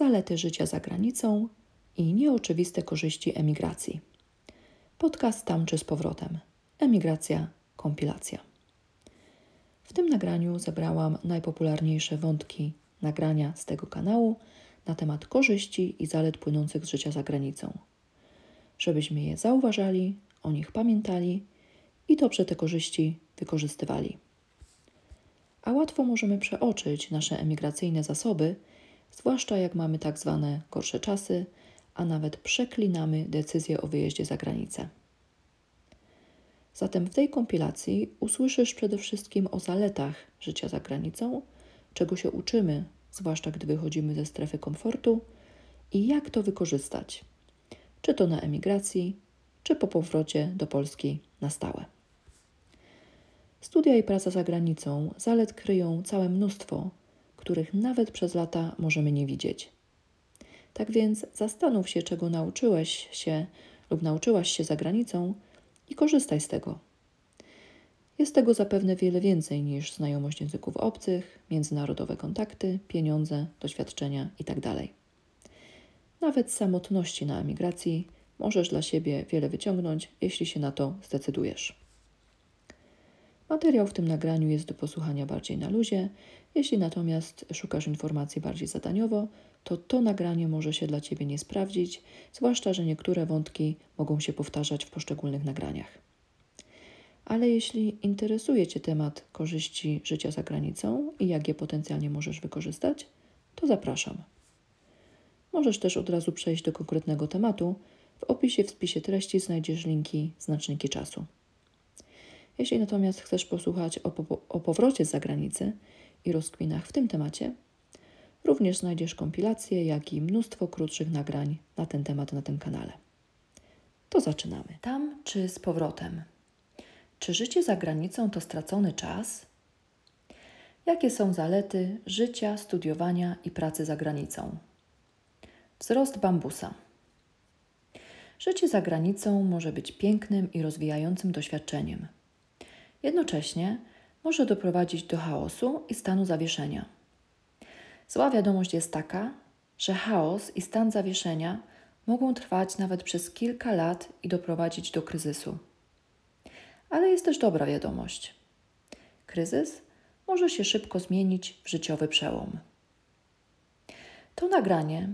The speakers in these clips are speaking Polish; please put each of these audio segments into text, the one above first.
zalety życia za granicą i nieoczywiste korzyści emigracji. Podcast tam czy z powrotem. Emigracja, kompilacja. W tym nagraniu zebrałam najpopularniejsze wątki nagrania z tego kanału na temat korzyści i zalet płynących z życia za granicą. Żebyśmy je zauważali, o nich pamiętali i dobrze te korzyści wykorzystywali. A łatwo możemy przeoczyć nasze emigracyjne zasoby – zwłaszcza jak mamy tak zwane gorsze czasy, a nawet przeklinamy decyzję o wyjeździe za granicę. Zatem w tej kompilacji usłyszysz przede wszystkim o zaletach życia za granicą, czego się uczymy, zwłaszcza gdy wychodzimy ze strefy komfortu i jak to wykorzystać, czy to na emigracji, czy po powrocie do Polski na stałe. Studia i praca za granicą zalet kryją całe mnóstwo, których nawet przez lata możemy nie widzieć. Tak więc zastanów się, czego nauczyłeś się lub nauczyłaś się za granicą i korzystaj z tego. Jest tego zapewne wiele więcej niż znajomość języków obcych, międzynarodowe kontakty, pieniądze, doświadczenia itd. Tak nawet samotności na emigracji możesz dla siebie wiele wyciągnąć, jeśli się na to zdecydujesz. Materiał w tym nagraniu jest do posłuchania bardziej na luzie jeśli natomiast szukasz informacji bardziej zadaniowo, to to nagranie może się dla Ciebie nie sprawdzić, zwłaszcza, że niektóre wątki mogą się powtarzać w poszczególnych nagraniach. Ale jeśli interesuje Cię temat korzyści życia za granicą i jak je potencjalnie możesz wykorzystać, to zapraszam. Możesz też od razu przejść do konkretnego tematu. W opisie w spisie treści znajdziesz linki, znaczniki czasu. Jeśli natomiast chcesz posłuchać o, po o powrocie z zagranicy, i rozkwinach w tym temacie, również znajdziesz kompilacje, jak i mnóstwo krótszych nagrań na ten temat na tym kanale. To zaczynamy. Tam czy z powrotem? Czy życie za granicą to stracony czas? Jakie są zalety życia, studiowania i pracy za granicą? Wzrost bambusa. Życie za granicą może być pięknym i rozwijającym doświadczeniem. Jednocześnie może doprowadzić do chaosu i stanu zawieszenia. Zła wiadomość jest taka, że chaos i stan zawieszenia mogą trwać nawet przez kilka lat i doprowadzić do kryzysu. Ale jest też dobra wiadomość. Kryzys może się szybko zmienić w życiowy przełom. To nagranie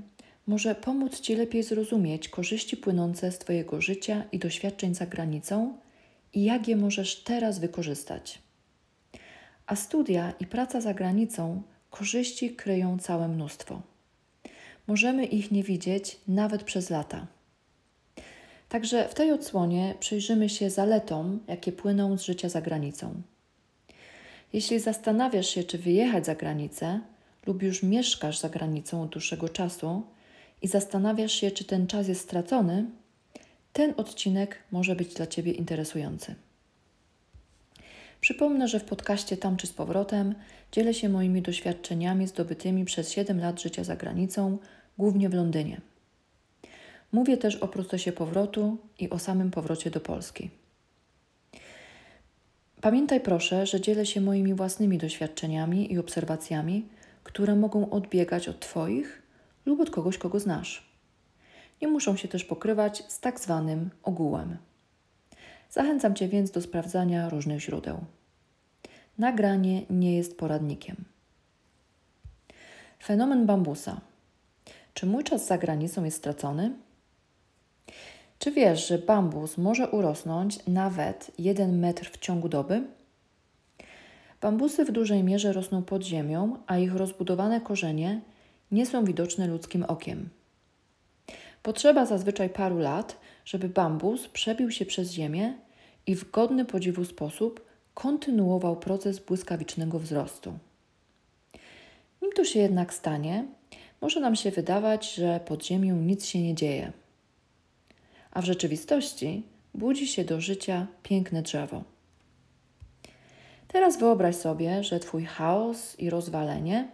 może pomóc Ci lepiej zrozumieć korzyści płynące z Twojego życia i doświadczeń za granicą i jak je możesz teraz wykorzystać a studia i praca za granicą korzyści kryją całe mnóstwo. Możemy ich nie widzieć nawet przez lata. Także w tej odsłonie przyjrzymy się zaletom, jakie płyną z życia za granicą. Jeśli zastanawiasz się, czy wyjechać za granicę, lub już mieszkasz za granicą od dłuższego czasu i zastanawiasz się, czy ten czas jest stracony, ten odcinek może być dla Ciebie interesujący. Przypomnę, że w podcaście Tam czy z powrotem dzielę się moimi doświadczeniami zdobytymi przez 7 lat życia za granicą, głównie w Londynie. Mówię też o procesie powrotu i o samym powrocie do Polski. Pamiętaj proszę, że dzielę się moimi własnymi doświadczeniami i obserwacjami, które mogą odbiegać od Twoich lub od kogoś, kogo znasz. Nie muszą się też pokrywać z tak zwanym ogółem. Zachęcam Cię więc do sprawdzania różnych źródeł. Nagranie nie jest poradnikiem. Fenomen bambusa. Czy mój czas za granicą jest stracony? Czy wiesz, że bambus może urosnąć nawet 1 metr w ciągu doby? Bambusy w dużej mierze rosną pod ziemią, a ich rozbudowane korzenie nie są widoczne ludzkim okiem. Potrzeba zazwyczaj paru lat, żeby bambus przebił się przez ziemię i w godny podziwu sposób kontynuował proces błyskawicznego wzrostu. Nim to się jednak stanie, może nam się wydawać, że pod ziemią nic się nie dzieje. A w rzeczywistości budzi się do życia piękne drzewo. Teraz wyobraź sobie, że Twój chaos i rozwalenie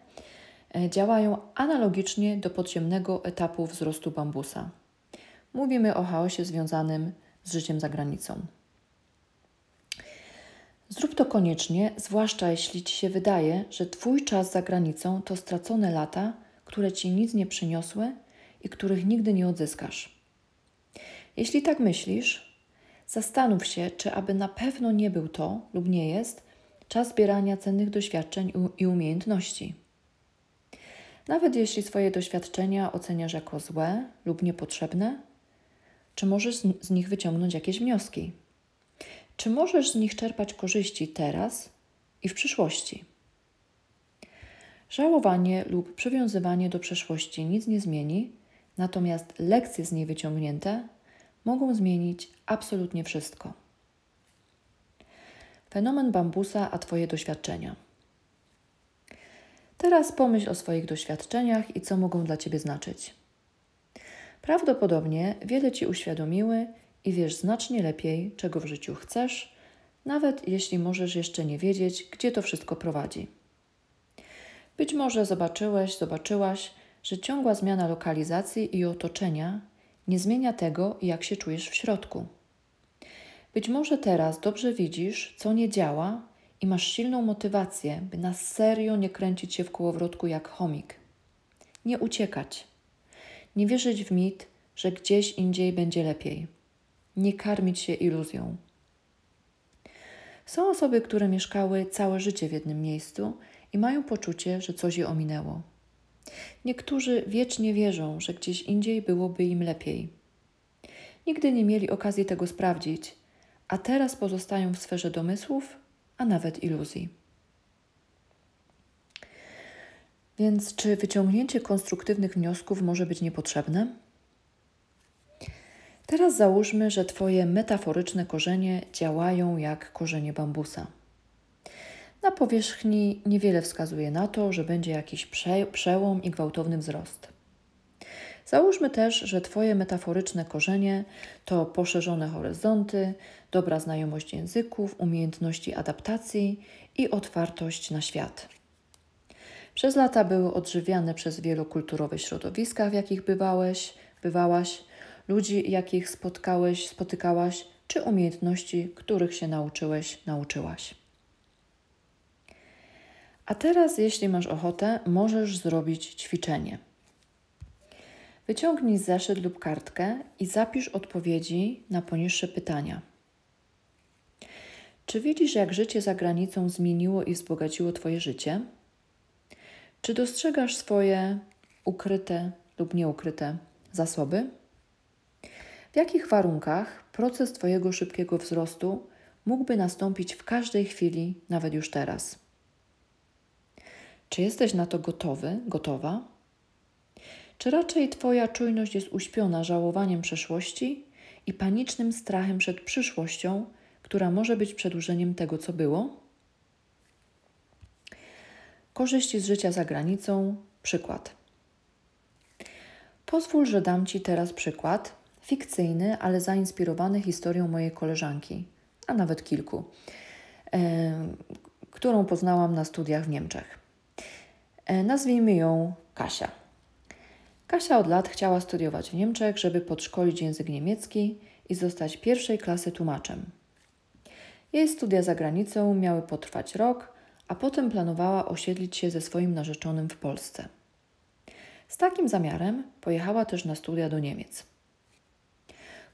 e, działają analogicznie do podziemnego etapu wzrostu bambusa. Mówimy o chaosie związanym z życiem za granicą. Zrób to koniecznie, zwłaszcza jeśli ci się wydaje, że twój czas za granicą to stracone lata, które ci nic nie przyniosły i których nigdy nie odzyskasz. Jeśli tak myślisz, zastanów się, czy aby na pewno nie był to lub nie jest czas zbierania cennych doświadczeń i umiejętności. Nawet jeśli swoje doświadczenia oceniasz jako złe lub niepotrzebne, czy możesz z nich wyciągnąć jakieś wnioski? Czy możesz z nich czerpać korzyści teraz i w przyszłości? Żałowanie lub przywiązywanie do przeszłości nic nie zmieni, natomiast lekcje z niej wyciągnięte mogą zmienić absolutnie wszystko. Fenomen bambusa, a Twoje doświadczenia. Teraz pomyśl o swoich doświadczeniach i co mogą dla Ciebie znaczyć. Prawdopodobnie wiele Ci uświadomiły, i wiesz znacznie lepiej, czego w życiu chcesz, nawet jeśli możesz jeszcze nie wiedzieć, gdzie to wszystko prowadzi. Być może zobaczyłeś, zobaczyłaś, że ciągła zmiana lokalizacji i otoczenia nie zmienia tego, jak się czujesz w środku. Być może teraz dobrze widzisz, co nie działa i masz silną motywację, by na serio nie kręcić się w kołowrotku jak chomik. Nie uciekać. Nie wierzyć w mit, że gdzieś indziej będzie lepiej nie karmić się iluzją. Są osoby, które mieszkały całe życie w jednym miejscu i mają poczucie, że coś je ominęło. Niektórzy wiecznie wierzą, że gdzieś indziej byłoby im lepiej. Nigdy nie mieli okazji tego sprawdzić, a teraz pozostają w sferze domysłów, a nawet iluzji. Więc czy wyciągnięcie konstruktywnych wniosków może być niepotrzebne? Teraz załóżmy, że Twoje metaforyczne korzenie działają jak korzenie bambusa. Na powierzchni niewiele wskazuje na to, że będzie jakiś prze przełom i gwałtowny wzrost. Załóżmy też, że Twoje metaforyczne korzenie to poszerzone horyzonty, dobra znajomość języków, umiejętności adaptacji i otwartość na świat. Przez lata były odżywiane przez wielokulturowe środowiska, w jakich bywałeś, bywałaś, ludzi, jakich spotkałeś, spotykałaś, czy umiejętności, których się nauczyłeś, nauczyłaś. A teraz, jeśli masz ochotę, możesz zrobić ćwiczenie. Wyciągnij zeszyt lub kartkę i zapisz odpowiedzi na poniższe pytania. Czy widzisz, jak życie za granicą zmieniło i wzbogaciło Twoje życie? Czy dostrzegasz swoje ukryte lub nieukryte zasoby? W jakich warunkach proces Twojego szybkiego wzrostu mógłby nastąpić w każdej chwili, nawet już teraz? Czy jesteś na to gotowy, gotowa? Czy raczej Twoja czujność jest uśpiona żałowaniem przeszłości i panicznym strachem przed przyszłością, która może być przedłużeniem tego, co było? Korzyści z życia za granicą. Przykład. Pozwól, że dam Ci teraz przykład fikcyjny, ale zainspirowany historią mojej koleżanki, a nawet kilku, którą poznałam na studiach w Niemczech. E, nazwijmy ją Kasia. Kasia od lat chciała studiować w Niemczech, żeby podszkolić język niemiecki i zostać pierwszej klasy tłumaczem. Jej studia za granicą miały potrwać rok, a potem planowała osiedlić się ze swoim narzeczonym w Polsce. Z takim zamiarem pojechała też na studia do Niemiec.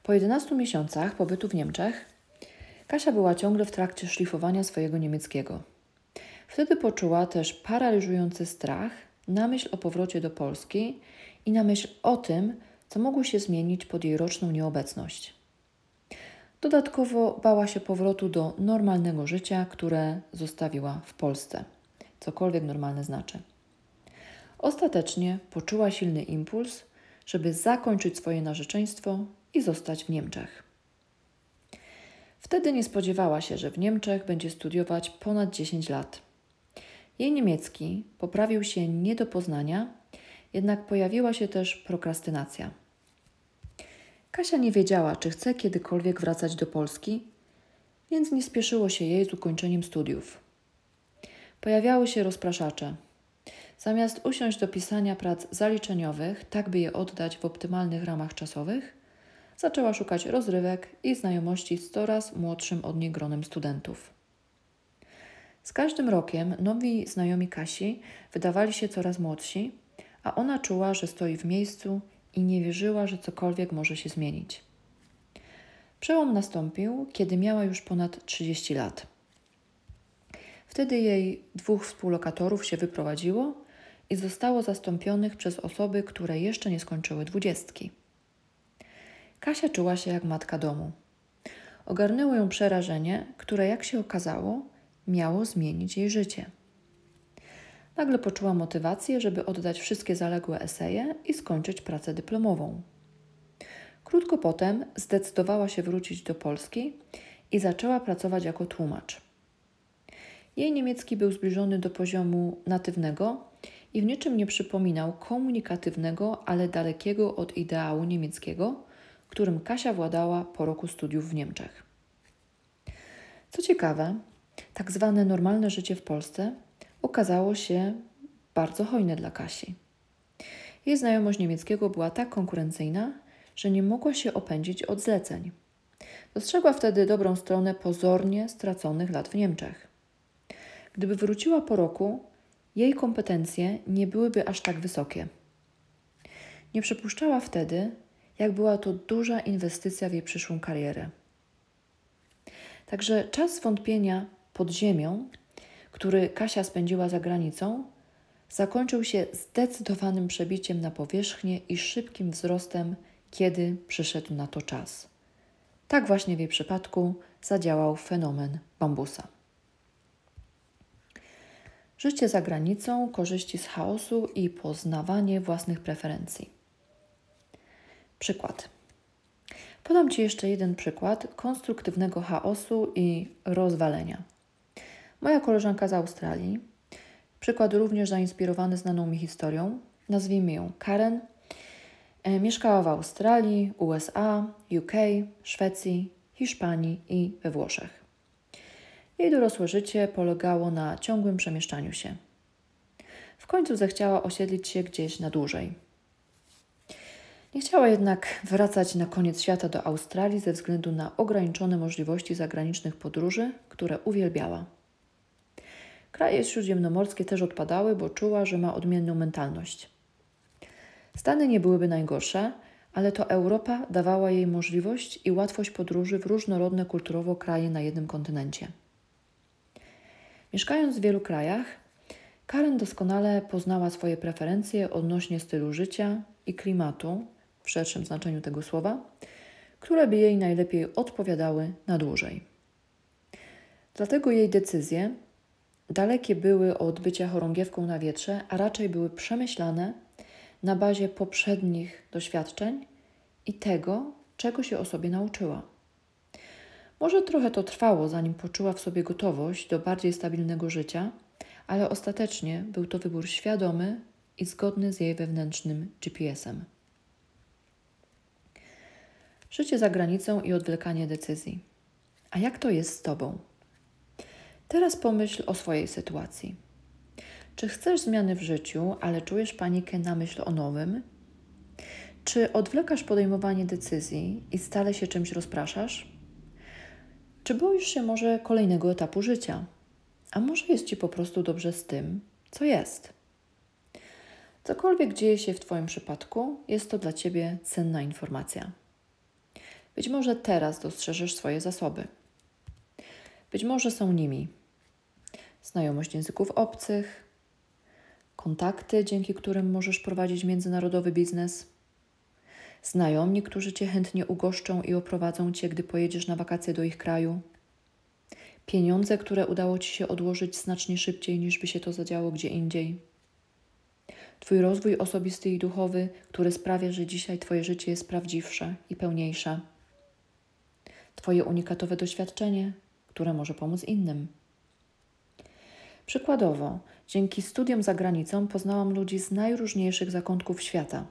Po 11 miesiącach pobytu w Niemczech Kasia była ciągle w trakcie szlifowania swojego niemieckiego. Wtedy poczuła też paraliżujący strach na myśl o powrocie do Polski i na myśl o tym, co mogło się zmienić pod jej roczną nieobecność. Dodatkowo bała się powrotu do normalnego życia, które zostawiła w Polsce, cokolwiek normalne znaczy. Ostatecznie poczuła silny impuls, żeby zakończyć swoje narzeczeństwo i zostać w Niemczech. Wtedy nie spodziewała się, że w Niemczech będzie studiować ponad 10 lat. Jej niemiecki poprawił się nie do poznania, jednak pojawiła się też prokrastynacja. Kasia nie wiedziała, czy chce kiedykolwiek wracać do Polski, więc nie spieszyło się jej z ukończeniem studiów. Pojawiały się rozpraszacze. Zamiast usiąść do pisania prac zaliczeniowych, tak by je oddać w optymalnych ramach czasowych, zaczęła szukać rozrywek i znajomości z coraz młodszym od niej gronem studentów. Z każdym rokiem nowi znajomi Kasi wydawali się coraz młodsi, a ona czuła, że stoi w miejscu i nie wierzyła, że cokolwiek może się zmienić. Przełom nastąpił, kiedy miała już ponad 30 lat. Wtedy jej dwóch współlokatorów się wyprowadziło i zostało zastąpionych przez osoby, które jeszcze nie skończyły dwudziestki. Kasia czuła się jak matka domu. Ogarnęło ją przerażenie, które, jak się okazało, miało zmienić jej życie. Nagle poczuła motywację, żeby oddać wszystkie zaległe eseje i skończyć pracę dyplomową. Krótko potem zdecydowała się wrócić do Polski i zaczęła pracować jako tłumacz. Jej niemiecki był zbliżony do poziomu natywnego i w niczym nie przypominał komunikatywnego, ale dalekiego od ideału niemieckiego, którym Kasia władała po roku studiów w Niemczech. Co ciekawe, tak zwane normalne życie w Polsce okazało się bardzo hojne dla Kasi. Jej znajomość niemieckiego była tak konkurencyjna, że nie mogła się opędzić od zleceń. Dostrzegła wtedy dobrą stronę pozornie straconych lat w Niemczech. Gdyby wróciła po roku, jej kompetencje nie byłyby aż tak wysokie. Nie przypuszczała wtedy, jak była to duża inwestycja w jej przyszłą karierę. Także czas wątpienia pod ziemią, który Kasia spędziła za granicą, zakończył się zdecydowanym przebiciem na powierzchnię i szybkim wzrostem, kiedy przyszedł na to czas. Tak właśnie w jej przypadku zadziałał fenomen bambusa. Życie za granicą, korzyści z chaosu i poznawanie własnych preferencji. Przykład. Podam Ci jeszcze jeden przykład konstruktywnego chaosu i rozwalenia. Moja koleżanka z Australii, przykład również zainspirowany znaną mi historią, nazwijmy ją Karen, e, mieszkała w Australii, USA, UK, Szwecji, Hiszpanii i we Włoszech. Jej dorosłe życie polegało na ciągłym przemieszczaniu się. W końcu zechciała osiedlić się gdzieś na dłużej nie chciała jednak wracać na koniec świata do Australii ze względu na ograniczone możliwości zagranicznych podróży, które uwielbiała. Kraje śródziemnomorskie też odpadały, bo czuła, że ma odmienną mentalność. Stany nie byłyby najgorsze, ale to Europa dawała jej możliwość i łatwość podróży w różnorodne kulturowo kraje na jednym kontynencie. Mieszkając w wielu krajach, Karen doskonale poznała swoje preferencje odnośnie stylu życia i klimatu, w szerszym znaczeniu tego słowa, które by jej najlepiej odpowiadały na dłużej. Dlatego jej decyzje dalekie były od bycia chorągiewką na wietrze, a raczej były przemyślane na bazie poprzednich doświadczeń i tego, czego się o sobie nauczyła. Może trochę to trwało, zanim poczuła w sobie gotowość do bardziej stabilnego życia, ale ostatecznie był to wybór świadomy i zgodny z jej wewnętrznym GPS-em. Życie za granicą i odwlekanie decyzji. A jak to jest z Tobą? Teraz pomyśl o swojej sytuacji. Czy chcesz zmiany w życiu, ale czujesz panikę na myśl o nowym? Czy odwlekasz podejmowanie decyzji i stale się czymś rozpraszasz? Czy boisz się może kolejnego etapu życia? A może jest ci po prostu dobrze z tym, co jest? Cokolwiek dzieje się w Twoim przypadku, jest to dla Ciebie cenna informacja. Być może teraz dostrzeżesz swoje zasoby. Być może są nimi znajomość języków obcych, kontakty, dzięki którym możesz prowadzić międzynarodowy biznes, znajomi, którzy cię chętnie ugoszczą i oprowadzą cię, gdy pojedziesz na wakacje do ich kraju, pieniądze, które udało ci się odłożyć znacznie szybciej niż by się to zadziało gdzie indziej. Twój rozwój osobisty i duchowy, który sprawia, że dzisiaj Twoje życie jest prawdziwsze i pełniejsze. Twoje unikatowe doświadczenie, które może pomóc innym. Przykładowo, dzięki studiom za granicą poznałam ludzi z najróżniejszych zakątków świata.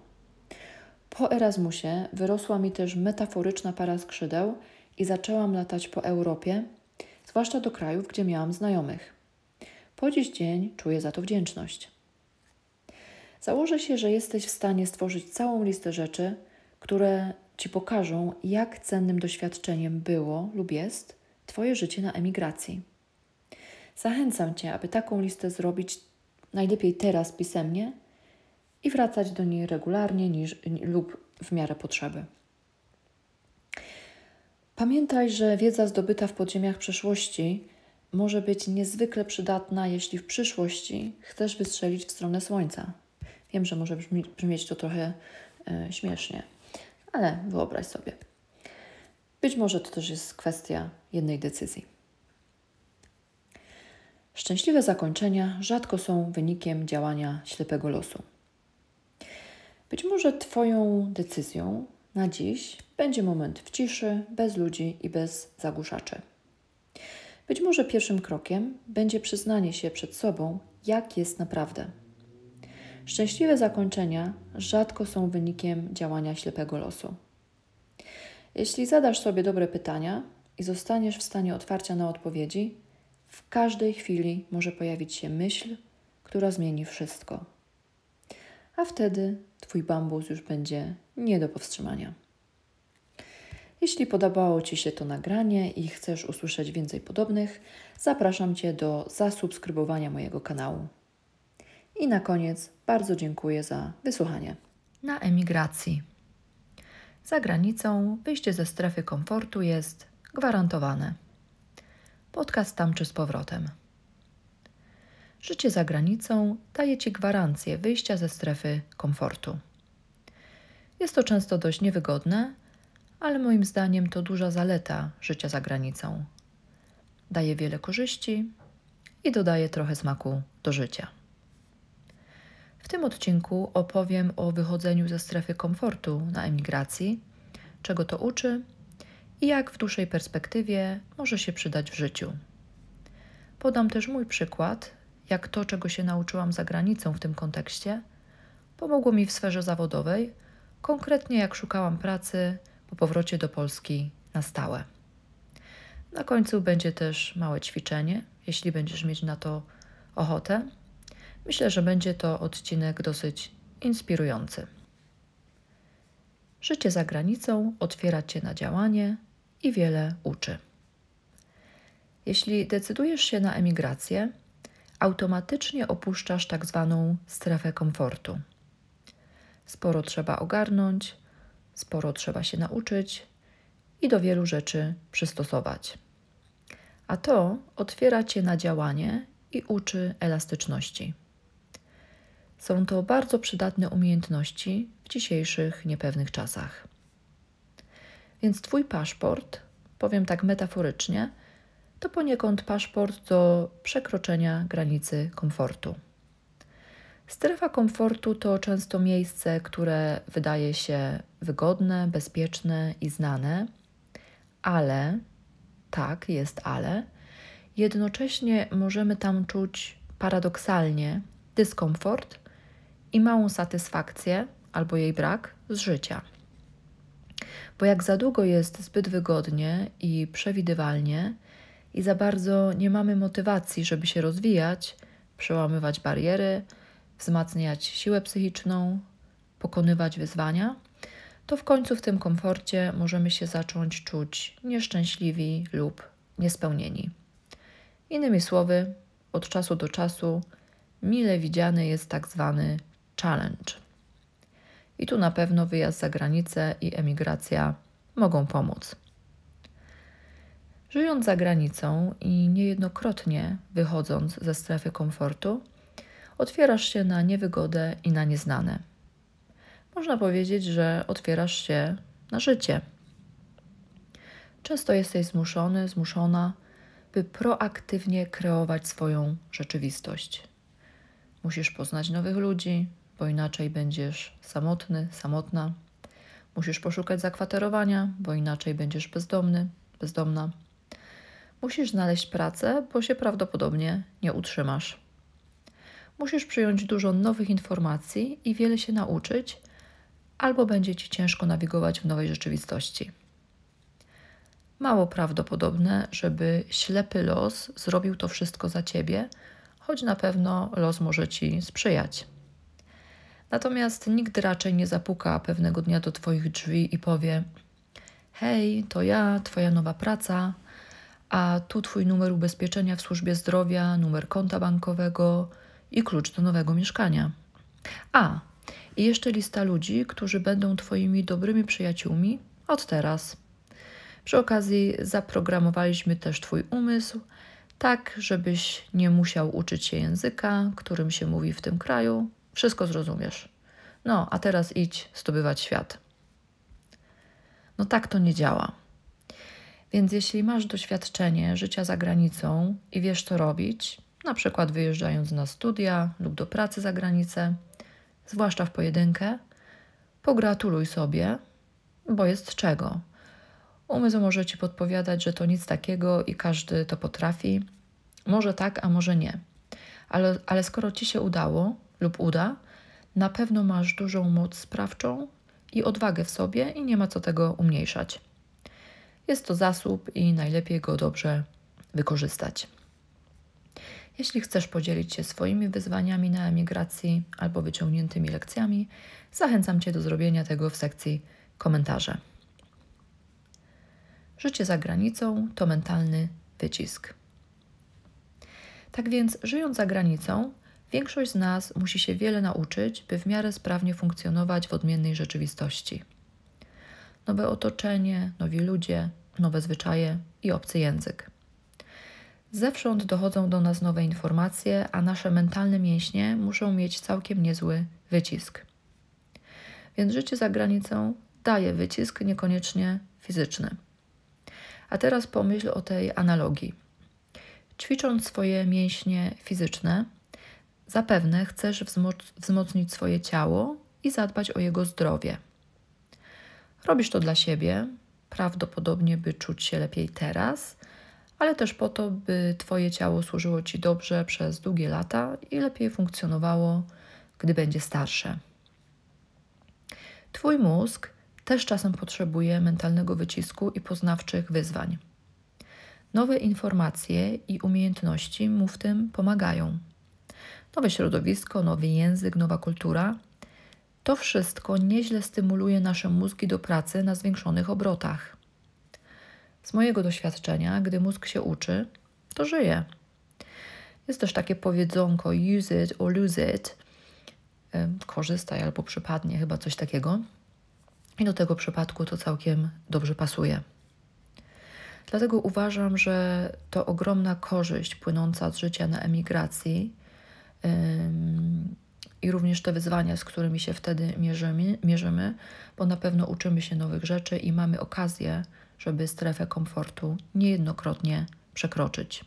Po Erasmusie wyrosła mi też metaforyczna para skrzydeł i zaczęłam latać po Europie, zwłaszcza do krajów, gdzie miałam znajomych. Po dziś dzień czuję za to wdzięczność. Założę się, że jesteś w stanie stworzyć całą listę rzeczy, które Ci pokażą, jak cennym doświadczeniem było lub jest Twoje życie na emigracji. Zachęcam Cię, aby taką listę zrobić najlepiej teraz pisemnie i wracać do niej regularnie niż, lub w miarę potrzeby. Pamiętaj, że wiedza zdobyta w podziemiach przeszłości może być niezwykle przydatna, jeśli w przyszłości chcesz wystrzelić w stronę słońca. Wiem, że może brzmieć to trochę e, śmiesznie ale wyobraź sobie. Być może to też jest kwestia jednej decyzji. Szczęśliwe zakończenia rzadko są wynikiem działania ślepego losu. Być może Twoją decyzją na dziś będzie moment w ciszy, bez ludzi i bez zagłuszaczy. Być może pierwszym krokiem będzie przyznanie się przed sobą, jak jest naprawdę. Szczęśliwe zakończenia rzadko są wynikiem działania ślepego losu. Jeśli zadasz sobie dobre pytania i zostaniesz w stanie otwarcia na odpowiedzi, w każdej chwili może pojawić się myśl, która zmieni wszystko. A wtedy Twój bambus już będzie nie do powstrzymania. Jeśli podobało Ci się to nagranie i chcesz usłyszeć więcej podobnych, zapraszam Cię do zasubskrybowania mojego kanału. I na koniec bardzo dziękuję za wysłuchanie. Na emigracji. Za granicą wyjście ze strefy komfortu jest gwarantowane. Podcast tam czy z powrotem. Życie za granicą daje Ci gwarancję wyjścia ze strefy komfortu. Jest to często dość niewygodne, ale moim zdaniem to duża zaleta życia za granicą. Daje wiele korzyści i dodaje trochę smaku do życia. W tym odcinku opowiem o wychodzeniu ze strefy komfortu na emigracji, czego to uczy i jak w dłuższej perspektywie może się przydać w życiu. Podam też mój przykład, jak to, czego się nauczyłam za granicą w tym kontekście, pomogło mi w sferze zawodowej, konkretnie jak szukałam pracy po powrocie do Polski na stałe. Na końcu będzie też małe ćwiczenie, jeśli będziesz mieć na to ochotę, Myślę, że będzie to odcinek dosyć inspirujący. Życie za granicą otwiera Cię na działanie i wiele uczy. Jeśli decydujesz się na emigrację, automatycznie opuszczasz tak zwaną strefę komfortu. Sporo trzeba ogarnąć, sporo trzeba się nauczyć i do wielu rzeczy przystosować. A to otwiera cię na działanie i uczy elastyczności. Są to bardzo przydatne umiejętności w dzisiejszych niepewnych czasach. Więc Twój paszport, powiem tak metaforycznie, to poniekąd paszport do przekroczenia granicy komfortu. Strefa komfortu to często miejsce, które wydaje się wygodne, bezpieczne i znane, ale tak, jest ale jednocześnie możemy tam czuć paradoksalnie dyskomfort i małą satysfakcję albo jej brak z życia. Bo jak za długo jest zbyt wygodnie i przewidywalnie, i za bardzo nie mamy motywacji, żeby się rozwijać, przełamywać bariery, wzmacniać siłę psychiczną, pokonywać wyzwania, to w końcu w tym komforcie możemy się zacząć czuć nieszczęśliwi lub niespełnieni. Innymi słowy, od czasu do czasu mile widziany jest tak zwany Challenge. I tu na pewno wyjazd za granicę i emigracja mogą pomóc. Żyjąc za granicą i niejednokrotnie wychodząc ze strefy komfortu, otwierasz się na niewygodę i na nieznane. Można powiedzieć, że otwierasz się na życie. Często jesteś zmuszony, zmuszona, by proaktywnie kreować swoją rzeczywistość. Musisz poznać nowych ludzi, bo inaczej będziesz samotny, samotna. Musisz poszukać zakwaterowania, bo inaczej będziesz bezdomny, bezdomna. Musisz znaleźć pracę, bo się prawdopodobnie nie utrzymasz. Musisz przyjąć dużo nowych informacji i wiele się nauczyć, albo będzie ci ciężko nawigować w nowej rzeczywistości. Mało prawdopodobne, żeby ślepy los zrobił to wszystko za ciebie, choć na pewno los może ci sprzyjać. Natomiast nikt raczej nie zapuka pewnego dnia do Twoich drzwi i powie: Hej, to ja, Twoja nowa praca, a tu Twój numer ubezpieczenia w służbie zdrowia, numer konta bankowego i klucz do nowego mieszkania. A, i jeszcze lista ludzi, którzy będą Twoimi dobrymi przyjaciółmi od teraz. Przy okazji zaprogramowaliśmy też Twój umysł, tak żebyś nie musiał uczyć się języka, którym się mówi w tym kraju, wszystko zrozumiesz. No, a teraz idź zdobywać świat. No tak to nie działa. Więc jeśli masz doświadczenie życia za granicą i wiesz, co robić, na przykład wyjeżdżając na studia lub do pracy za granicę, zwłaszcza w pojedynkę, pogratuluj sobie, bo jest czego. Umysł może ci podpowiadać, że to nic takiego i każdy to potrafi. Może tak, a może nie. Ale, ale skoro ci się udało, lub uda, na pewno masz dużą moc sprawczą i odwagę w sobie i nie ma co tego umniejszać. Jest to zasób i najlepiej go dobrze wykorzystać. Jeśli chcesz podzielić się swoimi wyzwaniami na emigracji albo wyciągniętymi lekcjami, zachęcam Cię do zrobienia tego w sekcji komentarze. Życie za granicą to mentalny wycisk. Tak więc, żyjąc za granicą, Większość z nas musi się wiele nauczyć, by w miarę sprawnie funkcjonować w odmiennej rzeczywistości. Nowe otoczenie, nowi ludzie, nowe zwyczaje i obcy język. Zewsząd dochodzą do nas nowe informacje, a nasze mentalne mięśnie muszą mieć całkiem niezły wycisk. Więc życie za granicą daje wycisk, niekoniecznie fizyczny. A teraz pomyśl o tej analogii. Ćwicząc swoje mięśnie fizyczne, Zapewne chcesz wzmocnić swoje ciało i zadbać o jego zdrowie. Robisz to dla siebie, prawdopodobnie by czuć się lepiej teraz, ale też po to, by Twoje ciało służyło Ci dobrze przez długie lata i lepiej funkcjonowało, gdy będzie starsze. Twój mózg też czasem potrzebuje mentalnego wycisku i poznawczych wyzwań. Nowe informacje i umiejętności mu w tym pomagają. Nowe środowisko, nowy język, nowa kultura. To wszystko nieźle stymuluje nasze mózgi do pracy na zwiększonych obrotach. Z mojego doświadczenia, gdy mózg się uczy, to żyje. Jest też takie powiedzonko use it or lose it. Korzystaj albo przypadnie, chyba coś takiego. I do tego przypadku to całkiem dobrze pasuje. Dlatego uważam, że to ogromna korzyść płynąca z życia na emigracji – i również te wyzwania, z którymi się wtedy mierzymy, mierzymy, bo na pewno uczymy się nowych rzeczy i mamy okazję, żeby strefę komfortu niejednokrotnie przekroczyć.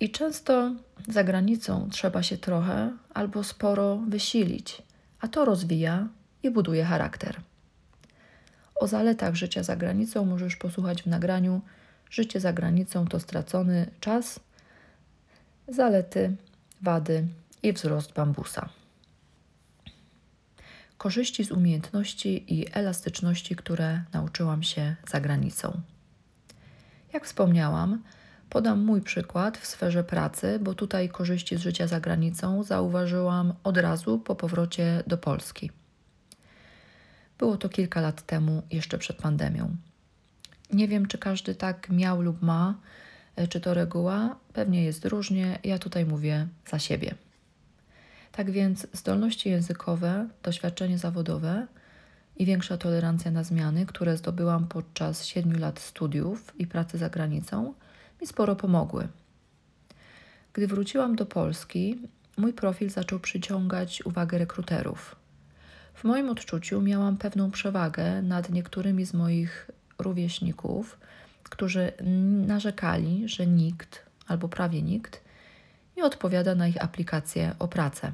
I często za granicą trzeba się trochę albo sporo wysilić, a to rozwija i buduje charakter. O zaletach życia za granicą możesz posłuchać w nagraniu Życie za granicą to stracony czas Zalety, wady i wzrost bambusa. Korzyści z umiejętności i elastyczności, które nauczyłam się za granicą. Jak wspomniałam, podam mój przykład w sferze pracy, bo tutaj korzyści z życia za granicą zauważyłam od razu po powrocie do Polski. Było to kilka lat temu, jeszcze przed pandemią. Nie wiem, czy każdy tak miał lub ma, E, czy to reguła? Pewnie jest różnie, ja tutaj mówię za siebie. Tak więc zdolności językowe, doświadczenie zawodowe i większa tolerancja na zmiany, które zdobyłam podczas 7 lat studiów i pracy za granicą, mi sporo pomogły. Gdy wróciłam do Polski, mój profil zaczął przyciągać uwagę rekruterów. W moim odczuciu miałam pewną przewagę nad niektórymi z moich rówieśników, którzy narzekali, że nikt albo prawie nikt nie odpowiada na ich aplikacje o pracę.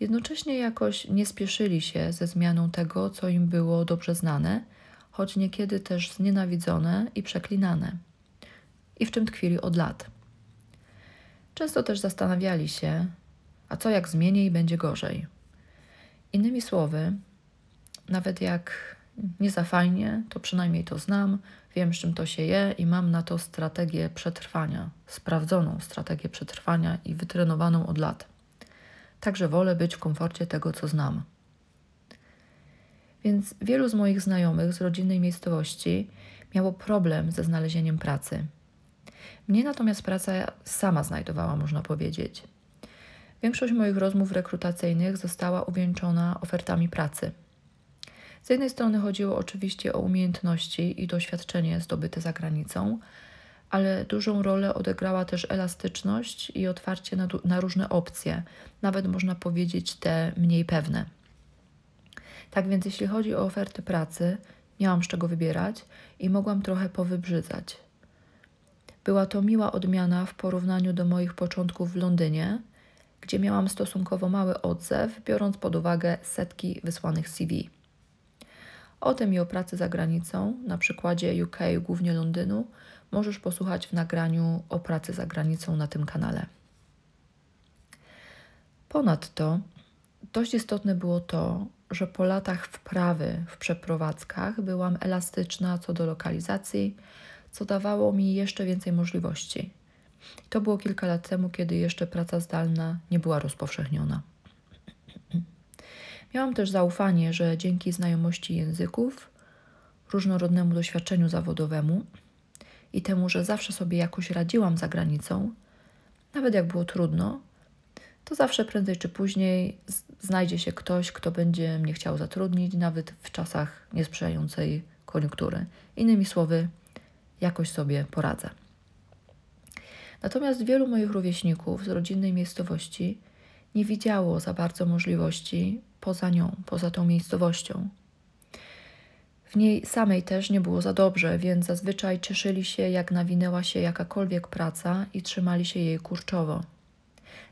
Jednocześnie jakoś nie spieszyli się ze zmianą tego, co im było dobrze znane, choć niekiedy też znienawidzone i przeklinane, i w czym tkwili od lat. Często też zastanawiali się, a co jak zmienię i będzie gorzej. Innymi słowy, nawet jak nie za fajnie, to przynajmniej to znam, Wiem, z czym to się je i mam na to strategię przetrwania, sprawdzoną strategię przetrwania i wytrenowaną od lat. Także wolę być w komforcie tego, co znam. Więc wielu z moich znajomych z rodzinnej miejscowości miało problem ze znalezieniem pracy. Mnie natomiast praca sama znajdowała, można powiedzieć. Większość moich rozmów rekrutacyjnych została uwieńczona ofertami pracy. Z jednej strony chodziło oczywiście o umiejętności i doświadczenie zdobyte za granicą, ale dużą rolę odegrała też elastyczność i otwarcie na, na różne opcje, nawet można powiedzieć te mniej pewne. Tak więc, jeśli chodzi o oferty pracy, miałam z czego wybierać i mogłam trochę powybrzydzać. Była to miła odmiana w porównaniu do moich początków w Londynie, gdzie miałam stosunkowo mały odzew, biorąc pod uwagę setki wysłanych CV. O tym i o pracy za granicą, na przykładzie UK, głównie Londynu, możesz posłuchać w nagraniu o pracy za granicą na tym kanale. Ponadto dość istotne było to, że po latach wprawy w przeprowadzkach byłam elastyczna co do lokalizacji, co dawało mi jeszcze więcej możliwości. To było kilka lat temu, kiedy jeszcze praca zdalna nie była rozpowszechniona. Miałam też zaufanie, że dzięki znajomości języków, różnorodnemu doświadczeniu zawodowemu i temu, że zawsze sobie jakoś radziłam za granicą, nawet jak było trudno, to zawsze prędzej czy później znajdzie się ktoś, kto będzie mnie chciał zatrudnić, nawet w czasach niesprzyjającej koniunktury. Innymi słowy, jakoś sobie poradzę. Natomiast wielu moich rówieśników z rodzinnej miejscowości nie widziało za bardzo możliwości poza nią, poza tą miejscowością. W niej samej też nie było za dobrze, więc zazwyczaj cieszyli się, jak nawinęła się jakakolwiek praca i trzymali się jej kurczowo.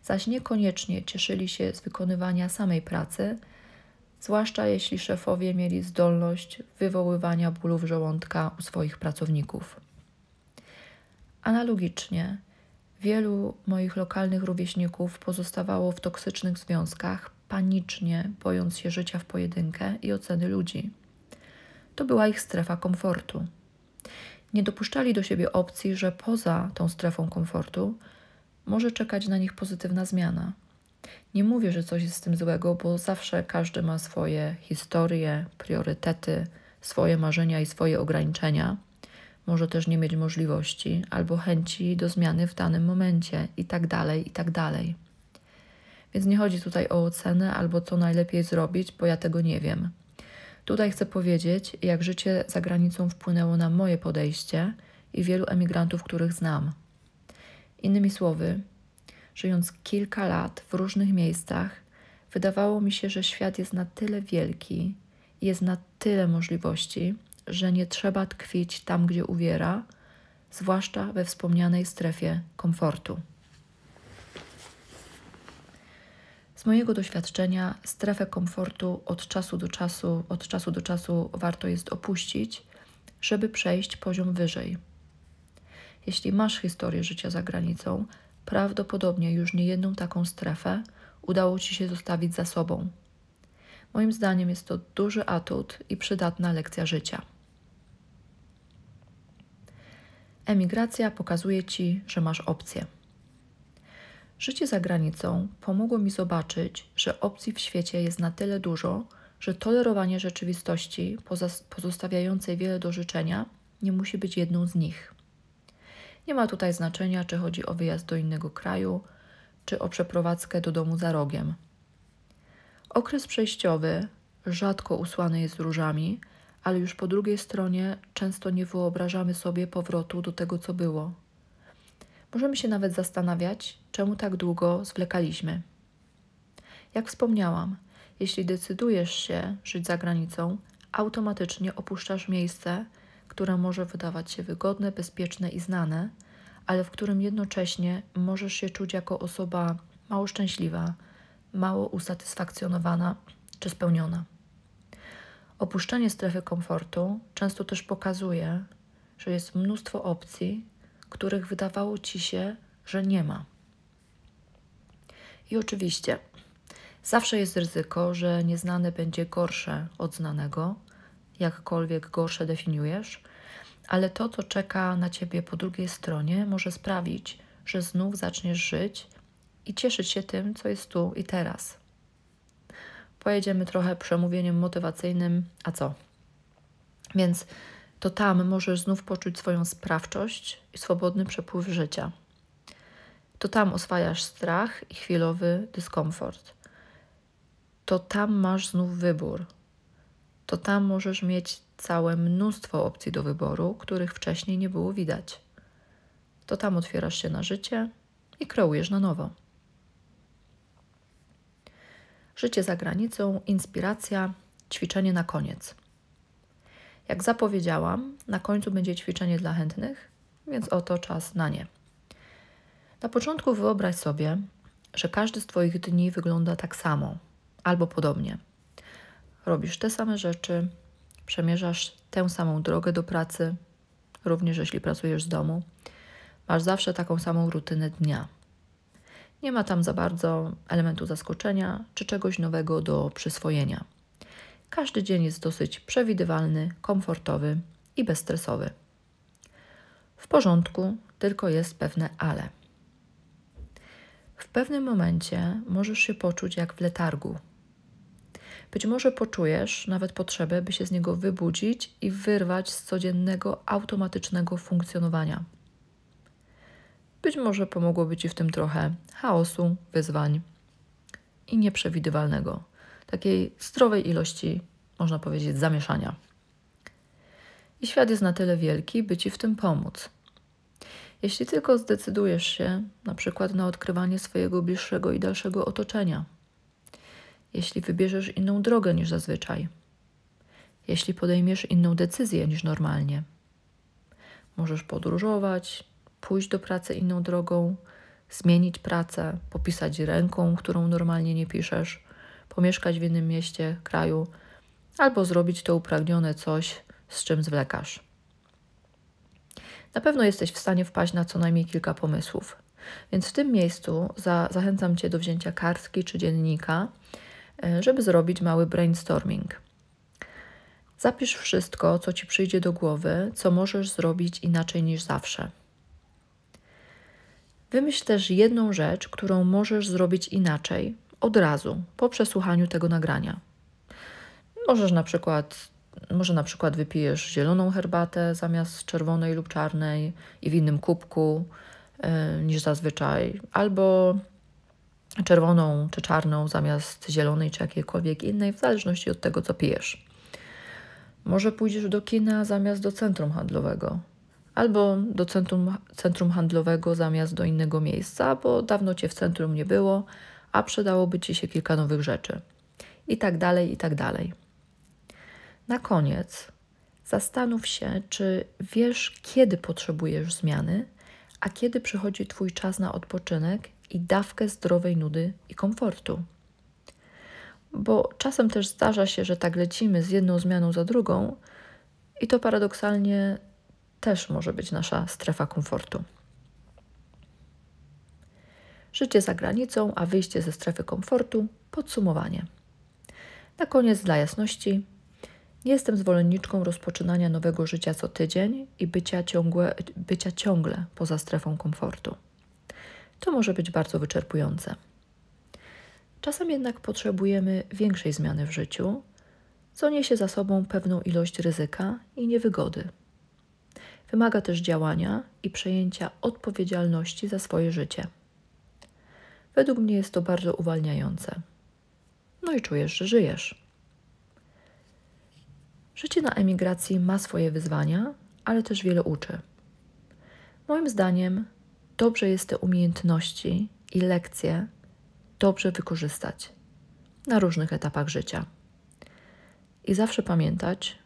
Zaś niekoniecznie cieszyli się z wykonywania samej pracy, zwłaszcza jeśli szefowie mieli zdolność wywoływania bólów żołądka u swoich pracowników. Analogicznie, Wielu moich lokalnych rówieśników pozostawało w toksycznych związkach, panicznie bojąc się życia w pojedynkę i oceny ludzi. To była ich strefa komfortu. Nie dopuszczali do siebie opcji, że poza tą strefą komfortu może czekać na nich pozytywna zmiana. Nie mówię, że coś jest z tym złego, bo zawsze każdy ma swoje historie, priorytety, swoje marzenia i swoje ograniczenia może też nie mieć możliwości albo chęci do zmiany w danym momencie i tak dalej, i tak dalej. Więc nie chodzi tutaj o ocenę albo co najlepiej zrobić, bo ja tego nie wiem. Tutaj chcę powiedzieć, jak życie za granicą wpłynęło na moje podejście i wielu emigrantów, których znam. Innymi słowy, żyjąc kilka lat w różnych miejscach, wydawało mi się, że świat jest na tyle wielki, jest na tyle możliwości, że nie trzeba tkwić tam, gdzie uwiera, zwłaszcza we wspomnianej strefie komfortu. Z mojego doświadczenia strefę komfortu od czasu do czasu, od czasu do czasu warto jest opuścić, żeby przejść poziom wyżej. Jeśli masz historię życia za granicą, prawdopodobnie już niejedną taką strefę udało ci się zostawić za sobą. Moim zdaniem jest to duży atut i przydatna lekcja życia. Emigracja pokazuje ci, że masz opcje. Życie za granicą pomogło mi zobaczyć, że opcji w świecie jest na tyle dużo, że tolerowanie rzeczywistości pozostawiającej wiele do życzenia nie musi być jedną z nich. Nie ma tutaj znaczenia, czy chodzi o wyjazd do innego kraju, czy o przeprowadzkę do domu za rogiem. Okres przejściowy rzadko usłany jest różami, ale już po drugiej stronie często nie wyobrażamy sobie powrotu do tego, co było. Możemy się nawet zastanawiać, czemu tak długo zwlekaliśmy. Jak wspomniałam, jeśli decydujesz się żyć za granicą, automatycznie opuszczasz miejsce, które może wydawać się wygodne, bezpieczne i znane, ale w którym jednocześnie możesz się czuć jako osoba mało szczęśliwa, mało usatysfakcjonowana czy spełniona. Opuszczenie strefy komfortu często też pokazuje, że jest mnóstwo opcji, których wydawało ci się, że nie ma. I oczywiście, zawsze jest ryzyko, że nieznane będzie gorsze od znanego, jakkolwiek gorsze definiujesz, ale to, co czeka na ciebie po drugiej stronie, może sprawić, że znów zaczniesz żyć i cieszyć się tym, co jest tu i teraz pojedziemy trochę przemówieniem motywacyjnym, a co? Więc to tam możesz znów poczuć swoją sprawczość i swobodny przepływ życia. To tam oswajasz strach i chwilowy dyskomfort. To tam masz znów wybór. To tam możesz mieć całe mnóstwo opcji do wyboru, których wcześniej nie było widać. To tam otwierasz się na życie i kreujesz na nowo. Życie za granicą, inspiracja, ćwiczenie na koniec. Jak zapowiedziałam, na końcu będzie ćwiczenie dla chętnych, więc oto czas na nie. Na początku wyobraź sobie, że każdy z Twoich dni wygląda tak samo albo podobnie. Robisz te same rzeczy, przemierzasz tę samą drogę do pracy, również jeśli pracujesz z domu. Masz zawsze taką samą rutynę dnia. Nie ma tam za bardzo elementu zaskoczenia czy czegoś nowego do przyswojenia. Każdy dzień jest dosyć przewidywalny, komfortowy i bezstresowy. W porządku, tylko jest pewne ale. W pewnym momencie możesz się poczuć jak w letargu. Być może poczujesz nawet potrzebę, by się z niego wybudzić i wyrwać z codziennego automatycznego funkcjonowania. Być może pomogłoby Ci w tym trochę chaosu, wyzwań i nieprzewidywalnego, takiej zdrowej ilości, można powiedzieć, zamieszania. I świat jest na tyle wielki, by Ci w tym pomóc. Jeśli tylko zdecydujesz się, na przykład na odkrywanie swojego bliższego i dalszego otoczenia, jeśli wybierzesz inną drogę niż zazwyczaj, jeśli podejmiesz inną decyzję niż normalnie, możesz podróżować, pójść do pracy inną drogą, zmienić pracę, popisać ręką, którą normalnie nie piszesz, pomieszkać w innym mieście, kraju, albo zrobić to upragnione coś, z czym zwlekasz. Na pewno jesteś w stanie wpaść na co najmniej kilka pomysłów. Więc w tym miejscu za, zachęcam Cię do wzięcia kartki czy dziennika, e, żeby zrobić mały brainstorming. Zapisz wszystko, co Ci przyjdzie do głowy, co możesz zrobić inaczej niż zawsze. Wymyśl też jedną rzecz, którą możesz zrobić inaczej od razu po przesłuchaniu tego nagrania. Możesz na przykład, może na przykład wypijesz zieloną herbatę zamiast czerwonej lub czarnej i w innym kubku y, niż zazwyczaj, albo czerwoną czy czarną zamiast zielonej czy jakiejkolwiek innej, w zależności od tego, co pijesz. Może pójdziesz do kina zamiast do centrum handlowego albo do centrum, centrum handlowego zamiast do innego miejsca, bo dawno cię w centrum nie było, a przydałoby ci się kilka nowych rzeczy. I tak dalej, i tak dalej. Na koniec zastanów się, czy wiesz, kiedy potrzebujesz zmiany, a kiedy przychodzi Twój czas na odpoczynek i dawkę zdrowej nudy i komfortu. Bo czasem też zdarza się, że tak lecimy z jedną zmianą za drugą, i to paradoksalnie też może być nasza strefa komfortu. Życie za granicą, a wyjście ze strefy komfortu podsumowanie. Na koniec, dla jasności, nie jestem zwolenniczką rozpoczynania nowego życia co tydzień i bycia, ciągłe, bycia ciągle poza strefą komfortu. To może być bardzo wyczerpujące. Czasem jednak potrzebujemy większej zmiany w życiu, co niesie za sobą pewną ilość ryzyka i niewygody. Wymaga też działania i przejęcia odpowiedzialności za swoje życie. Według mnie jest to bardzo uwalniające. No i czujesz, że żyjesz. Życie na emigracji ma swoje wyzwania, ale też wiele uczy. Moim zdaniem dobrze jest te umiejętności i lekcje dobrze wykorzystać na różnych etapach życia. I zawsze pamiętać,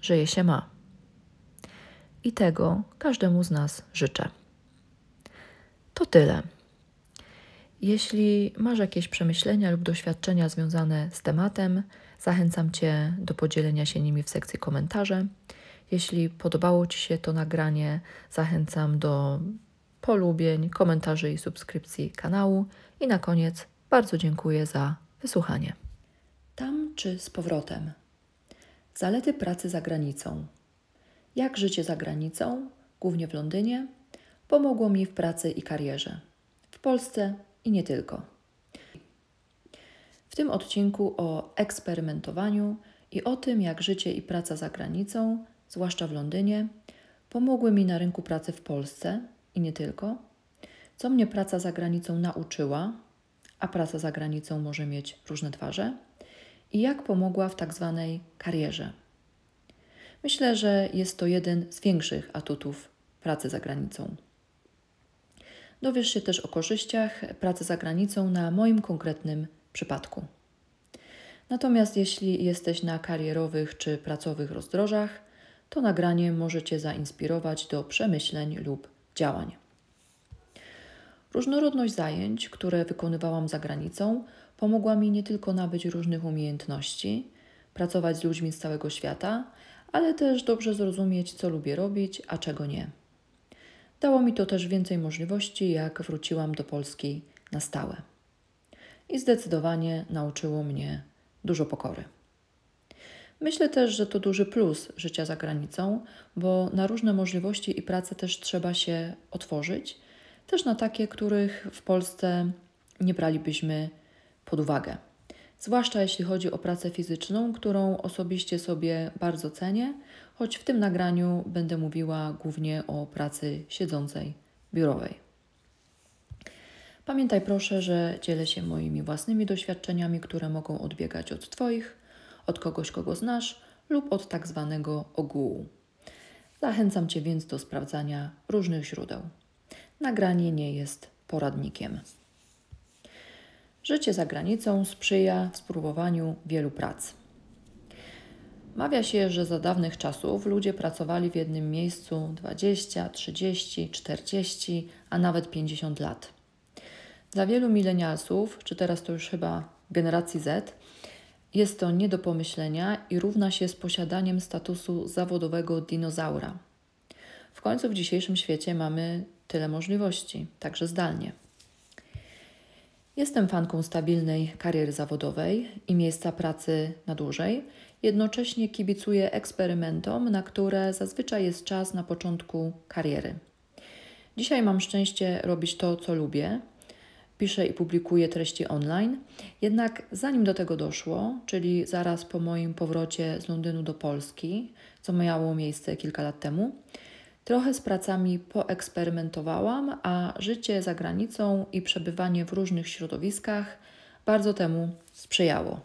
że je się ma i tego każdemu z nas życzę. To tyle. Jeśli masz jakieś przemyślenia lub doświadczenia związane z tematem, zachęcam Cię do podzielenia się nimi w sekcji komentarze. Jeśli podobało Ci się to nagranie, zachęcam do polubień, komentarzy i subskrypcji kanału. I na koniec bardzo dziękuję za wysłuchanie. Tam czy z powrotem? Zalety pracy za granicą jak życie za granicą, głównie w Londynie, pomogło mi w pracy i karierze, w Polsce i nie tylko. W tym odcinku o eksperymentowaniu i o tym, jak życie i praca za granicą, zwłaszcza w Londynie, pomogły mi na rynku pracy w Polsce i nie tylko, co mnie praca za granicą nauczyła, a praca za granicą może mieć różne twarze, i jak pomogła w tak zwanej karierze. Myślę, że jest to jeden z większych atutów pracy za granicą. Dowiesz się też o korzyściach pracy za granicą na moim konkretnym przypadku. Natomiast jeśli jesteś na karierowych czy pracowych rozdrożach, to nagranie może Cię zainspirować do przemyśleń lub działań. Różnorodność zajęć, które wykonywałam za granicą, pomogła mi nie tylko nabyć różnych umiejętności, pracować z ludźmi z całego świata, ale też dobrze zrozumieć, co lubię robić, a czego nie. Dało mi to też więcej możliwości, jak wróciłam do Polski na stałe. I zdecydowanie nauczyło mnie dużo pokory. Myślę też, że to duży plus życia za granicą, bo na różne możliwości i pracę też trzeba się otworzyć, też na takie, których w Polsce nie bralibyśmy pod uwagę zwłaszcza jeśli chodzi o pracę fizyczną, którą osobiście sobie bardzo cenię, choć w tym nagraniu będę mówiła głównie o pracy siedzącej, biurowej. Pamiętaj proszę, że dzielę się moimi własnymi doświadczeniami, które mogą odbiegać od Twoich, od kogoś, kogo znasz lub od tak zwanego ogółu. Zachęcam Cię więc do sprawdzania różnych źródeł. Nagranie nie jest poradnikiem. Życie za granicą sprzyja spróbowaniu wielu prac. Mawia się, że za dawnych czasów ludzie pracowali w jednym miejscu 20, 30, 40, a nawet 50 lat. Dla wielu milenialsów, czy teraz to już chyba generacji Z, jest to nie do pomyślenia i równa się z posiadaniem statusu zawodowego dinozaura. W końcu w dzisiejszym świecie mamy tyle możliwości, także zdalnie. Jestem fanką stabilnej kariery zawodowej i miejsca pracy na dłużej. Jednocześnie kibicuję eksperymentom, na które zazwyczaj jest czas na początku kariery. Dzisiaj mam szczęście robić to, co lubię. Piszę i publikuję treści online. Jednak zanim do tego doszło, czyli zaraz po moim powrocie z Londynu do Polski, co miało miejsce kilka lat temu, Trochę z pracami poeksperymentowałam, a życie za granicą i przebywanie w różnych środowiskach bardzo temu sprzyjało.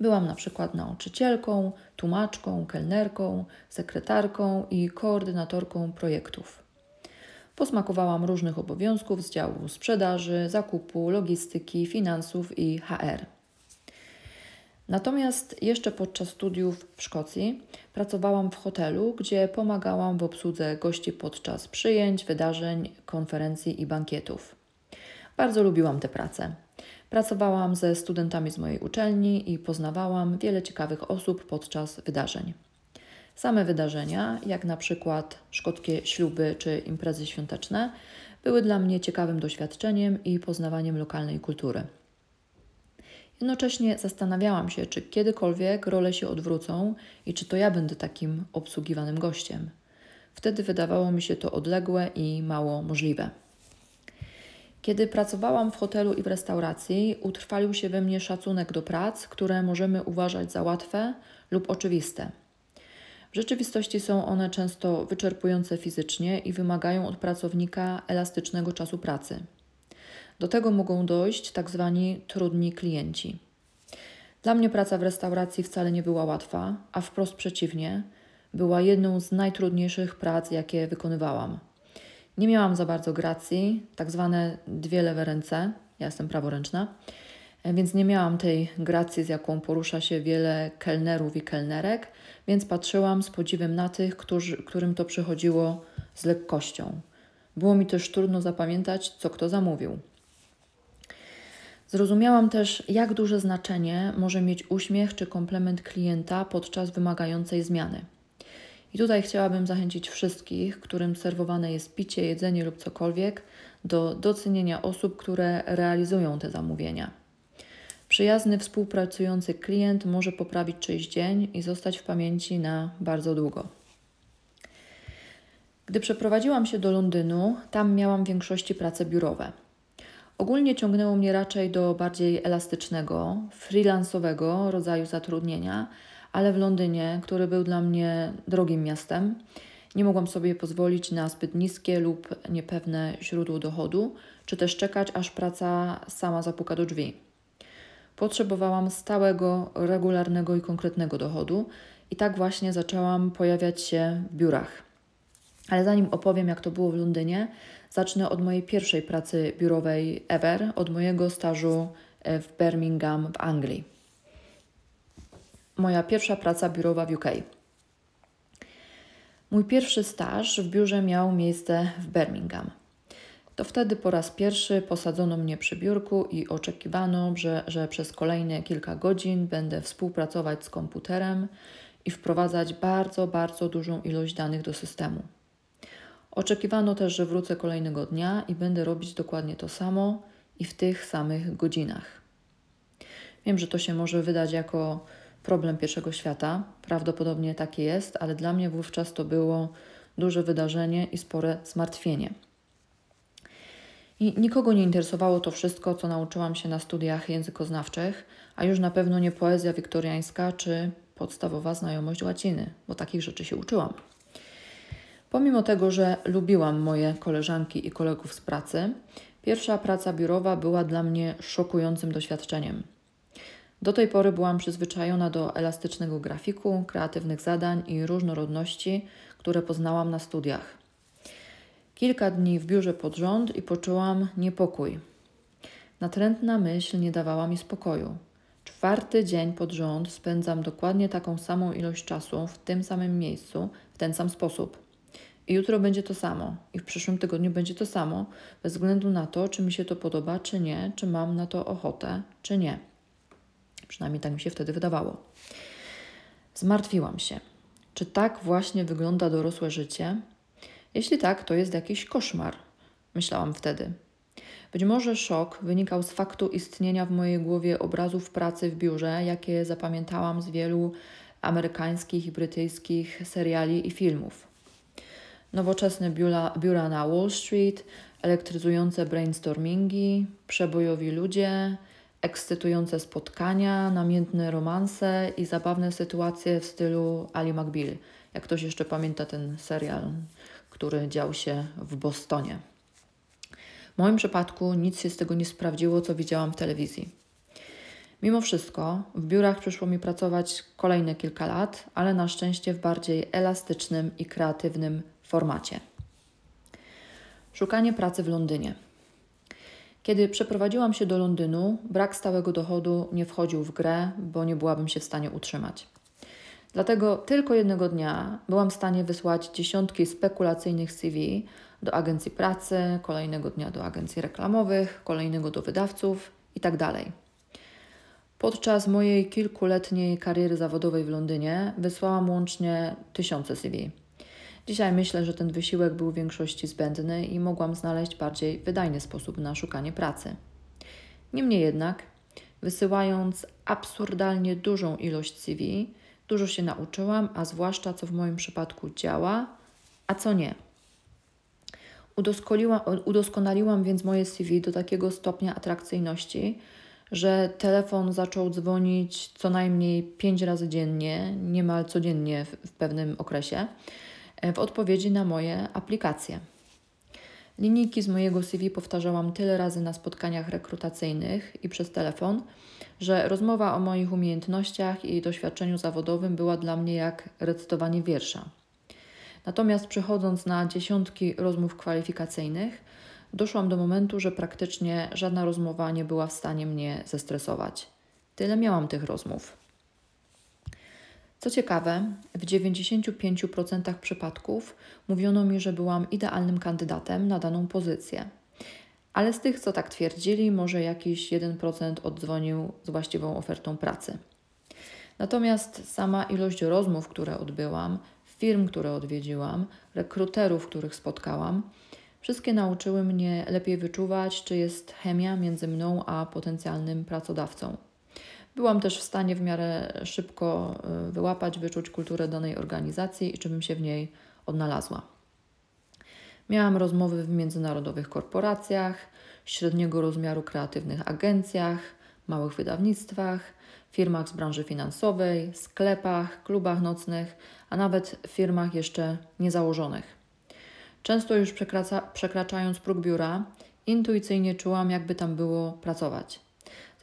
Byłam na przykład nauczycielką, tłumaczką, kelnerką, sekretarką i koordynatorką projektów. Posmakowałam różnych obowiązków z działu sprzedaży, zakupu, logistyki, finansów i HR. Natomiast jeszcze podczas studiów w Szkocji pracowałam w hotelu, gdzie pomagałam w obsłudze gości podczas przyjęć, wydarzeń, konferencji i bankietów. Bardzo lubiłam tę pracę. Pracowałam ze studentami z mojej uczelni i poznawałam wiele ciekawych osób podczas wydarzeń. Same wydarzenia, jak na przykład szkockie śluby czy imprezy świąteczne, były dla mnie ciekawym doświadczeniem i poznawaniem lokalnej kultury. Jednocześnie zastanawiałam się, czy kiedykolwiek role się odwrócą i czy to ja będę takim obsługiwanym gościem. Wtedy wydawało mi się to odległe i mało możliwe. Kiedy pracowałam w hotelu i w restauracji, utrwalił się we mnie szacunek do prac, które możemy uważać za łatwe lub oczywiste. W rzeczywistości są one często wyczerpujące fizycznie i wymagają od pracownika elastycznego czasu pracy. Do tego mogą dojść tak zwani trudni klienci. Dla mnie praca w restauracji wcale nie była łatwa, a wprost przeciwnie, była jedną z najtrudniejszych prac, jakie wykonywałam. Nie miałam za bardzo gracji, tak zwane dwie lewe ręce, ja jestem praworęczna, więc nie miałam tej gracji, z jaką porusza się wiele kelnerów i kelnerek, więc patrzyłam z podziwem na tych, którzy, którym to przychodziło z lekkością. Było mi też trudno zapamiętać, co kto zamówił. Zrozumiałam też, jak duże znaczenie może mieć uśmiech czy komplement klienta podczas wymagającej zmiany. I tutaj chciałabym zachęcić wszystkich, którym serwowane jest picie, jedzenie lub cokolwiek, do docenienia osób, które realizują te zamówienia. Przyjazny, współpracujący klient może poprawić czyjś dzień i zostać w pamięci na bardzo długo. Gdy przeprowadziłam się do Londynu, tam miałam w większości prace biurowe. Ogólnie ciągnęło mnie raczej do bardziej elastycznego, freelansowego rodzaju zatrudnienia, ale w Londynie, który był dla mnie drogim miastem, nie mogłam sobie pozwolić na zbyt niskie lub niepewne źródło dochodu, czy też czekać, aż praca sama zapuka do drzwi. Potrzebowałam stałego, regularnego i konkretnego dochodu, i tak właśnie zaczęłam pojawiać się w biurach. Ale zanim opowiem, jak to było w Londynie, Zacznę od mojej pierwszej pracy biurowej ever, od mojego stażu e, w Birmingham w Anglii. Moja pierwsza praca biurowa w UK. Mój pierwszy staż w biurze miał miejsce w Birmingham. To wtedy po raz pierwszy posadzono mnie przy biurku i oczekiwano, że, że przez kolejne kilka godzin będę współpracować z komputerem i wprowadzać bardzo, bardzo dużą ilość danych do systemu. Oczekiwano też, że wrócę kolejnego dnia i będę robić dokładnie to samo i w tych samych godzinach. Wiem, że to się może wydać jako problem pierwszego świata, prawdopodobnie takie jest, ale dla mnie wówczas to było duże wydarzenie i spore zmartwienie. I nikogo nie interesowało to wszystko, co nauczyłam się na studiach językoznawczych, a już na pewno nie poezja wiktoriańska czy podstawowa znajomość łaciny, bo takich rzeczy się uczyłam. Pomimo tego, że lubiłam moje koleżanki i kolegów z pracy, pierwsza praca biurowa była dla mnie szokującym doświadczeniem. Do tej pory byłam przyzwyczajona do elastycznego grafiku, kreatywnych zadań i różnorodności, które poznałam na studiach. Kilka dni w biurze pod rząd i poczułam niepokój. Natrętna myśl nie dawała mi spokoju. Czwarty dzień pod rząd spędzam dokładnie taką samą ilość czasu w tym samym miejscu, w ten sam sposób. I jutro będzie to samo, i w przyszłym tygodniu będzie to samo, bez względu na to, czy mi się to podoba, czy nie, czy mam na to ochotę, czy nie. Przynajmniej tak mi się wtedy wydawało. Zmartwiłam się. Czy tak właśnie wygląda dorosłe życie? Jeśli tak, to jest jakiś koszmar, myślałam wtedy. Być może szok wynikał z faktu istnienia w mojej głowie obrazów pracy w biurze, jakie zapamiętałam z wielu amerykańskich i brytyjskich seriali i filmów nowoczesne biura, biura na Wall Street, elektryzujące brainstormingi, przebojowi ludzie, ekscytujące spotkania, namiętne romanse i zabawne sytuacje w stylu Ali McBeal. Jak ktoś jeszcze pamięta ten serial, który dział się w Bostonie. W moim przypadku nic się z tego nie sprawdziło, co widziałam w telewizji. Mimo wszystko w biurach przyszło mi pracować kolejne kilka lat, ale na szczęście w bardziej elastycznym i kreatywnym formacie. Szukanie pracy w Londynie. Kiedy przeprowadziłam się do Londynu, brak stałego dochodu nie wchodził w grę, bo nie byłabym się w stanie utrzymać. Dlatego tylko jednego dnia byłam w stanie wysłać dziesiątki spekulacyjnych CV do agencji pracy, kolejnego dnia do agencji reklamowych, kolejnego do wydawców itd. Tak Podczas mojej kilkuletniej kariery zawodowej w Londynie wysłałam łącznie tysiące CV. Dzisiaj myślę, że ten wysiłek był w większości zbędny i mogłam znaleźć bardziej wydajny sposób na szukanie pracy. Niemniej jednak, wysyłając absurdalnie dużą ilość CV, dużo się nauczyłam, a zwłaszcza co w moim przypadku działa, a co nie. Udoskonaliłam więc moje CV do takiego stopnia atrakcyjności, że telefon zaczął dzwonić co najmniej 5 razy dziennie, niemal codziennie w pewnym okresie w odpowiedzi na moje aplikacje. Linijki z mojego CV powtarzałam tyle razy na spotkaniach rekrutacyjnych i przez telefon, że rozmowa o moich umiejętnościach i doświadczeniu zawodowym była dla mnie jak recytowanie wiersza. Natomiast przechodząc na dziesiątki rozmów kwalifikacyjnych, doszłam do momentu, że praktycznie żadna rozmowa nie była w stanie mnie zestresować. Tyle miałam tych rozmów. Co ciekawe, w 95% przypadków mówiono mi, że byłam idealnym kandydatem na daną pozycję. Ale z tych, co tak twierdzili, może jakiś 1% oddzwonił z właściwą ofertą pracy. Natomiast sama ilość rozmów, które odbyłam, firm, które odwiedziłam, rekruterów, których spotkałam, wszystkie nauczyły mnie lepiej wyczuwać, czy jest chemia między mną a potencjalnym pracodawcą. Byłam też w stanie w miarę szybko e, wyłapać, wyczuć kulturę danej organizacji i czy bym się w niej odnalazła. Miałam rozmowy w międzynarodowych korporacjach, średniego rozmiaru kreatywnych agencjach, małych wydawnictwach, firmach z branży finansowej, sklepach, klubach nocnych, a nawet firmach jeszcze niezałożonych. Często już przekraca, przekraczając próg biura, intuicyjnie czułam, jakby tam było pracować.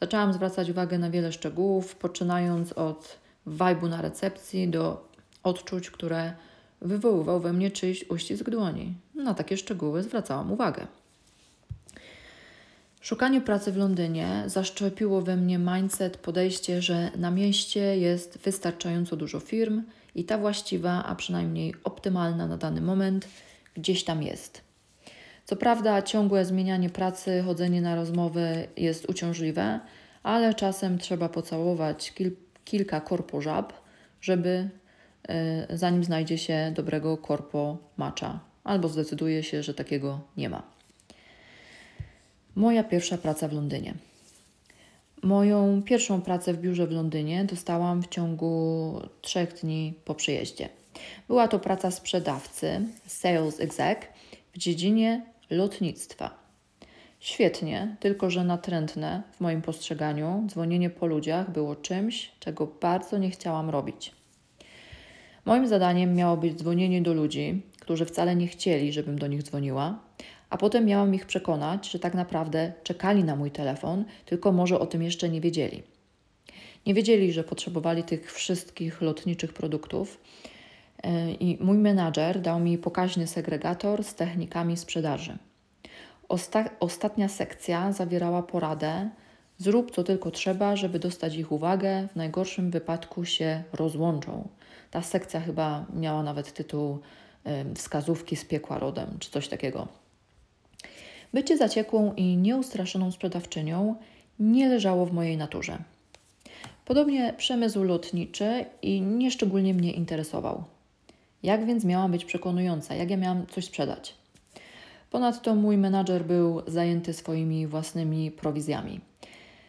Zaczęłam zwracać uwagę na wiele szczegółów, poczynając od wajbu na recepcji do odczuć, które wywoływał we mnie czyjś uścisk dłoni. Na takie szczegóły zwracałam uwagę. Szukanie pracy w Londynie zaszczepiło we mnie mindset, podejście, że na mieście jest wystarczająco dużo firm i ta właściwa, a przynajmniej optymalna na dany moment gdzieś tam jest. Co prawda, ciągłe zmienianie pracy, chodzenie na rozmowy jest uciążliwe, ale czasem trzeba pocałować kil kilka korpo żab, żeby y, zanim znajdzie się dobrego korpo macza, albo zdecyduje się, że takiego nie ma. Moja pierwsza praca w Londynie. Moją pierwszą pracę w biurze w Londynie dostałam w ciągu trzech dni po przyjeździe. Była to praca sprzedawcy, sales exec, w dziedzinie lotnictwa. Świetnie, tylko że natrętne, w moim postrzeganiu, dzwonienie po ludziach było czymś, czego bardzo nie chciałam robić. Moim zadaniem miało być dzwonienie do ludzi, którzy wcale nie chcieli, żebym do nich dzwoniła, a potem miałam ich przekonać, że tak naprawdę czekali na mój telefon, tylko może o tym jeszcze nie wiedzieli. Nie wiedzieli, że potrzebowali tych wszystkich lotniczych produktów, i mój menadżer dał mi pokaźny segregator z technikami sprzedaży. Osta ostatnia sekcja zawierała poradę: zrób co tylko trzeba, żeby dostać ich uwagę, w najgorszym wypadku się rozłączą. Ta sekcja chyba miała nawet tytuł Wskazówki z piekła rodem, czy coś takiego. Bycie zaciekłą i nieustraszoną sprzedawczynią nie leżało w mojej naturze. Podobnie przemysł lotniczy i nieszczególnie mnie interesował. Jak więc miałam być przekonująca? Jak ja miałam coś sprzedać? Ponadto mój menadżer był zajęty swoimi własnymi prowizjami.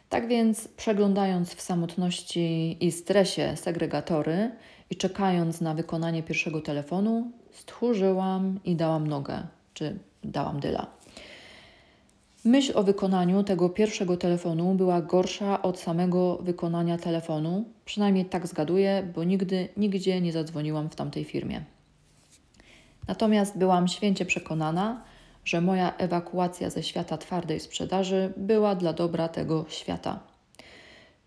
Tak więc, przeglądając w samotności i stresie segregatory i czekając na wykonanie pierwszego telefonu, stchórzyłam i dałam nogę, czy dałam dyla. Myśl o wykonaniu tego pierwszego telefonu była gorsza od samego wykonania telefonu, przynajmniej tak zgaduję, bo nigdy, nigdzie nie zadzwoniłam w tamtej firmie. Natomiast byłam święcie przekonana, że moja ewakuacja ze świata twardej sprzedaży była dla dobra tego świata.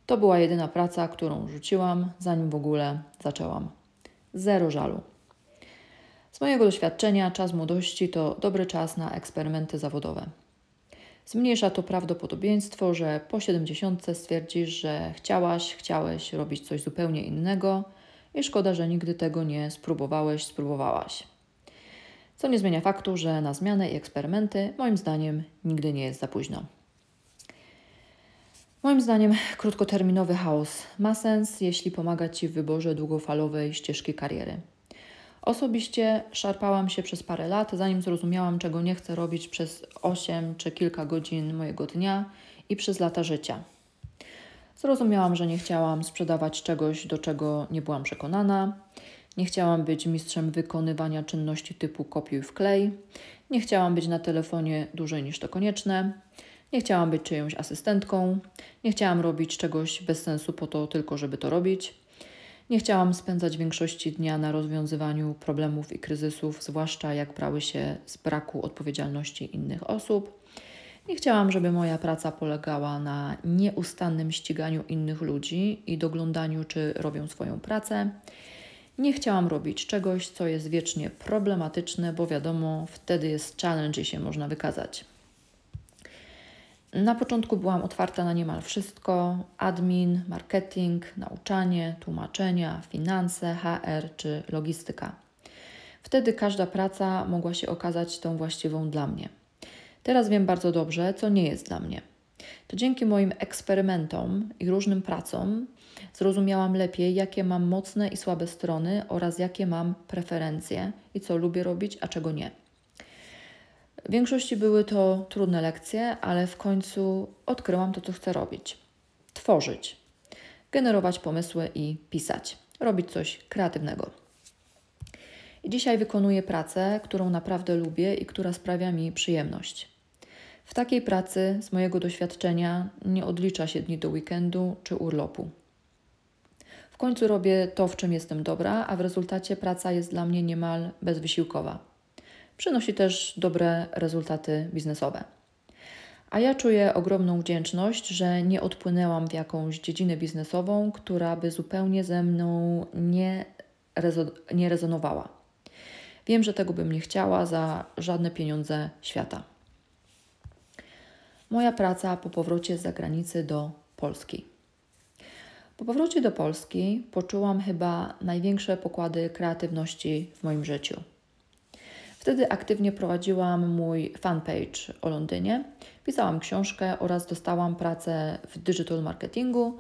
To była jedyna praca, którą rzuciłam, zanim w ogóle zaczęłam. Zero żalu. Z mojego doświadczenia czas młodości to dobry czas na eksperymenty zawodowe. Zmniejsza to prawdopodobieństwo, że po 70 stwierdzisz, że chciałaś, chciałeś robić coś zupełnie innego i szkoda, że nigdy tego nie spróbowałeś, spróbowałaś. Co nie zmienia faktu, że na zmiany i eksperymenty moim zdaniem nigdy nie jest za późno. Moim zdaniem krótkoterminowy chaos ma sens, jeśli pomaga Ci w wyborze długofalowej ścieżki kariery. Osobiście szarpałam się przez parę lat, zanim zrozumiałam, czego nie chcę robić przez 8 czy kilka godzin mojego dnia i przez lata życia. Zrozumiałam, że nie chciałam sprzedawać czegoś, do czego nie byłam przekonana. Nie chciałam być mistrzem wykonywania czynności typu kopiuj w klej. Nie chciałam być na telefonie dłużej niż to konieczne. Nie chciałam być czyjąś asystentką. Nie chciałam robić czegoś bez sensu po to tylko, żeby to robić. Nie chciałam spędzać większości dnia na rozwiązywaniu problemów i kryzysów, zwłaszcza jak brały się z braku odpowiedzialności innych osób. Nie chciałam, żeby moja praca polegała na nieustannym ściganiu innych ludzi i doglądaniu, czy robią swoją pracę. Nie chciałam robić czegoś, co jest wiecznie problematyczne, bo wiadomo, wtedy jest challenge i się można wykazać. Na początku byłam otwarta na niemal wszystko: admin, marketing, nauczanie, tłumaczenia, finanse, HR czy logistyka. Wtedy każda praca mogła się okazać tą właściwą dla mnie. Teraz wiem bardzo dobrze, co nie jest dla mnie. To dzięki moim eksperymentom i różnym pracom zrozumiałam lepiej, jakie mam mocne i słabe strony oraz jakie mam preferencje i co lubię robić, a czego nie. W większości były to trudne lekcje, ale w końcu odkryłam to, co chcę robić: tworzyć, generować pomysły i pisać, robić coś kreatywnego. I dzisiaj wykonuję pracę, którą naprawdę lubię i która sprawia mi przyjemność. W takiej pracy, z mojego doświadczenia, nie odlicza się dni do weekendu czy urlopu. W końcu robię to, w czym jestem dobra, a w rezultacie praca jest dla mnie niemal bezwysiłkowa przynosi też dobre rezultaty biznesowe. A ja czuję ogromną wdzięczność, że nie odpłynęłam w jakąś dziedzinę biznesową, która by zupełnie ze mną nie, rezo nie rezonowała. Wiem, że tego bym nie chciała za żadne pieniądze świata. Moja praca po powrocie z zagranicy do Polski. Po powrocie do Polski poczułam chyba największe pokłady kreatywności w moim życiu. Wtedy aktywnie prowadziłam mój fanpage o Londynie, pisałam książkę oraz dostałam pracę w digital marketingu,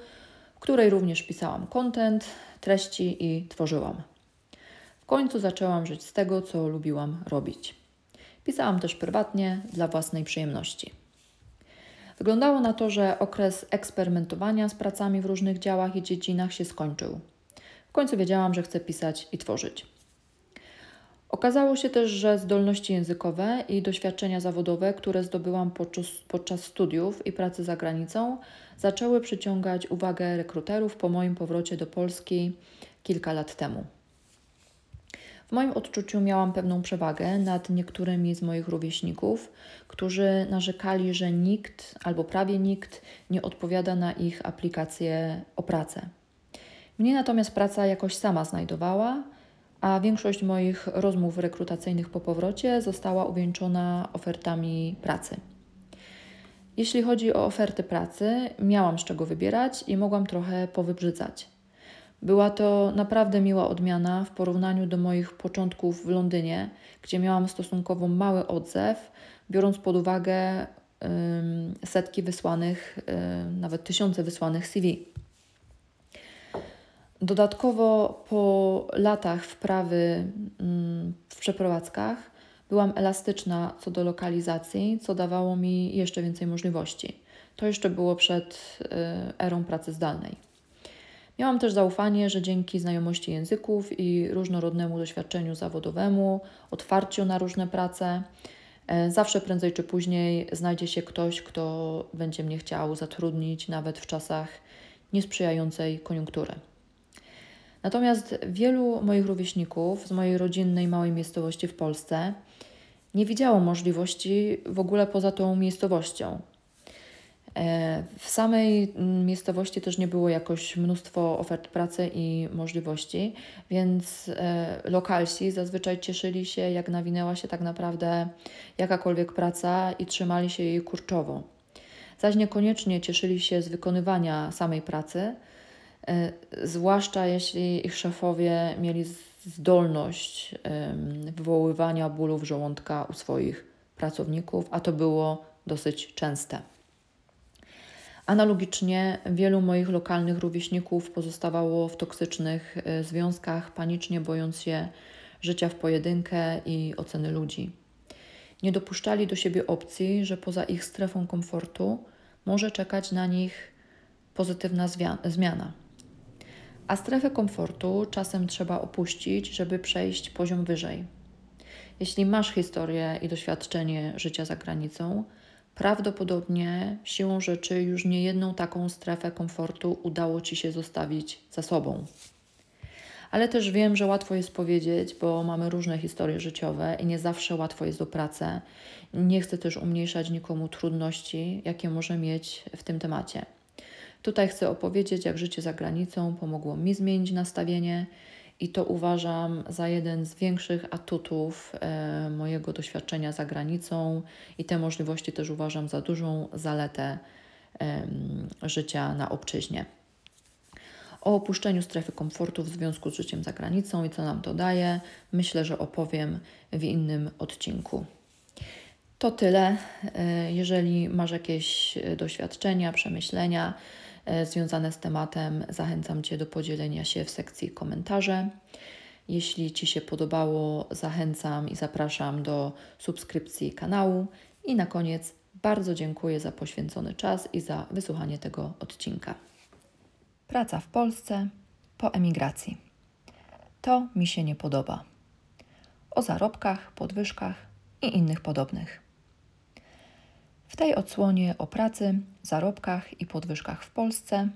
w której również pisałam content, treści i tworzyłam. W końcu zaczęłam żyć z tego, co lubiłam robić. Pisałam też prywatnie dla własnej przyjemności. Wyglądało na to, że okres eksperymentowania z pracami w różnych działach i dziedzinach się skończył. W końcu wiedziałam, że chcę pisać i tworzyć. Okazało się też, że zdolności językowe i doświadczenia zawodowe, które zdobyłam podczas, podczas, studiów i pracy za granicą, zaczęły przyciągać uwagę rekruterów po moim powrocie do Polski kilka lat temu. W moim odczuciu miałam pewną przewagę nad niektórymi z moich rówieśników, którzy narzekali, że nikt albo prawie nikt nie odpowiada na ich aplikacje o pracę. Mnie natomiast praca jakoś sama znajdowała a większość moich rozmów rekrutacyjnych po powrocie została uwieńczona ofertami pracy. Jeśli chodzi o oferty pracy, miałam z czego wybierać i mogłam trochę powybrzydzać. Była to naprawdę miła odmiana w porównaniu do moich początków w Londynie, gdzie miałam stosunkowo mały odzew, biorąc pod uwagę setki wysłanych, y, nawet tysiące wysłanych CV. Dodatkowo po latach wprawy mm, w przeprowadzkach byłam elastyczna co do lokalizacji, co dawało mi jeszcze więcej możliwości. To jeszcze było przed y, erą pracy zdalnej. Miałam też zaufanie, że dzięki znajomości języków i różnorodnemu doświadczeniu zawodowemu, otwarciu na różne prace, e, zawsze prędzej czy później znajdzie się ktoś, kto będzie mnie chciał zatrudnić, nawet w czasach niesprzyjającej koniunktury. Natomiast wielu moich rówieśników z mojej rodzinnej małej miejscowości w Polsce nie widziało możliwości w ogóle poza tą miejscowością. E, w samej miejscowości też nie było jakoś mnóstwo ofert pracy i możliwości, więc e, lokalsi zazwyczaj cieszyli się, jak nawinęła się tak naprawdę jakakolwiek praca i trzymali się jej kurczowo. Zaś niekoniecznie cieszyli się z wykonywania samej pracy, E, zwłaszcza jeśli ich szefowie mieli zdolność wywoływania bólów żołądka u swoich pracowników, a to było dosyć częste. Analogicznie wielu moich lokalnych rówieśników pozostawało w toksycznych e, związkach, panicznie bojąc się życia w pojedynkę i oceny ludzi. Nie dopuszczali do siebie opcji, że poza ich strefą komfortu może czekać na nich pozytywna zmiana. A strefę komfortu czasem trzeba opuścić, żeby przejść poziom wyżej. Jeśli masz historię i doświadczenie życia za granicą, prawdopodobnie siłą rzeczy już nie jedną taką strefę komfortu udało ci się zostawić za sobą. Ale też wiem, że łatwo jest powiedzieć, bo mamy różne historie życiowe i nie zawsze łatwo jest do pracy. Nie chcę też umniejszać nikomu trudności, jakie może mieć w tym temacie. Tutaj chcę opowiedzieć, jak życie za granicą pomogło mi zmienić nastawienie i to uważam za jeden z większych atutów e, mojego doświadczenia za granicą i te możliwości też uważam za dużą zaletę e, życia na obczyźnie. O opuszczeniu strefy komfortu w związku z życiem za granicą i co nam to daje, myślę, że opowiem w innym odcinku. To tyle. E, jeżeli masz jakieś e, doświadczenia, przemyślenia, E, związane z tematem, zachęcam Cię do podzielenia się w sekcji komentarze. Jeśli Ci się podobało, zachęcam i zapraszam do subskrypcji kanału. I na koniec bardzo dziękuję za poświęcony czas i za wysłuchanie tego odcinka. Praca w Polsce po emigracji. To mi się nie podoba. O zarobkach, podwyżkach i innych podobnych. W tej odsłonie o pracy, zarobkach i podwyżkach w Polsce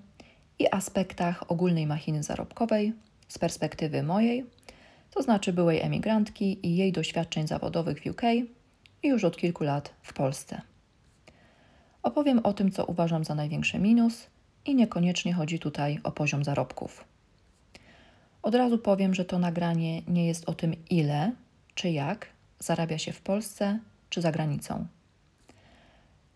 i aspektach ogólnej machiny zarobkowej z perspektywy mojej, to znaczy byłej emigrantki i jej doświadczeń zawodowych w UK i już od kilku lat w Polsce. Opowiem o tym, co uważam za największy minus i niekoniecznie chodzi tutaj o poziom zarobków. Od razu powiem, że to nagranie nie jest o tym, ile czy jak zarabia się w Polsce czy za granicą.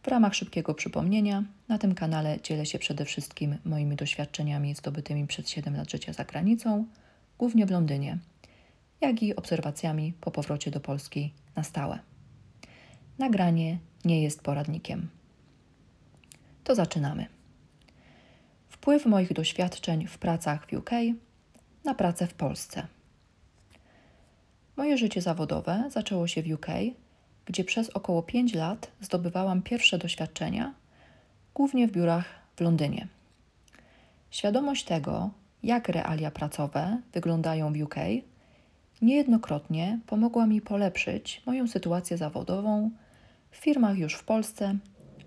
W ramach szybkiego przypomnienia, na tym kanale dzielę się przede wszystkim moimi doświadczeniami zdobytymi przez 7 lat życia za granicą, głównie w Londynie, jak i obserwacjami po powrocie do Polski na stałe. Nagranie nie jest poradnikiem. To zaczynamy. Wpływ moich doświadczeń w pracach w UK na pracę w Polsce. Moje życie zawodowe zaczęło się w UK gdzie przez około 5 lat zdobywałam pierwsze doświadczenia, głównie w biurach w Londynie. Świadomość tego, jak realia pracowe wyglądają w UK, niejednokrotnie pomogła mi polepszyć moją sytuację zawodową w firmach już w Polsce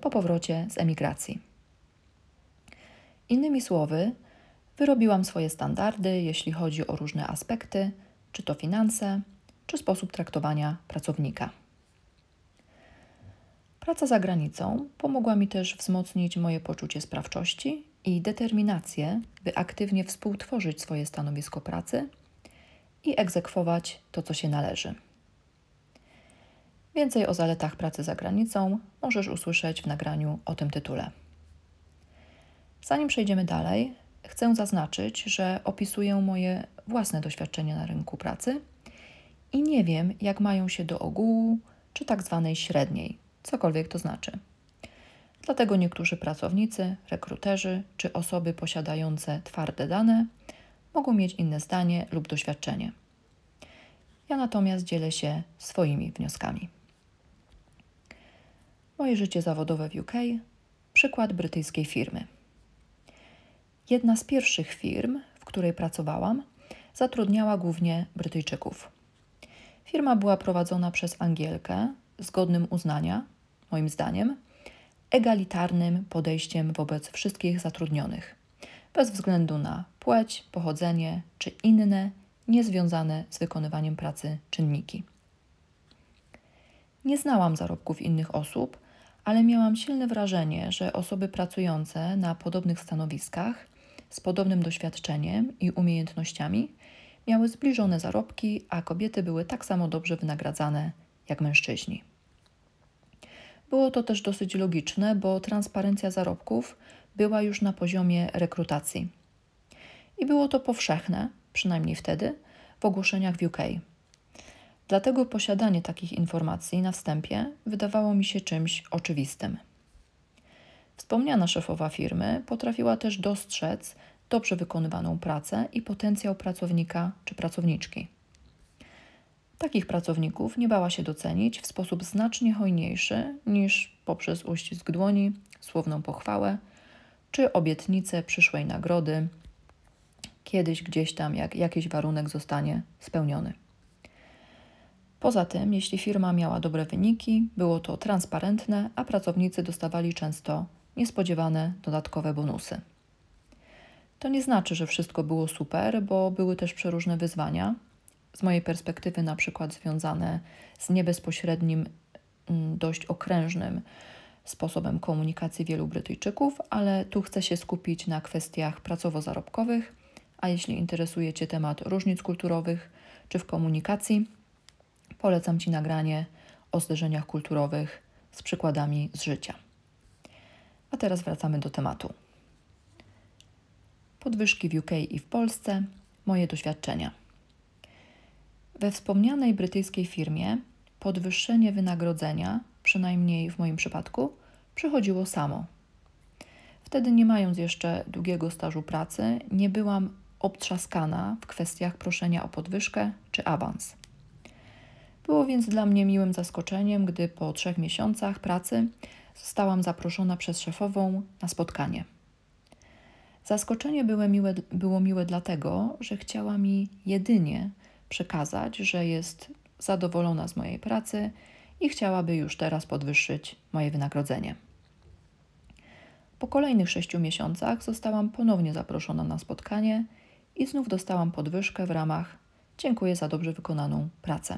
po powrocie z emigracji. Innymi słowy, wyrobiłam swoje standardy, jeśli chodzi o różne aspekty, czy to finanse, czy sposób traktowania pracownika. Praca za granicą pomogła mi też wzmocnić moje poczucie sprawczości i determinację, by aktywnie współtworzyć swoje stanowisko pracy i egzekwować to, co się należy. Więcej o zaletach pracy za granicą możesz usłyszeć w nagraniu o tym tytule. Zanim przejdziemy dalej, chcę zaznaczyć, że opisuję moje własne doświadczenia na rynku pracy i nie wiem, jak mają się do ogółu czy tak zwanej średniej, cokolwiek to znaczy. Dlatego niektórzy pracownicy, rekruterzy czy osoby posiadające twarde dane mogą mieć inne zdanie lub doświadczenie. Ja natomiast dzielę się swoimi wnioskami. Moje życie zawodowe w UK przykład brytyjskiej firmy. Jedna z pierwszych firm, w której pracowałam, zatrudniała głównie Brytyjczyków. Firma była prowadzona przez Angielkę, zgodnym uznania, moim zdaniem, egalitarnym podejściem wobec wszystkich zatrudnionych, bez względu na płeć, pochodzenie czy inne niezwiązane z wykonywaniem pracy czynniki. Nie znałam zarobków innych osób, ale miałam silne wrażenie, że osoby pracujące na podobnych stanowiskach, z podobnym doświadczeniem i umiejętnościami, miały zbliżone zarobki, a kobiety były tak samo dobrze wynagradzane jak mężczyźni. Było to też dosyć logiczne, bo transparencja zarobków była już na poziomie rekrutacji. I było to powszechne, przynajmniej wtedy, w ogłoszeniach w UK. Dlatego posiadanie takich informacji na wstępie wydawało mi się czymś oczywistym. Wspomniana szefowa firmy potrafiła też dostrzec dobrze wykonywaną pracę i potencjał pracownika czy pracowniczki. Takich pracowników nie bała się docenić w sposób znacznie hojniejszy niż poprzez uścisk dłoni, słowną pochwałę czy obietnicę przyszłej nagrody, kiedyś gdzieś tam jak jakiś warunek zostanie spełniony. Poza tym, jeśli firma miała dobre wyniki, było to transparentne, a pracownicy dostawali często niespodziewane dodatkowe bonusy. To nie znaczy, że wszystko było super, bo były też przeróżne wyzwania, z mojej perspektywy na przykład związane z niebezpośrednim, mm, dość okrężnym sposobem komunikacji wielu Brytyjczyków, ale tu chcę się skupić na kwestiach pracowo-zarobkowych, a jeśli interesuje Cię temat różnic kulturowych czy w komunikacji, polecam Ci nagranie o zderzeniach kulturowych z przykładami z życia. A teraz wracamy do tematu. Podwyżki w UK i w Polsce, moje doświadczenia. We wspomnianej brytyjskiej firmie podwyższenie wynagrodzenia, przynajmniej w moim przypadku, przychodziło samo. Wtedy, nie mając jeszcze długiego stażu pracy, nie byłam obtrzaskana w kwestiach proszenia o podwyżkę czy awans. Było więc dla mnie miłym zaskoczeniem, gdy po trzech miesiącach pracy zostałam zaproszona przez szefową na spotkanie. Zaskoczenie było miłe, było miłe dlatego, że chciała mi jedynie przekazać, że jest zadowolona z mojej pracy i chciałaby już teraz podwyższyć moje wynagrodzenie. Po kolejnych sześciu miesiącach zostałam ponownie zaproszona na spotkanie i znów dostałam podwyżkę w ramach Dziękuję za dobrze wykonaną pracę.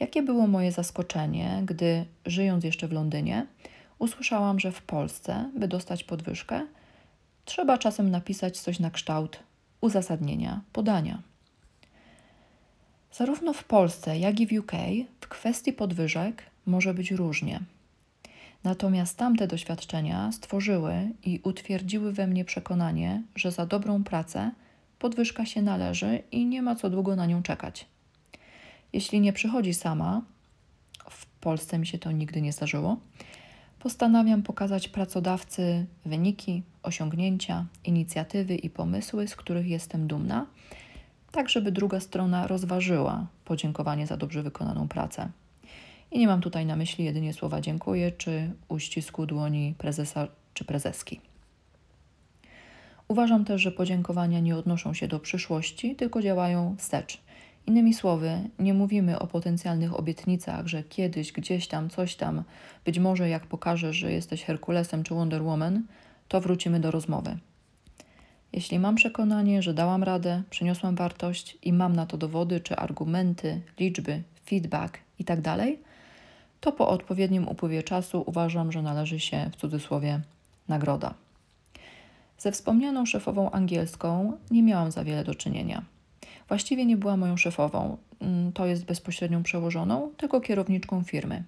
Jakie było moje zaskoczenie, gdy żyjąc jeszcze w Londynie, usłyszałam, że w Polsce, by dostać podwyżkę, trzeba czasem napisać coś na kształt uzasadnienia podania. Zarówno w Polsce, jak i w UK w kwestii podwyżek może być różnie. Natomiast tamte doświadczenia stworzyły i utwierdziły we mnie przekonanie, że za dobrą pracę podwyżka się należy i nie ma co długo na nią czekać. Jeśli nie przychodzi sama, w Polsce mi się to nigdy nie zdarzyło, postanawiam pokazać pracodawcy wyniki, osiągnięcia, inicjatywy i pomysły, z których jestem dumna tak żeby druga strona rozważyła podziękowanie za dobrze wykonaną pracę. I nie mam tutaj na myśli jedynie słowa dziękuję czy uścisku dłoni prezesa czy prezeski. Uważam też, że podziękowania nie odnoszą się do przyszłości, tylko działają wstecz. Innymi słowy, nie mówimy o potencjalnych obietnicach, że kiedyś, gdzieś tam, coś tam, być może jak pokażesz, że jesteś Herkulesem czy Wonder Woman, to wrócimy do rozmowy. Jeśli mam przekonanie, że dałam radę, przyniosłam wartość i mam na to dowody czy argumenty, liczby, feedback itd., tak to po odpowiednim upływie czasu uważam, że należy się w cudzysłowie nagroda. Ze wspomnianą szefową angielską nie miałam za wiele do czynienia. Właściwie nie była moją szefową, mm, to jest bezpośrednią przełożoną, tylko kierowniczką firmy.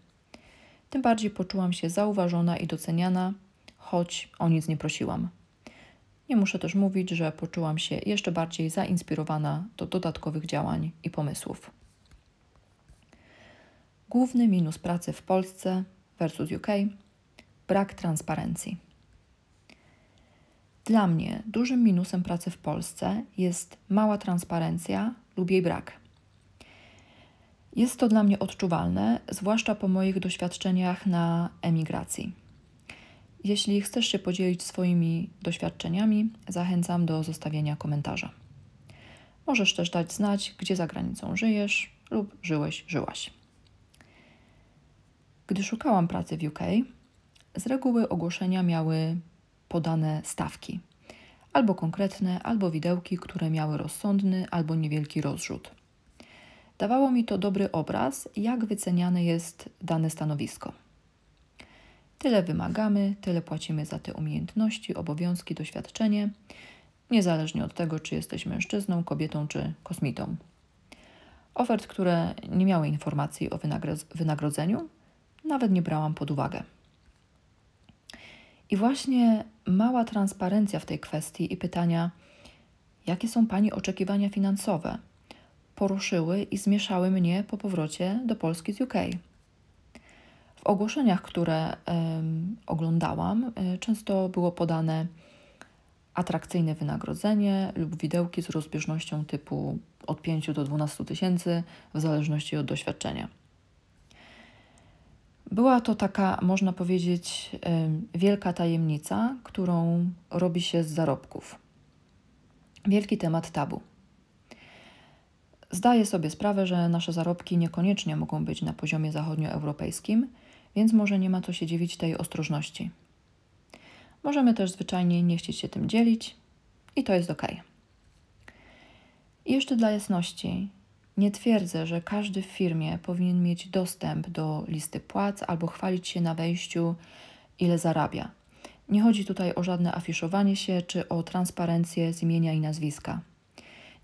Tym bardziej poczułam się zauważona i doceniana, choć o nic nie prosiłam. Nie muszę też mówić, że poczułam się jeszcze bardziej zainspirowana do dodatkowych działań i pomysłów. Główny minus pracy w Polsce versus UK brak transparencji. Dla mnie dużym minusem pracy w Polsce jest mała transparencja lub jej brak. Jest to dla mnie odczuwalne, zwłaszcza po moich doświadczeniach na emigracji. Jeśli chcesz się podzielić swoimi doświadczeniami, zachęcam do zostawienia komentarza. Możesz też dać znać, gdzie za granicą żyjesz lub żyłeś, żyłaś. Gdy szukałam pracy w UK, z reguły ogłoszenia miały podane stawki albo konkretne, albo widełki, które miały rozsądny albo niewielki rozrzut. Dawało mi to dobry obraz, jak wyceniane jest dane stanowisko. Tyle wymagamy, tyle płacimy za te umiejętności, obowiązki, doświadczenie, niezależnie od tego, czy jesteś mężczyzną, kobietą czy kosmitą. Ofert, które nie miały informacji o wynagrodzeniu, nawet nie brałam pod uwagę. I właśnie mała transparencja w tej kwestii i pytania, jakie są Pani oczekiwania finansowe, poruszyły i zmieszały mnie po powrocie do Polski z UK. W ogłoszeniach, które oglądałam, e, często było podane atrakcyjne wynagrodzenie lub widełki z rozbieżnością typu od 5 do 12 tysięcy, w zależności od doświadczenia. Była to taka, można powiedzieć, wielka tajemnica, którą robi się z zarobków. Wielki temat tabu. Zdaję sobie sprawę, że nasze zarobki niekoniecznie mogą być na poziomie zachodnioeuropejskim, więc może nie ma co się dziwić tej ostrożności. Możemy też zwyczajnie nie chcieć się tym dzielić i to jest ok. I jeszcze dla jasności, nie twierdzę, że każdy w firmie powinien mieć dostęp do listy płac albo chwalić się na wejściu, ile zarabia. Nie chodzi tutaj o żadne afiszowanie się czy o transparencję z imienia i nazwiska.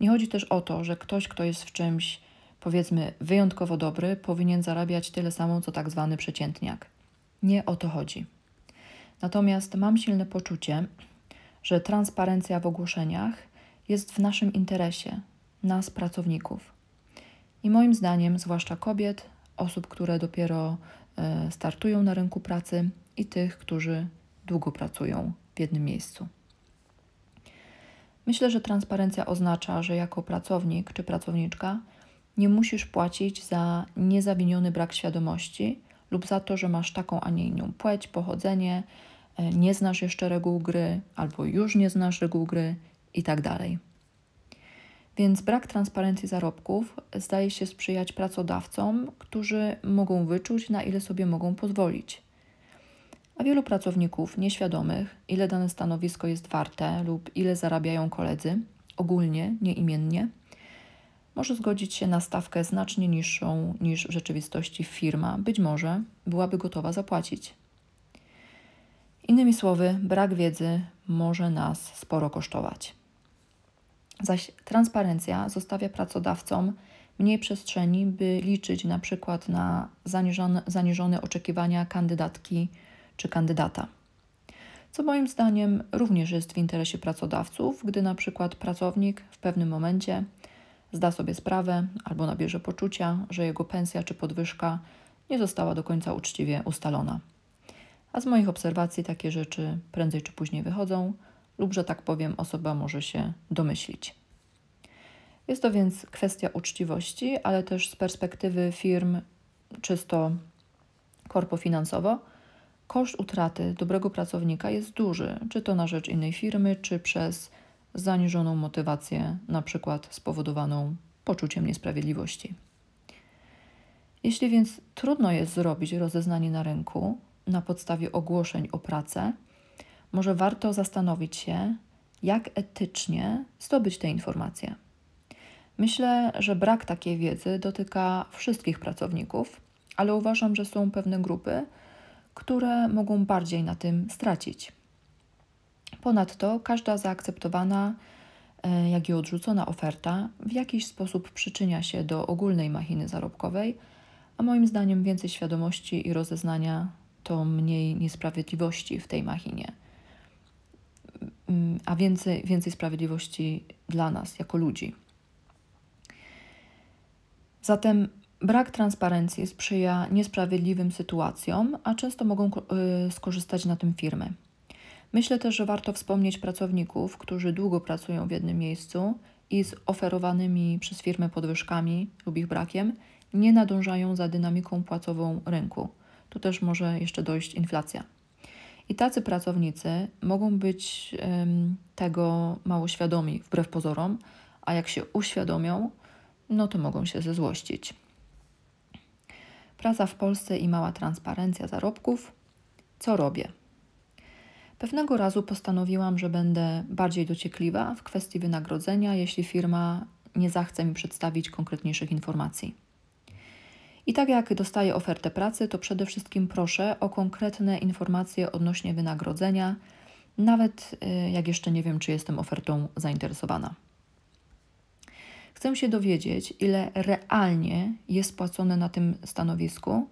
Nie chodzi też o to, że ktoś, kto jest w czymś powiedzmy wyjątkowo dobry, powinien zarabiać tyle samo co tak zwany przeciętniak. Nie o to chodzi. Natomiast mam silne poczucie, że transparencja w ogłoszeniach jest w naszym interesie, nas pracowników. I moim zdaniem, zwłaszcza kobiet, osób, które dopiero e, startują na rynku pracy i tych, którzy długo pracują w jednym miejscu. Myślę, że transparencja oznacza, że jako pracownik czy pracowniczka nie musisz płacić za niezawiniony brak świadomości lub za to, że masz taką, a nie inną płeć, pochodzenie, e, nie znasz jeszcze reguł gry albo już nie znasz reguł gry itd. Tak Więc brak transparencji zarobków zdaje się sprzyjać pracodawcom, którzy mogą wyczuć, na ile sobie mogą pozwolić. A wielu pracowników nieświadomych, ile dane stanowisko jest warte lub ile zarabiają koledzy, ogólnie, nieimiennie, może zgodzić się na stawkę znacznie niższą niż w rzeczywistości firma być może byłaby gotowa zapłacić. Innymi słowy, brak wiedzy może nas sporo kosztować. Zaś transparencja zostawia pracodawcom mniej przestrzeni, by liczyć na przykład na zaniżone, zaniżone oczekiwania kandydatki czy kandydata. Co moim zdaniem również jest w interesie pracodawców, gdy na przykład pracownik w pewnym momencie zda sobie sprawę albo nabierze poczucia, że jego pensja czy podwyżka nie została do końca uczciwie ustalona. A z moich obserwacji takie rzeczy prędzej czy później wychodzą, lub że tak powiem, osoba może się domyślić. Jest to więc kwestia uczciwości, ale też z perspektywy firm czysto korpofinansowo, koszt utraty dobrego pracownika jest duży, czy to na rzecz innej firmy, czy przez zaniżoną motywację, na przykład spowodowaną poczuciem niesprawiedliwości. Jeśli więc trudno jest zrobić rozeznanie na rynku na podstawie ogłoszeń o pracę, może warto zastanowić się, jak etycznie zdobyć te informacje. Myślę, że brak takiej wiedzy dotyka wszystkich pracowników, ale uważam, że są pewne grupy, które mogą bardziej na tym stracić. Ponadto każda zaakceptowana, e, jak i odrzucona oferta w jakiś sposób przyczynia się do ogólnej machiny zarobkowej, a moim zdaniem więcej świadomości i rozeznania to mniej niesprawiedliwości w tej machinie, mm, a więcej, więcej sprawiedliwości dla nas jako ludzi. Zatem brak transparencji sprzyja niesprawiedliwym sytuacjom, a często mogą e, skorzystać na tym firmy. Myślę też, że warto wspomnieć pracowników, którzy długo pracują w jednym miejscu i z oferowanymi przez firmę podwyżkami lub ich brakiem nie nadążają za dynamiką płacową rynku. Tu też może jeszcze dojść inflacja. I tacy pracownicy mogą być ym, tego mało świadomi, wbrew pozorom, a jak się uświadomią, no to mogą się zezłościć. Praca w Polsce i mała transparencja zarobków. Co robię? Pewnego razu postanowiłam, że będę bardziej dociekliwa w kwestii wynagrodzenia, jeśli firma nie zachce mi przedstawić konkretniejszych informacji. I tak jak dostaję ofertę pracy, to przede wszystkim proszę o konkretne informacje odnośnie wynagrodzenia, nawet y, jak jeszcze nie wiem, czy jestem ofertą zainteresowana. Chcę się dowiedzieć, ile realnie jest płacone na tym stanowisku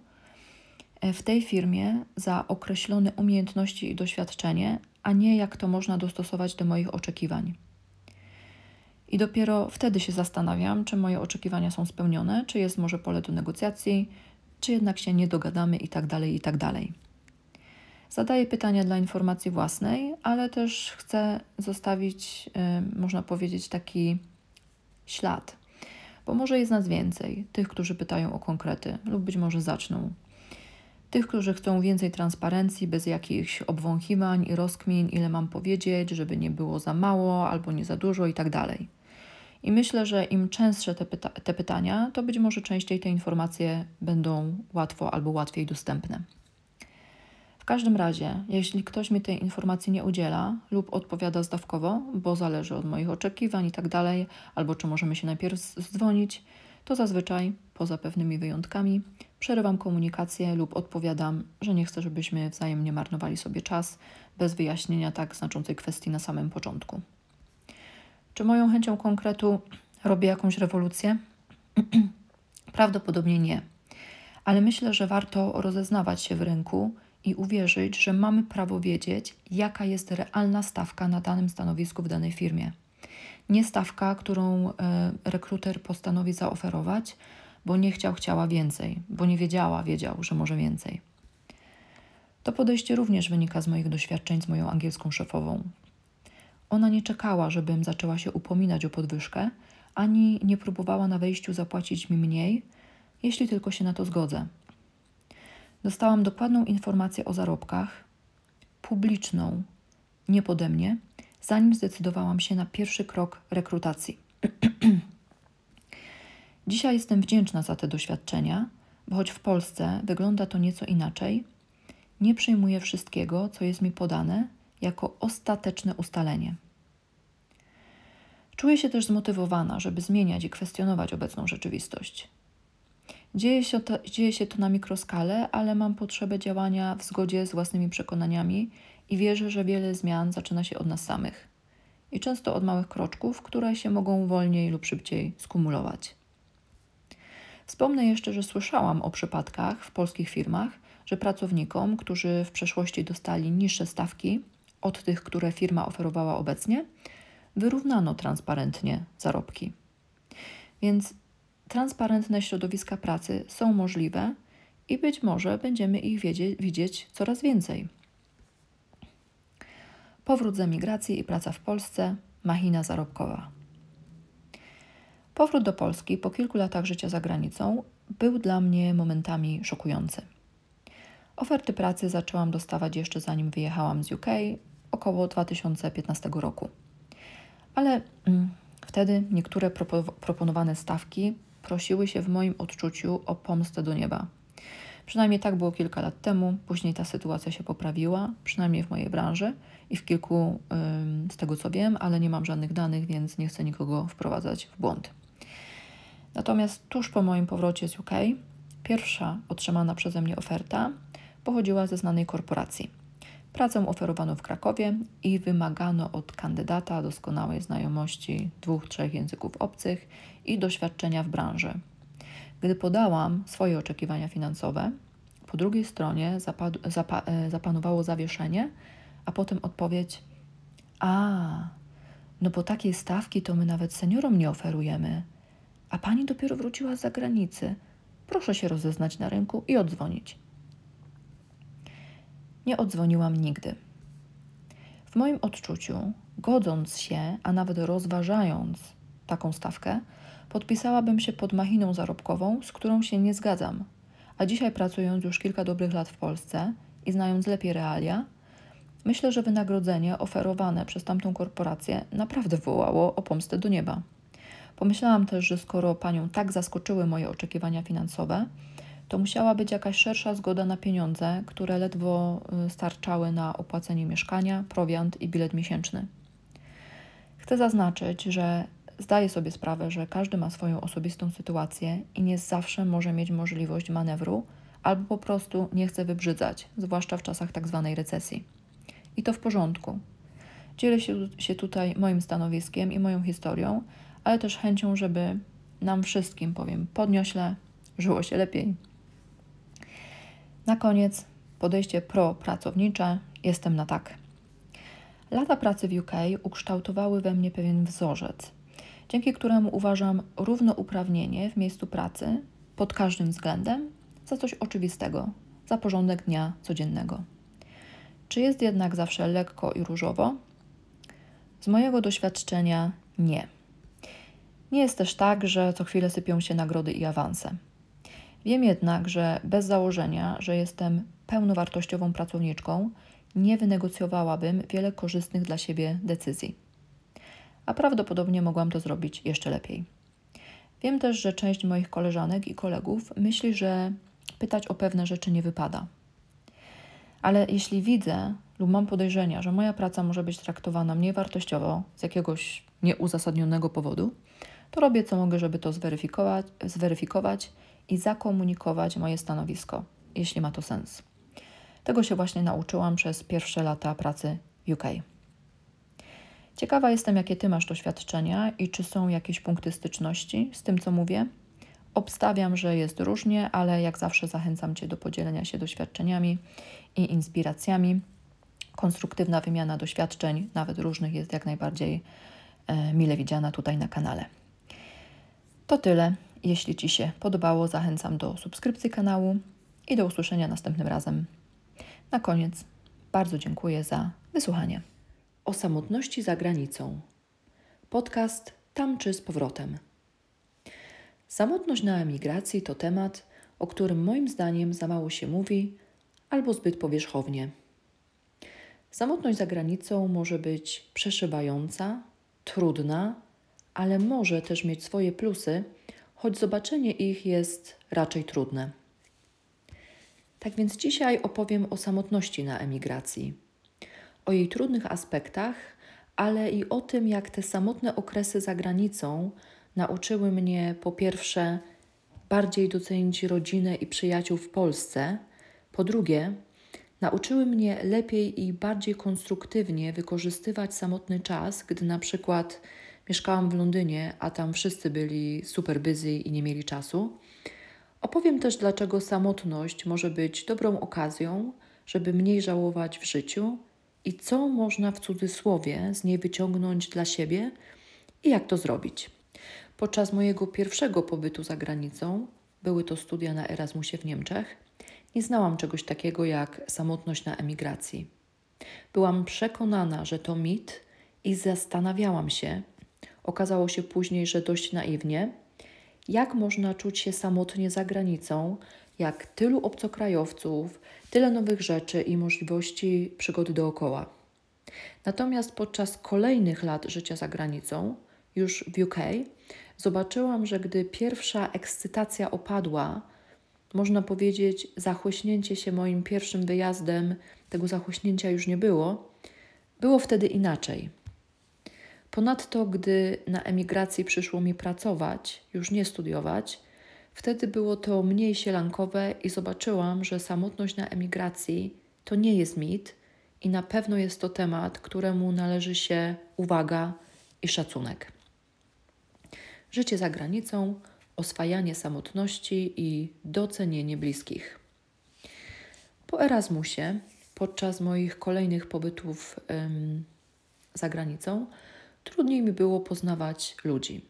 E, w tej firmie za określone umiejętności i doświadczenie, a nie jak to można dostosować do moich oczekiwań. I dopiero wtedy się zastanawiam, czy moje oczekiwania są spełnione, czy jest może pole do negocjacji, czy jednak się nie dogadamy itd. Tak itd. Tak Zadaję pytania dla informacji własnej, ale też chcę zostawić, e, można powiedzieć, taki ślad, bo może jest nas więcej, tych, którzy pytają o konkrety, lub być może zaczną tych, którzy chcą więcej transparencji, bez jakichś obwąchiwań i rozkmin, ile mam powiedzieć, żeby nie było za mało albo nie za dużo i tak dalej. I myślę, że im częstsze te, pyta te pytania, to być może częściej te informacje będą łatwo albo łatwiej dostępne. W każdym razie, jeśli ktoś mi tej informacji nie udziela lub odpowiada zdawkowo, bo zależy od moich oczekiwań i tak dalej, albo czy możemy się najpierw zdzwonić, to zazwyczaj, poza pewnymi wyjątkami, przerywam komunikację lub odpowiadam, że nie chcę, żebyśmy wzajemnie marnowali sobie czas bez wyjaśnienia tak znaczącej kwestii na samym początku. Czy moją chęcią konkretu robię jakąś rewolucję? Prawdopodobnie nie. Ale myślę, że warto rozeznawać się w rynku i uwierzyć, że mamy prawo wiedzieć, jaka jest realna stawka na danym stanowisku w danej firmie. Nie stawka, którą e, rekruter postanowi zaoferować, bo nie chciał, chciała więcej, bo nie wiedziała, wiedział, że może więcej. To podejście również wynika z moich doświadczeń z moją angielską szefową. Ona nie czekała, żebym zaczęła się upominać o podwyżkę, ani nie próbowała na wejściu zapłacić mi mniej, jeśli tylko się na to zgodzę. Dostałam dokładną informację o zarobkach, publiczną, nie pode mnie, zanim zdecydowałam się na pierwszy krok rekrutacji. Dzisiaj jestem wdzięczna za te doświadczenia, bo choć w Polsce wygląda to nieco inaczej, nie przyjmuję wszystkiego, co jest mi podane, jako ostateczne ustalenie. Czuję się też zmotywowana, żeby zmieniać i kwestionować obecną rzeczywistość. Dzieje się, to, dzieje się to na mikroskale, ale mam potrzebę działania w zgodzie z własnymi przekonaniami i wierzę, że wiele zmian zaczyna się od nas samych i często od małych kroczków, które się mogą wolniej lub szybciej skumulować. Wspomnę jeszcze, że słyszałam o przypadkach w polskich firmach, że pracownikom, którzy w przeszłości dostali niższe stawki od tych, które firma oferowała obecnie, wyrównano transparentnie zarobki. Więc transparentne środowiska pracy są możliwe i być może będziemy ich widzieć coraz więcej. Powrót z emigracji i praca w Polsce machina zarobkowa. Powrót do Polski po kilku latach życia za granicą był dla mnie momentami szokujący. Oferty pracy zaczęłam dostawać jeszcze zanim wyjechałam z UK, około 2015 roku. Ale mm, wtedy niektóre propo proponowane stawki prosiły się w moim odczuciu o pomstę do nieba. Przynajmniej tak było kilka lat temu, później ta sytuacja się poprawiła, przynajmniej w mojej branży i w kilku, ym, z tego co wiem, ale nie mam żadnych danych, więc nie chcę nikogo wprowadzać w błąd. Natomiast tuż po moim powrocie z UK, pierwsza otrzymana przeze mnie oferta pochodziła ze znanej korporacji. Pracę oferowano w Krakowie i wymagano od kandydata doskonałej znajomości dwóch, trzech języków obcych i doświadczenia w branży. Gdy podałam swoje oczekiwania finansowe, po drugiej stronie zapadł, zapa, e, zapanowało zawieszenie, a potem odpowiedź: A, no po takiej stawki to my nawet seniorom nie oferujemy a pani dopiero wróciła z zagranicy. Proszę się rozeznać na rynku i odzwonić. Nie odzwoniłam nigdy. W moim odczuciu, godząc się, a nawet rozważając taką stawkę, podpisałabym się pod machiną zarobkową, z którą się nie zgadzam. A dzisiaj pracując już kilka dobrych lat w Polsce i znając lepiej realia, myślę, że wynagrodzenie oferowane przez tamtą korporację naprawdę wołało o pomstę do nieba. Pomyślałam też, że skoro panią tak zaskoczyły moje oczekiwania finansowe, to musiała być jakaś szersza zgoda na pieniądze, które ledwo y, starczały na opłacenie mieszkania, prowiant i bilet miesięczny. Chcę zaznaczyć, że zdaję sobie sprawę, że każdy ma swoją osobistą sytuację i nie zawsze może mieć możliwość manewru, albo po prostu nie chce wybrzydzać, zwłaszcza w czasach tzw. Tak recesji. I to w porządku. Dzielę się, się tutaj moim stanowiskiem i moją historią, ale też chęcią, żeby nam wszystkim, powiem, podniośle, żyło się lepiej. Na koniec podejście pro-pracownicze. Jestem na tak. Lata pracy w UK ukształtowały we mnie pewien wzorzec, dzięki któremu uważam równouprawnienie w miejscu pracy pod każdym względem za coś oczywistego, za porządek dnia codziennego. Czy jest jednak zawsze lekko i różowo? Z mojego doświadczenia nie. Nie jest też tak, że co chwilę sypią się nagrody i awanse. Wiem jednak, że bez założenia, że jestem pełnowartościową pracowniczką, nie wynegocjowałabym wiele korzystnych dla siebie decyzji. A prawdopodobnie mogłam to zrobić jeszcze lepiej. Wiem też, że część moich koleżanek i kolegów myśli, że pytać o pewne rzeczy nie wypada. Ale jeśli widzę lub mam podejrzenia, że moja praca może być traktowana mniej wartościowo z jakiegoś nieuzasadnionego powodu, to robię co mogę, żeby to zweryfikować, zweryfikować i zakomunikować moje stanowisko, jeśli ma to sens. Tego się właśnie nauczyłam przez pierwsze lata pracy w UK. Ciekawa jestem, jakie Ty masz doświadczenia i czy są jakieś punkty styczności z tym, co mówię. Obstawiam, że jest różnie, ale jak zawsze zachęcam Cię do podzielenia się doświadczeniami i inspiracjami. Konstruktywna wymiana doświadczeń, nawet różnych, jest jak najbardziej e, mile widziana tutaj na kanale. To tyle. Jeśli Ci się podobało, zachęcam do subskrypcji kanału i do usłyszenia następnym razem. Na koniec bardzo dziękuję za wysłuchanie. O samotności za granicą. Podcast Tam czy z powrotem. Samotność na emigracji to temat, o którym moim zdaniem za mało się mówi albo zbyt powierzchownie. Samotność za granicą może być przeszywająca, trudna ale może też mieć swoje plusy, choć zobaczenie ich jest raczej trudne. Tak więc dzisiaj opowiem o samotności na emigracji, o jej trudnych aspektach, ale i o tym, jak te samotne okresy za granicą nauczyły mnie po pierwsze bardziej docenić rodzinę i przyjaciół w Polsce, po drugie nauczyły mnie lepiej i bardziej konstruktywnie wykorzystywać samotny czas, gdy na przykład Mieszkałam w Londynie, a tam wszyscy byli super busy i nie mieli czasu. Opowiem też, dlaczego samotność może być dobrą okazją, żeby mniej żałować w życiu i co można w cudzysłowie z niej wyciągnąć dla siebie i jak to zrobić. Podczas mojego pierwszego pobytu za granicą, były to studia na Erasmusie w Niemczech, nie znałam czegoś takiego jak samotność na emigracji. Byłam przekonana, że to mit i zastanawiałam się, Okazało się później, że dość naiwnie. Jak można czuć się samotnie za granicą, jak tylu obcokrajowców, tyle nowych rzeczy i możliwości przygody dookoła. Natomiast podczas kolejnych lat życia za granicą, już w UK, zobaczyłam, że gdy pierwsza ekscytacja opadła, można powiedzieć, zachłośnięcie się moim pierwszym wyjazdem, tego zachłośnięcia już nie było, było wtedy inaczej. Ponadto, gdy na emigracji przyszło mi pracować, już nie studiować, wtedy było to mniej sielankowe i zobaczyłam, że samotność na emigracji to nie jest mit i na pewno jest to temat, któremu należy się uwaga i szacunek. Życie za granicą, oswajanie samotności i docenienie bliskich. Po Erasmusie, podczas moich kolejnych pobytów ym, za granicą, trudniej mi było poznawać ludzi.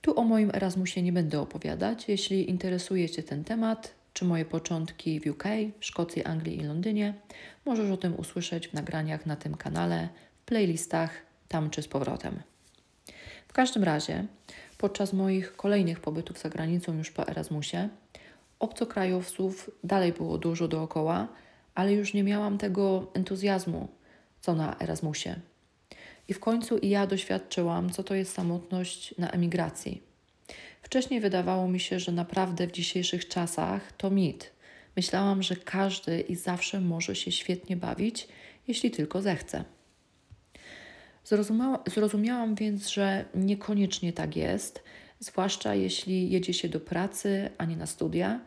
Tu o moim Erasmusie nie będę opowiadać. Jeśli interesuje Cię ten temat, czy moje początki w UK, Szkocji, Anglii i Londynie, możesz o tym usłyszeć w nagraniach na tym kanale, w playlistach, tam czy z powrotem. W każdym razie, podczas moich kolejnych pobytów za granicą już po Erasmusie, obcokrajowców dalej było dużo dookoła, ale już nie miałam tego entuzjazmu, co na Erasmusie. I w końcu i ja doświadczyłam, co to jest samotność na emigracji. Wcześniej wydawało mi się, że naprawdę w dzisiejszych czasach to mit. Myślałam, że każdy i zawsze może się świetnie bawić, jeśli tylko zechce. zrozumiałam więc, że niekoniecznie tak jest, zwłaszcza jeśli jedzie się do pracy, a nie na studia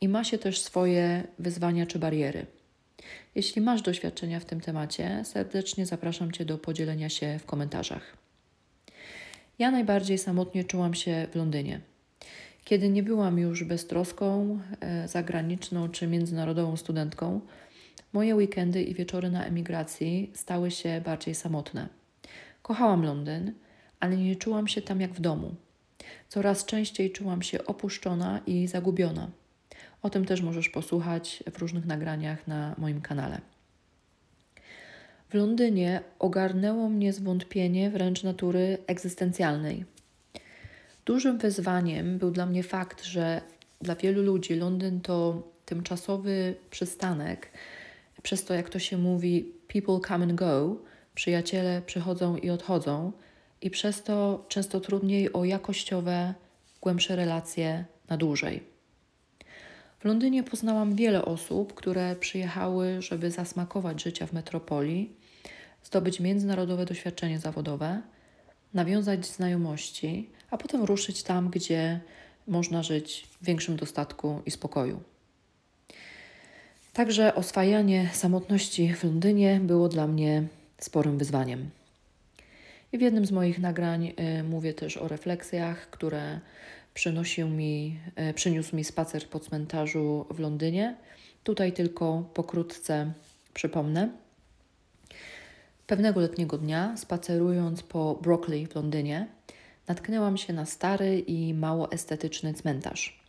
i ma się też swoje wyzwania czy bariery. Jeśli masz doświadczenia w tym temacie, serdecznie zapraszam Cię do podzielenia się w komentarzach. Ja najbardziej samotnie czułam się w Londynie. Kiedy nie byłam już beztroską, e, zagraniczną czy międzynarodową studentką, moje weekendy i wieczory na emigracji stały się bardziej samotne. Kochałam Londyn, ale nie czułam się tam jak w domu. Coraz częściej czułam się opuszczona i zagubiona. O tym też możesz posłuchać w różnych nagraniach na moim kanale. W Londynie ogarnęło mnie zwątpienie wręcz natury egzystencjalnej. Dużym wyzwaniem był dla mnie fakt, że dla wielu ludzi Londyn to tymczasowy przystanek, przez to jak to się mówi, people come and go, przyjaciele przychodzą i odchodzą, i przez to często trudniej o jakościowe, głębsze relacje na dłużej. Londynie poznałam wiele osób, które przyjechały, żeby zasmakować życia w metropolii, zdobyć międzynarodowe doświadczenie zawodowe, nawiązać znajomości, a potem ruszyć tam, gdzie można żyć w większym dostatku i spokoju. Także oswajanie samotności w Londynie było dla mnie sporym wyzwaniem. I w jednym z moich nagrań y, mówię też o refleksjach, które przynosił mi, e, przyniósł mi spacer po cmentarzu w Londynie. Tutaj tylko pokrótce przypomnę. Pewnego letniego dnia, spacerując po Brooklyn w Londynie, natknęłam się na stary i mało estetyczny cmentarz.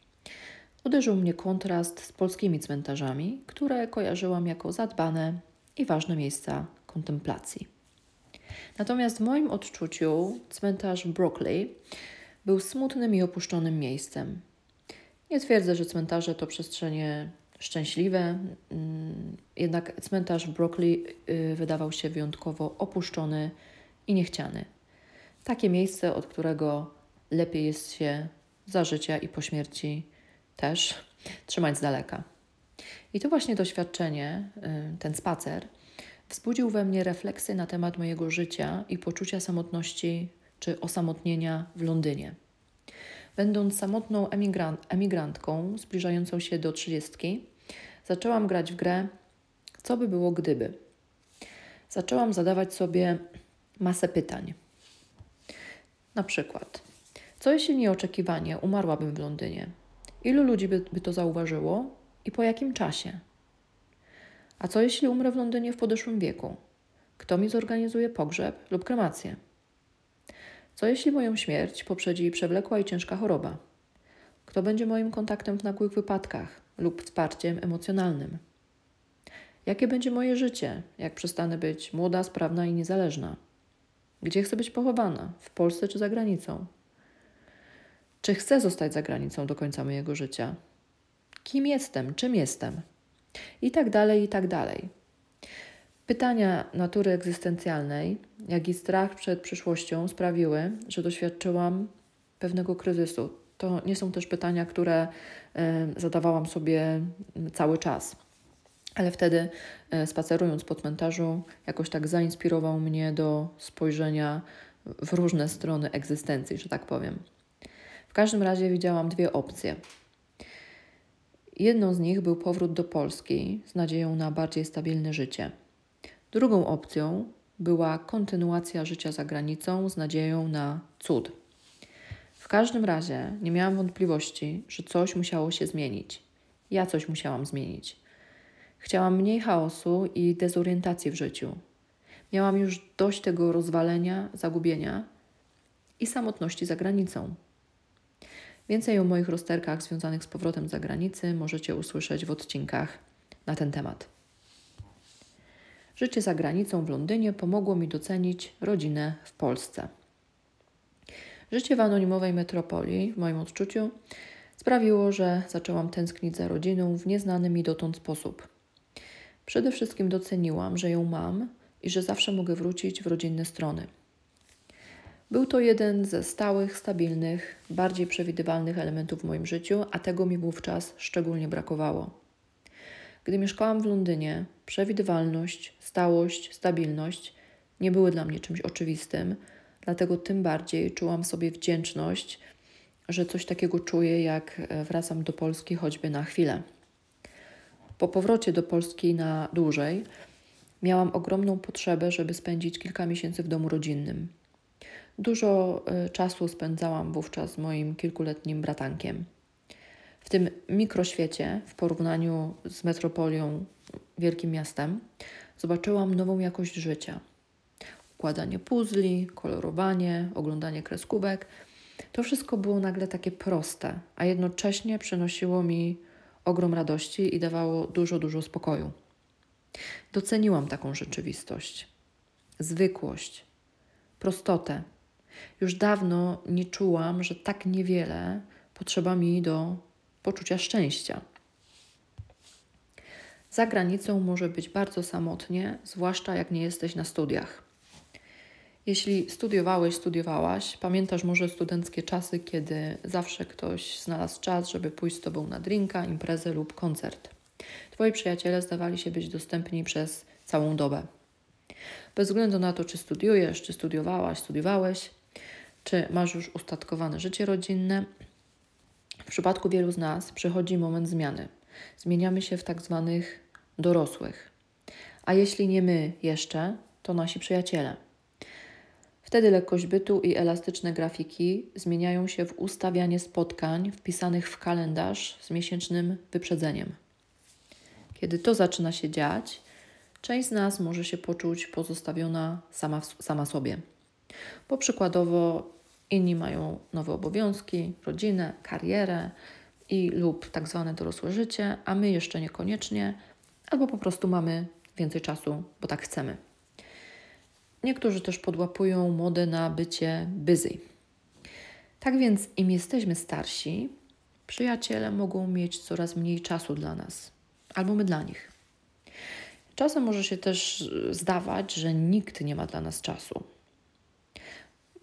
Uderzył mnie kontrast z polskimi cmentarzami, które kojarzyłam jako zadbane i ważne miejsca kontemplacji. Natomiast w moim odczuciu cmentarz Brooklyn był smutnym i opuszczonym miejscem. Nie twierdzę, że cmentarze to przestrzenie szczęśliwe, mm, jednak cmentarz Brockley wydawał się wyjątkowo opuszczony i niechciany. Takie miejsce, od którego lepiej jest się za życia i po śmierci też trzymać z daleka. I to właśnie doświadczenie, y, ten spacer, wzbudził we mnie refleksje na temat mojego życia i poczucia samotności czy osamotnienia w Londynie. Będąc samotną emigrantką zbliżającą się do trzydziestki, zaczęłam grać w grę Co by było gdyby? Zaczęłam zadawać sobie masę pytań. Na przykład, co jeśli nieoczekiwanie umarłabym w Londynie? Ilu ludzi by, by to zauważyło i po jakim czasie? A co jeśli umrę w Londynie w podeszłym wieku? Kto mi zorganizuje pogrzeb lub kremację? Co jeśli moją śmierć poprzedzi przewlekła i ciężka choroba? Kto będzie moim kontaktem w nagłych wypadkach lub wsparciem emocjonalnym? Jakie będzie moje życie, jak przestanę być młoda, sprawna i niezależna? Gdzie chcę być pochowana? W Polsce czy za granicą? Czy chcę zostać za granicą do końca mojego życia? Kim jestem? Czym jestem? I tak dalej, i tak dalej. Pytania natury egzystencjalnej, jak i strach przed przyszłością sprawiły, że doświadczyłam pewnego kryzysu. To nie są też pytania, które zadawałam sobie cały czas. Ale wtedy e, spacerując po cmentarzu, jakoś tak zainspirował mnie do spojrzenia w różne strony egzystencji, że tak powiem. W każdym razie widziałam dwie opcje. Jedną z nich był powrót do Polski z nadzieją na bardziej stabilne życie. Drugą opcją była kontynuacja życia za granicą z nadzieją na cud. W każdym razie nie miałam wątpliwości, że coś musiało się zmienić. Ja coś musiałam zmienić. Chciałam mniej chaosu i dezorientacji w życiu. Miałam już dość tego rozwalenia, zagubienia i samotności za granicą. Więcej o moich rozterkach związanych z powrotem za granicę możecie usłyszeć w odcinkach na ten temat. Życie za granicą w Londynie pomogło mi docenić rodzinę w Polsce. Życie w anonimowej metropolii, w moim odczuciu, sprawiło, że zaczęłam tęsknić za rodziną w nieznany mi dotąd sposób. Przede wszystkim doceniłam, że ją mam i że zawsze mogę wrócić w rodzinne strony. Był to jeden ze stałych, stabilnych, bardziej przewidywalnych elementów w moim życiu, a tego mi wówczas szczególnie brakowało. Gdy mieszkałam w Londynie, przewidywalność, stałość, stabilność nie były dla mnie czymś oczywistym, dlatego tym bardziej czułam sobie wdzięczność, że coś takiego czuję, jak e, wracam do Polski choćby na chwilę. Po powrocie do Polski na dłużej, miałam ogromną potrzebę, żeby spędzić kilka miesięcy w domu rodzinnym. Dużo e, czasu spędzałam wówczas z moim kilkuletnim bratankiem w tym mikroświecie w porównaniu z metropolią, wielkim miastem, zobaczyłam nową jakość życia. Układanie puzli, kolorowanie, oglądanie kreskówek. To wszystko było nagle takie proste, a jednocześnie przynosiło mi ogrom radości i dawało dużo, dużo spokoju. Doceniłam taką rzeczywistość, zwykłość, prostotę. Już dawno nie czułam, że tak niewiele potrzeba mi do poczucia szczęścia. Za granicą może być bardzo samotnie, zwłaszcza jak nie jesteś na studiach. Jeśli studiowałeś, studiowałaś, pamiętasz może studenckie czasy, kiedy zawsze ktoś znalazł czas, żeby pójść z tobą na drinka, imprezę lub koncert. Twoi przyjaciele zdawali się być dostępni przez całą dobę. Bez względu na to, czy studiujesz, czy studiowałaś, studiowałeś, czy masz już ustatkowane życie rodzinne, w przypadku wielu z nas przychodzi moment zmiany. Zmieniamy się w tak zwanych dorosłych. A jeśli nie my jeszcze, to nasi przyjaciele. Wtedy lekkość bytu i elastyczne grafiki zmieniają się w ustawianie spotkań wpisanych w kalendarz z miesięcznym wyprzedzeniem. Kiedy to zaczyna się dziać, część z nas może się poczuć pozostawiona sama, sama sobie. Bo przykładowo Inni mają nowe obowiązki, rodzinę, karierę i lub tak zwane dorosłe życie, a my jeszcze niekoniecznie, albo po prostu mamy więcej czasu, bo tak chcemy. Niektórzy też podłapują modę na bycie busy. Tak więc im jesteśmy starsi, przyjaciele mogą mieć coraz mniej czasu dla nas, albo my dla nich. Czasem może się też zdawać, że nikt nie ma dla nas czasu,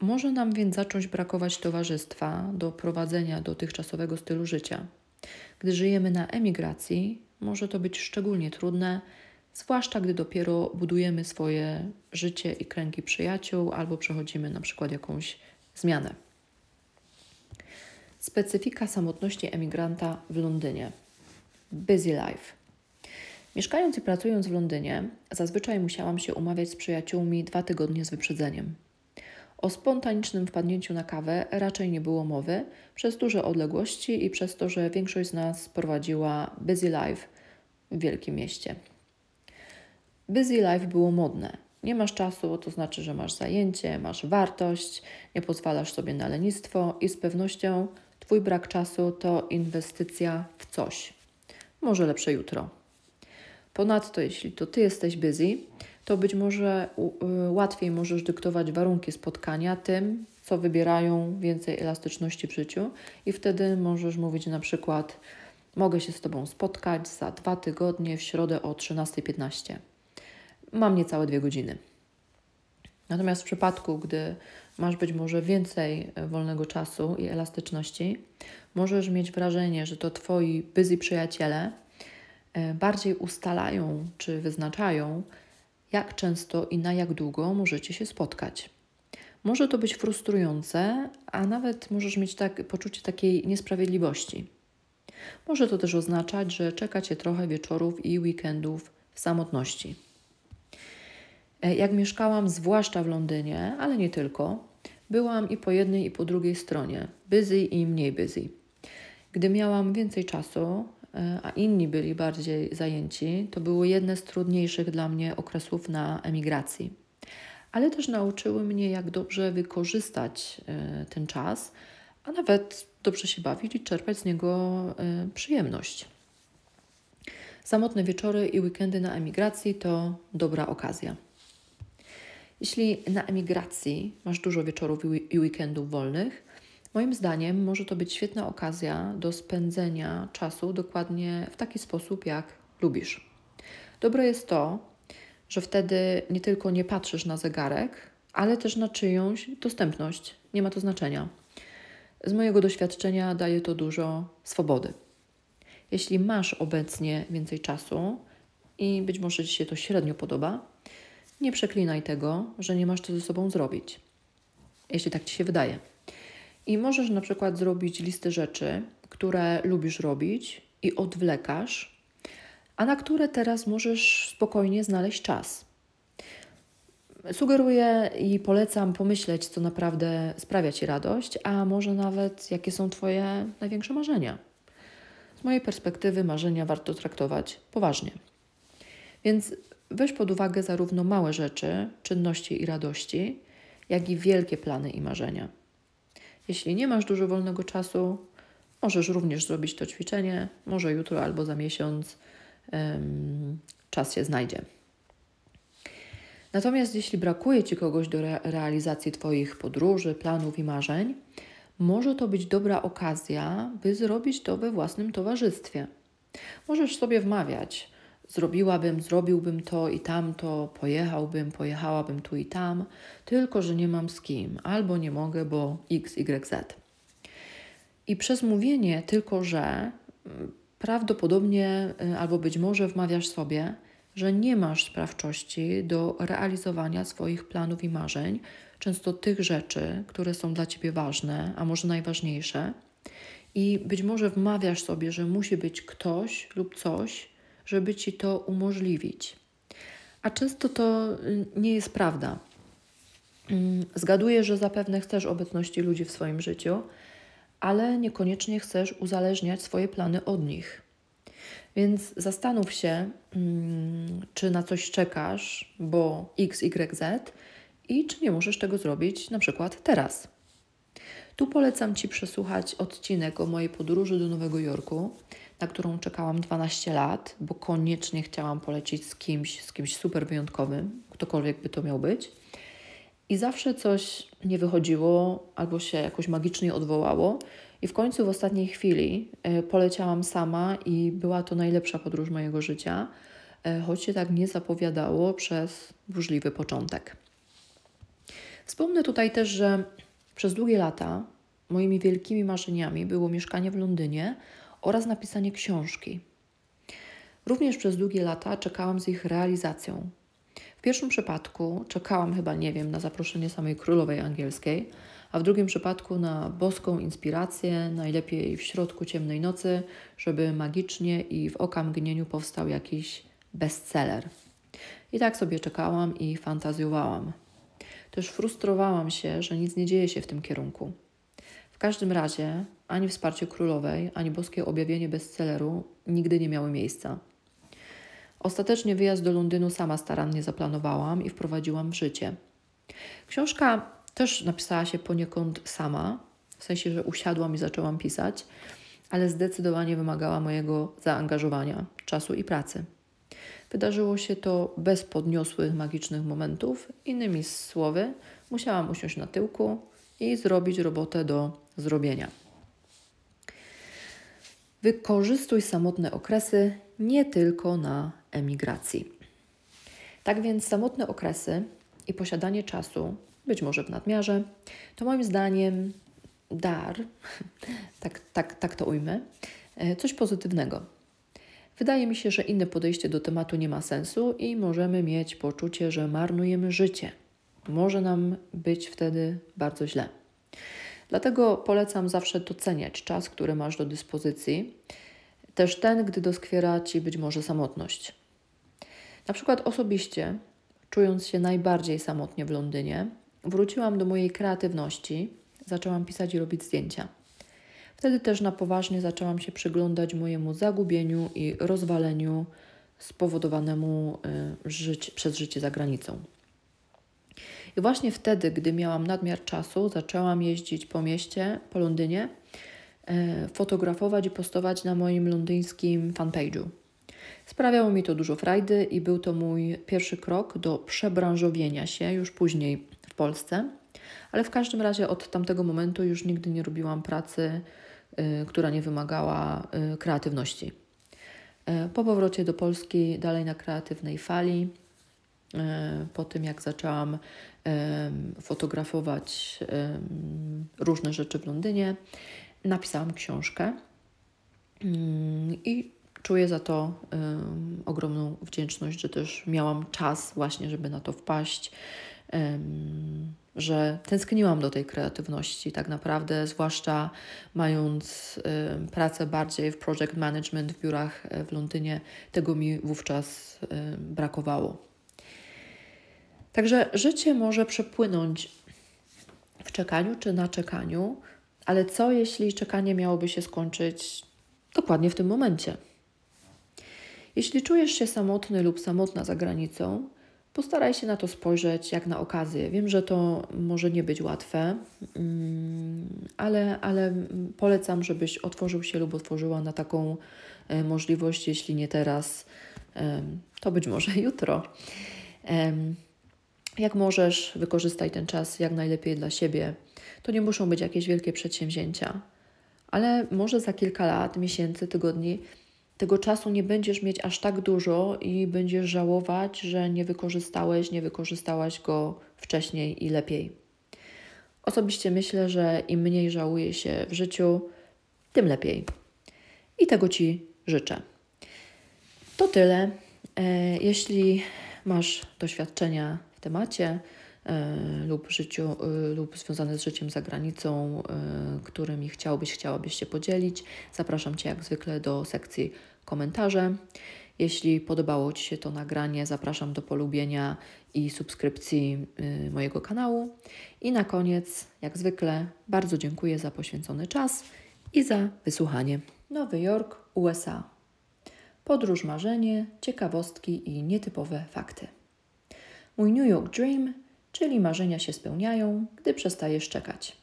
może nam więc zacząć brakować towarzystwa do prowadzenia dotychczasowego stylu życia. Gdy żyjemy na emigracji, może to być szczególnie trudne, zwłaszcza gdy dopiero budujemy swoje życie i kręgi przyjaciół albo przechodzimy na przykład jakąś zmianę. Specyfika samotności emigranta w Londynie. Busy life. Mieszkając i pracując w Londynie, zazwyczaj musiałam się umawiać z przyjaciółmi dwa tygodnie z wyprzedzeniem. O spontanicznym wpadnięciu na kawę raczej nie było mowy, przez duże odległości i przez to, że większość z nas prowadziła busy life w wielkim mieście. Busy life było modne. Nie masz czasu, to znaczy, że masz zajęcie, masz wartość, nie pozwalasz sobie na lenistwo i z pewnością Twój brak czasu to inwestycja w coś. Może lepsze jutro. Ponadto, jeśli to Ty jesteś busy, to być może y, łatwiej możesz dyktować warunki spotkania tym, co wybierają więcej elastyczności w życiu, i wtedy możesz mówić na przykład: Mogę się z Tobą spotkać za dwa tygodnie w środę o 13.15. Mam niecałe dwie godziny. Natomiast w przypadku, gdy masz być może więcej y, wolnego czasu i elastyczności, możesz mieć wrażenie, że to Twoi busy przyjaciele y, bardziej ustalają czy wyznaczają jak często i na jak długo możecie się spotkać. Może to być frustrujące, a nawet możesz mieć tak, poczucie takiej niesprawiedliwości. Może to też oznaczać, że czekacie cię trochę wieczorów i weekendów w samotności. E, jak mieszkałam, zwłaszcza w Londynie, ale nie tylko, byłam i po jednej, i po drugiej stronie, busy i mniej busy. Gdy miałam więcej czasu, a inni byli bardziej zajęci, to były jedne z trudniejszych dla mnie okresów na emigracji. Ale też nauczyły mnie, jak dobrze wykorzystać e, ten czas, a nawet dobrze się bawić i czerpać z niego e, przyjemność. Samotne wieczory i weekendy na emigracji to dobra okazja. Jeśli na emigracji masz dużo wieczorów i weekendów wolnych, Moim zdaniem może to być świetna okazja do spędzenia czasu dokładnie w taki sposób, jak lubisz. Dobre jest to, że wtedy nie tylko nie patrzysz na zegarek, ale też na czyjąś dostępność. Nie ma to znaczenia. Z mojego doświadczenia daje to dużo swobody. Jeśli masz obecnie więcej czasu i być może Ci się to średnio podoba, nie przeklinaj tego, że nie masz co ze sobą zrobić, jeśli tak Ci się wydaje. I możesz na przykład zrobić listę rzeczy, które lubisz robić i odwlekasz, a na które teraz możesz spokojnie znaleźć czas. Sugeruję i polecam pomyśleć, co naprawdę sprawia Ci radość, a może nawet jakie są Twoje największe marzenia. Z mojej perspektywy marzenia warto traktować poważnie. Więc weź pod uwagę zarówno małe rzeczy, czynności i radości, jak i wielkie plany i marzenia. Jeśli nie masz dużo wolnego czasu, możesz również zrobić to ćwiczenie, może jutro albo za miesiąc um, czas się znajdzie. Natomiast jeśli brakuje Ci kogoś do re realizacji Twoich podróży, planów i marzeń, może to być dobra okazja, by zrobić to we własnym towarzystwie. Możesz sobie wmawiać, zrobiłabym, zrobiłbym to i tamto, pojechałbym, pojechałabym tu i tam, tylko że nie mam z kim, albo nie mogę, bo x, y, z. I przez mówienie tylko że mm, prawdopodobnie y, albo być może wmawiasz sobie, że nie masz sprawczości do realizowania swoich planów i marzeń, często tych rzeczy, które są dla ciebie ważne, a może najważniejsze. I być może wmawiasz sobie, że musi być ktoś lub coś, żeby ci to umożliwić. A często to y, nie jest prawda. Mm, zgaduję, że zapewne chcesz obecności ludzi w swoim życiu, ale niekoniecznie chcesz uzależniać swoje plany od nich. Więc zastanów się, mm, czy na coś czekasz, bo X, Y, Z i czy nie możesz tego zrobić na przykład teraz. Tu polecam Ci przesłuchać odcinek o mojej podróży do Nowego Jorku na którą czekałam 12 lat, bo koniecznie chciałam polecić z kimś, z kimś super wyjątkowym, ktokolwiek by to miał być. I zawsze coś nie wychodziło, albo się jakoś magicznie odwołało. I w końcu w ostatniej chwili e, poleciałam sama i była to najlepsza podróż mojego życia, e, choć się tak nie zapowiadało przez burzliwy początek. Wspomnę tutaj też, że przez długie lata moimi wielkimi marzeniami było mieszkanie w Londynie oraz napisanie książki. Również przez długie lata czekałam z ich realizacją. W pierwszym przypadku czekałam chyba, nie wiem, na zaproszenie samej królowej angielskiej, a w drugim przypadku na boską inspirację, najlepiej w środku ciemnej nocy, żeby magicznie i w okamgnieniu powstał jakiś bestseller. I tak sobie czekałam i fantazjowałam. Też frustrowałam się, że nic nie dzieje się w tym kierunku. W każdym razie ani wsparcie królowej, ani boskie objawienie bestselleru nigdy nie miały miejsca. Ostatecznie wyjazd do Londynu sama starannie zaplanowałam i wprowadziłam w życie. Książka też napisała się poniekąd sama, w sensie, że usiadłam i zaczęłam pisać, ale zdecydowanie wymagała mojego zaangażowania, czasu i pracy. Wydarzyło się to bez podniosłych magicznych momentów, innymi słowy, musiałam usiąść na tyłku i zrobić robotę do zrobienia. Wykorzystuj samotne okresy nie tylko na emigracji. Tak więc samotne okresy i posiadanie czasu, być może w nadmiarze, to moim zdaniem dar, tak, tak, tak to ujmę, e, coś pozytywnego. Wydaje mi się, że inne podejście do tematu nie ma sensu i możemy mieć poczucie, że marnujemy życie. Może nam być wtedy bardzo źle. Dlatego polecam zawsze doceniać czas, który masz do dyspozycji, też ten, gdy doskwiera ci być może samotność. Na przykład osobiście, czując się najbardziej samotnie w Londynie, wróciłam do mojej kreatywności, zaczęłam pisać i robić zdjęcia. Wtedy też na poważnie zaczęłam się przyglądać mojemu zagubieniu i rozwaleniu spowodowanemu y, żyć, przez życie za granicą. I właśnie wtedy, gdy miałam nadmiar czasu, zaczęłam jeździć po mieście, po Londynie, e, fotografować i postować na moim londyńskim fanpage'u. Sprawiało mi to dużo frajdy i był to mój pierwszy krok do przebranżowienia się już później w Polsce. Ale w każdym razie od tamtego momentu już nigdy nie robiłam pracy, e, która nie wymagała e, kreatywności. po powrocie do Polski, dalej na kreatywnej fali, po tym jak zaczęłam fotografować różne rzeczy w Londynie. Napisałam książkę mm, i czuję za to ogromną wdzięczność, że też miałam czas właśnie, żeby na to wpaść że tęskniłam do tej kreatywności tak naprawdę, zwłaszcza mając pracę bardziej w project management w biurach e, w Londynie, tego mi wówczas brakowało. Także życie może przepłynąć w czekaniu czy na czekaniu, ale co jeśli czekanie miałoby się skończyć dokładnie w tym momencie? Jeśli czujesz się samotny lub samotna za granicą, postaraj się na to spojrzeć jak na okazję. Wiem, że to może nie być łatwe, mm, ale, ale polecam, żebyś otworzył się lub otworzyła na taką e, możliwość, jeśli nie teraz, e, to być może jutro. Jak możesz, wykorzystaj ten czas jak najlepiej dla siebie. To nie muszą być jakieś wielkie przedsięwzięcia, ale może za kilka lat, miesięcy, tygodni tego czasu nie będziesz mieć aż tak dużo i będziesz żałować, że nie wykorzystałeś, nie wykorzystałaś go wcześniej i lepiej. Osobiście myślę, że im mniej żałuje się w życiu, tym lepiej. I tego Ci życzę. To tyle. E, jeśli masz doświadczenia temacie e, lub, życiu, e, lub związane z życiem za granicą, e, którymi chciałbyś, chciałabyś się podzielić, zapraszam Cię jak zwykle do sekcji komentarze. Jeśli podobało Ci się to nagranie, zapraszam do polubienia i subskrypcji mojego kanału. I na koniec, jak zwykle, bardzo dziękuję za poświęcony czas i za wysłuchanie. Nowy Jork, USA. Podróż marzenie, ciekawostki i nietypowe fakty. Mój New York Dream, czyli marzenia się spełniają, gdy przestajesz czekać.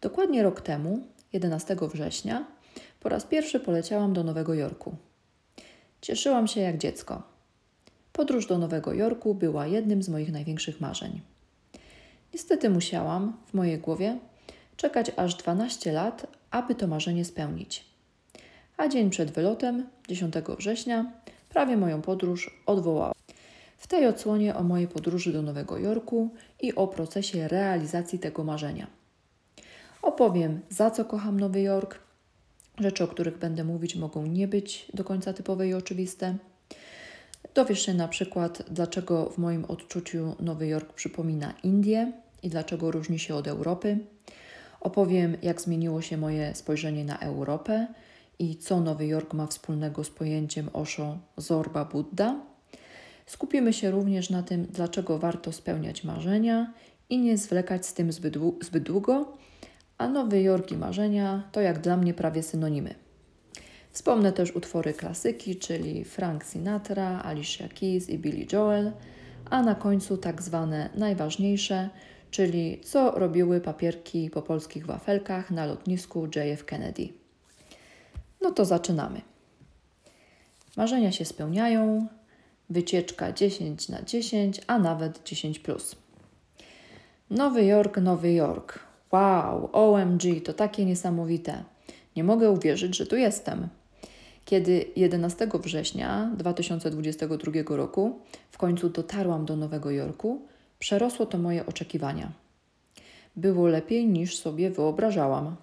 Dokładnie rok temu, 11 września, po raz pierwszy poleciałam do Nowego Jorku. Cieszyłam się jak dziecko. Podróż do Nowego Jorku była jednym z moich największych marzeń. Niestety musiałam, w mojej głowie, czekać aż 12 lat, aby to marzenie spełnić. A dzień przed wylotem, 10 września, prawie moją podróż odwołała w tej odsłonie o mojej podróży do Nowego Jorku i o procesie realizacji tego marzenia. Opowiem, za co kocham Nowy Jork. Rzeczy, o których będę mówić, mogą nie być do końca typowe i oczywiste. Dowiesz się na przykład, dlaczego w moim odczuciu Nowy Jork przypomina Indię i dlaczego różni się od Europy. Opowiem, jak zmieniło się moje spojrzenie na Europę i co Nowy Jork ma wspólnego z pojęciem Osho Zorba Buddha. Skupimy się również na tym, dlaczego warto spełniać marzenia i nie zwlekać z tym zbyt, zbyt długo, a Nowy Jork i marzenia to jak dla mnie prawie synonimy. Wspomnę też utwory klasyki, czyli Frank Sinatra, Alicia Keys i Billy Joel, a na końcu tak zwane najważniejsze, czyli co robiły papierki po polskich wafelkach na lotnisku JF Kennedy. No to zaczynamy. Marzenia się spełniają, wycieczka 10 na 10, a nawet 10 plus. Nowy Jork, Nowy Jork. Wow, OMG, to takie niesamowite. Nie mogę uwierzyć, że tu jestem. Kiedy 11 września 2022 roku w końcu dotarłam do Nowego Jorku, przerosło to moje oczekiwania. Było lepiej niż sobie wyobrażałam.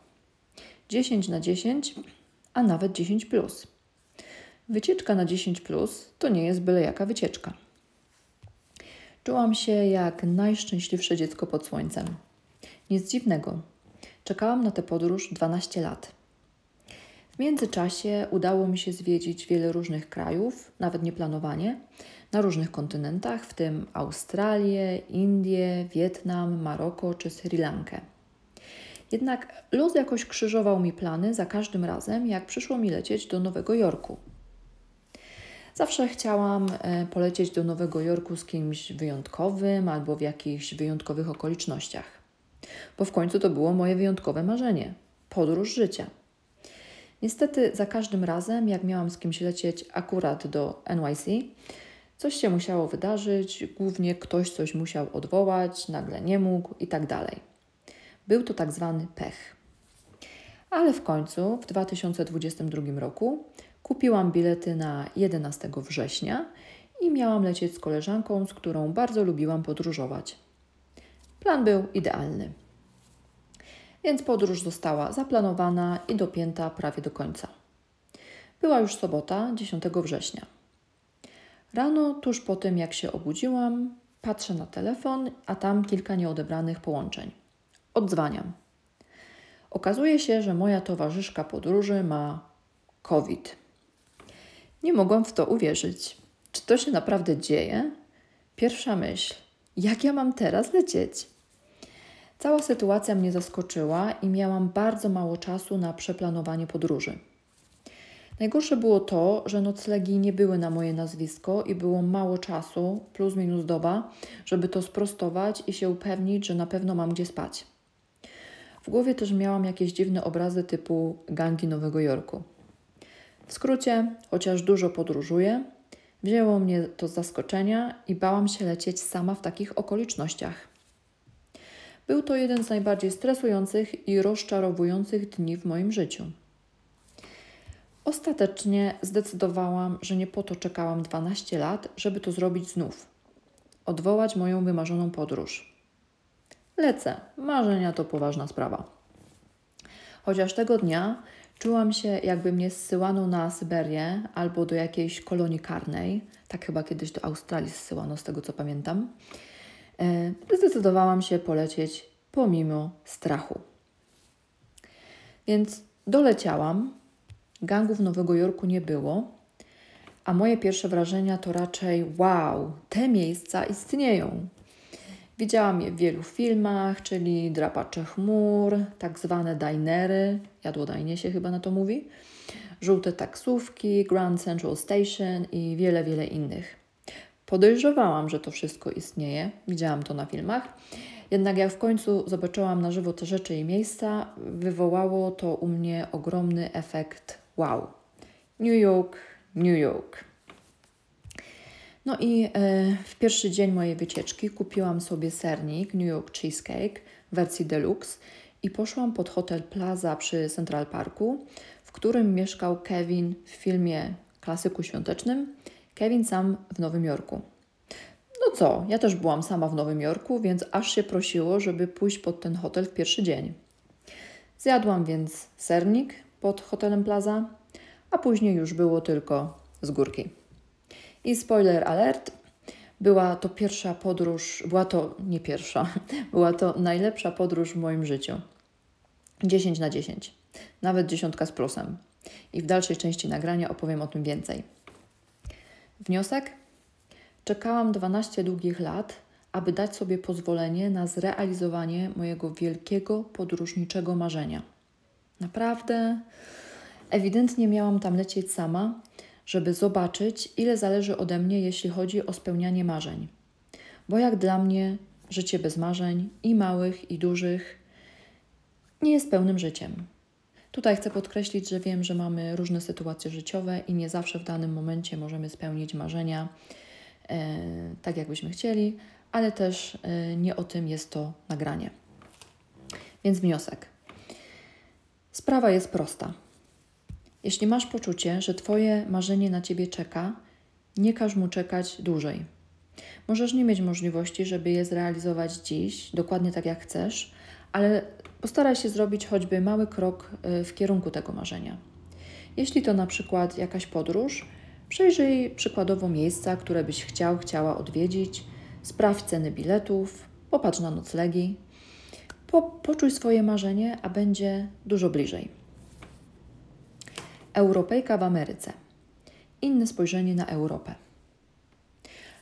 10 na 10, a nawet 10 plus. Wycieczka na 10 plus to nie jest byle jaka wycieczka. Czułam się jak najszczęśliwsze dziecko pod słońcem. Nic dziwnego. Czekałam na tę podróż 12 lat. W międzyczasie udało mi się zwiedzić wiele różnych krajów, nawet nieplanowanie, na różnych kontynentach, w tym Australię, Indie, Wietnam, Maroko czy Sri Lankę. Jednak los jakoś krzyżował mi plany za każdym razem, jak przyszło mi lecieć do Nowego Jorku – Zawsze chciałam e, polecieć do Nowego Jorku z kimś wyjątkowym albo w jakichś wyjątkowych okolicznościach, bo w końcu to było moje wyjątkowe marzenie podróż życia. Niestety za każdym razem, jak miałam z kimś lecieć akurat do NYC, coś się musiało wydarzyć, głównie ktoś coś musiał odwołać, nagle nie mógł i tak dalej. Był to tak zwany pech. Ale w końcu, w 2022 roku, Kupiłam bilety na 11 września i miałam lecieć z koleżanką, z którą bardzo lubiłam podróżować. Plan był idealny. Więc podróż została zaplanowana i dopięta prawie do końca. Była już sobota, 10 września. Rano, tuż po tym jak się obudziłam, patrzę na telefon, a tam kilka nieodebranych połączeń. Odzwaniam. Okazuje się, że moja towarzyszka podróży ma COVID. Nie mogłam w to uwierzyć. Czy to się naprawdę dzieje? Pierwsza myśl: jak ja mam teraz lecieć? Cała sytuacja mnie zaskoczyła i miałam bardzo mało czasu na przeplanowanie podróży. Najgorsze było to, że noclegi nie były na moje nazwisko i było mało czasu, plus minus doba, żeby to sprostować i się upewnić, że na pewno mam gdzie spać. W głowie też miałam jakieś dziwne obrazy typu gangi Nowego Jorku. W skrócie, chociaż dużo podróżuję, wzięło mnie to z zaskoczenia i bałam się lecieć sama w takich okolicznościach. Był to jeden z najbardziej stresujących i rozczarowujących dni w moim życiu. Ostatecznie zdecydowałam, że nie po to czekałam 12 lat, żeby to zrobić znów. Odwołać moją wymarzoną podróż. Lecę. Marzenia to poważna sprawa. Chociaż tego dnia Czułam się, jakby mnie zsyłano na Syberię albo do jakiejś kolonii karnej. Tak chyba kiedyś do Australii zsyłano, z tego co pamiętam. E, zdecydowałam się polecieć pomimo strachu. Więc doleciałam. Gangów Nowego Jorku nie było, a moje pierwsze wrażenia to raczej wow, te miejsca istnieją. Widziałam je w wielu filmach, czyli drapacze chmur, tak zwane dinery, jadłodajnie się chyba na to mówi, żółte taksówki, Grand Central Station i wiele, wiele innych. Podejrzewałam, że to wszystko istnieje, widziałam to na filmach, jednak jak w końcu zobaczyłam na żywo te rzeczy i miejsca, wywołało to u mnie ogromny efekt wow. New York, New York. No i e, w pierwszy dzień mojej wycieczki kupiłam sobie sernik New York Cheesecake w wersji deluxe i poszłam pod hotel Plaza przy Central Parku, w którym mieszkał Kevin w filmie klasyku świątecznym Kevin sam w Nowym Jorku. No co, ja też byłam sama w Nowym Jorku, więc aż się prosiło, żeby pójść pod ten hotel w pierwszy dzień. Zjadłam więc sernik pod hotelem Plaza, a później już było tylko z górki. I spoiler alert, była to pierwsza podróż, była to nie pierwsza, była to najlepsza podróż w moim życiu. 10 na 10, nawet dziesiątka z plusem. I w dalszej części nagrania opowiem o tym więcej. Wniosek? Czekałam 12 długich lat, aby dać sobie pozwolenie na zrealizowanie mojego wielkiego podróżniczego marzenia. Naprawdę, ewidentnie miałam tam lecieć sama żeby zobaczyć, ile zależy ode mnie, jeśli chodzi o spełnianie marzeń. Bo jak dla mnie, życie bez marzeń, i małych, i dużych, nie jest pełnym życiem. Tutaj chcę podkreślić, że wiem, że mamy różne sytuacje życiowe i nie zawsze w danym momencie możemy spełnić marzenia e, tak, jakbyśmy chcieli, ale też e, nie o tym jest to nagranie. Więc wniosek. Sprawa jest prosta. Jeśli masz poczucie, że Twoje marzenie na Ciebie czeka, nie każ mu czekać dłużej. Możesz nie mieć możliwości, żeby je zrealizować dziś, dokładnie tak jak chcesz, ale postaraj się zrobić choćby mały krok e, w kierunku tego marzenia. Jeśli to na przykład jakaś podróż, przejrzyj przykładowo miejsca, które byś chciał, chciała odwiedzić, sprawdź ceny biletów, popatrz na noclegi. Po, poczuj swoje marzenie, a będzie dużo bliżej. Europejka w Ameryce. Inne spojrzenie na Europę.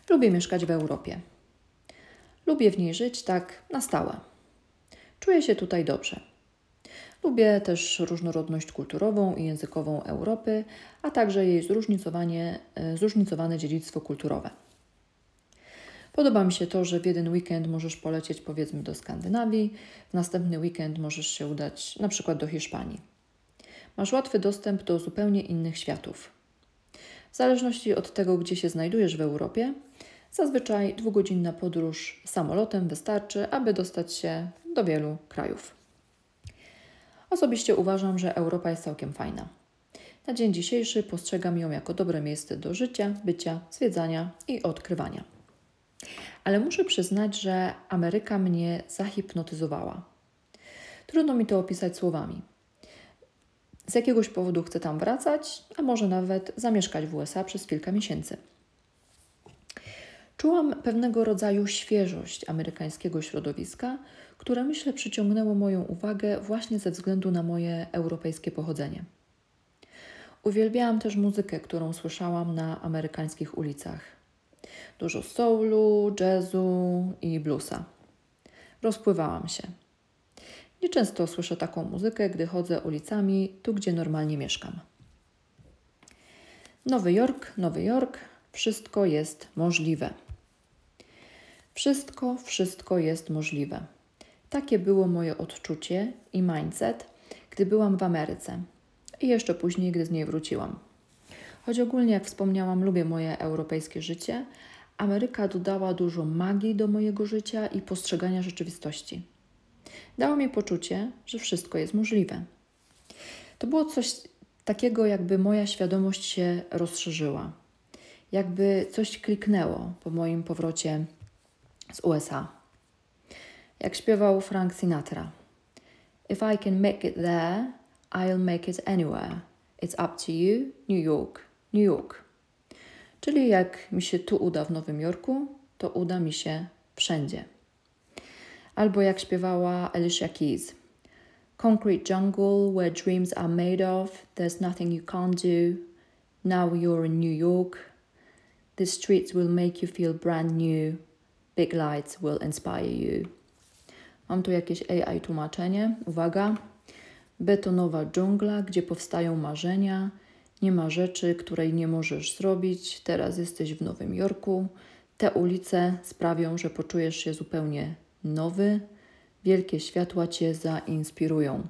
Lubię mieszkać w Europie. Lubię w niej żyć tak na stałe. Czuję się tutaj dobrze. Lubię też różnorodność kulturową i językową Europy, a także jej zróżnicowanie, e, zróżnicowane dziedzictwo kulturowe. Podoba mi się to, że w jeden weekend możesz polecieć powiedzmy do Skandynawii, w następny weekend możesz się udać na przykład do Hiszpanii masz łatwy dostęp do zupełnie innych światów. W zależności od tego, gdzie się znajdujesz w Europie, zazwyczaj dwugodzinna podróż samolotem wystarczy, aby dostać się do wielu krajów. Osobiście uważam, że Europa jest całkiem fajna. Na dzień dzisiejszy postrzegam ją jako dobre miejsce do życia, bycia, zwiedzania i odkrywania. Ale muszę przyznać, że Ameryka mnie zahipnotyzowała. Trudno mi to opisać słowami. Z jakiegoś powodu chce tam wracać, a może nawet zamieszkać w USA przez kilka miesięcy. Czułam pewnego rodzaju świeżość amerykańskiego środowiska, które myślę przyciągnęło moją uwagę właśnie ze względu na moje europejskie pochodzenie. Uwielbiałam też muzykę, którą słyszałam na amerykańskich ulicach. Dużo soulu, jazzu i bluesa. Rozpływałam się i często słyszę taką muzykę, gdy chodzę ulicami tu, gdzie normalnie mieszkam. Nowy Jork, Nowy Jork, wszystko jest możliwe. Wszystko, wszystko jest możliwe. Takie było moje odczucie i mindset, gdy byłam w Ameryce i jeszcze później, gdy z niej wróciłam. Choć ogólnie, jak wspomniałam, lubię moje europejskie życie, Ameryka dodała dużo magii do mojego życia i postrzegania rzeczywistości. Dało mi poczucie, że wszystko jest możliwe. To było coś takiego, jakby moja świadomość się rozszerzyła, jakby coś kliknęło po moim powrocie z USA. Jak śpiewał Frank Sinatra: If I can make it there, I'll make it anywhere. It's up to you, New York, New York. Czyli jak mi się tu uda w Nowym Jorku, to uda mi się wszędzie albo jak śpiewała Alicia Keys. Concrete jungle where dreams are made of, there's nothing you can't do. Now you're in New York. The streets will make you feel brand new. Big lights will inspire you. Mam tu jakieś AI tłumaczenie. Uwaga. Betonowa dżungla, gdzie powstają marzenia. Nie ma rzeczy, której nie możesz zrobić. Teraz jesteś w Nowym Jorku. Te ulice sprawią, że poczujesz się zupełnie nowy. Wielkie światła Cię zainspirują.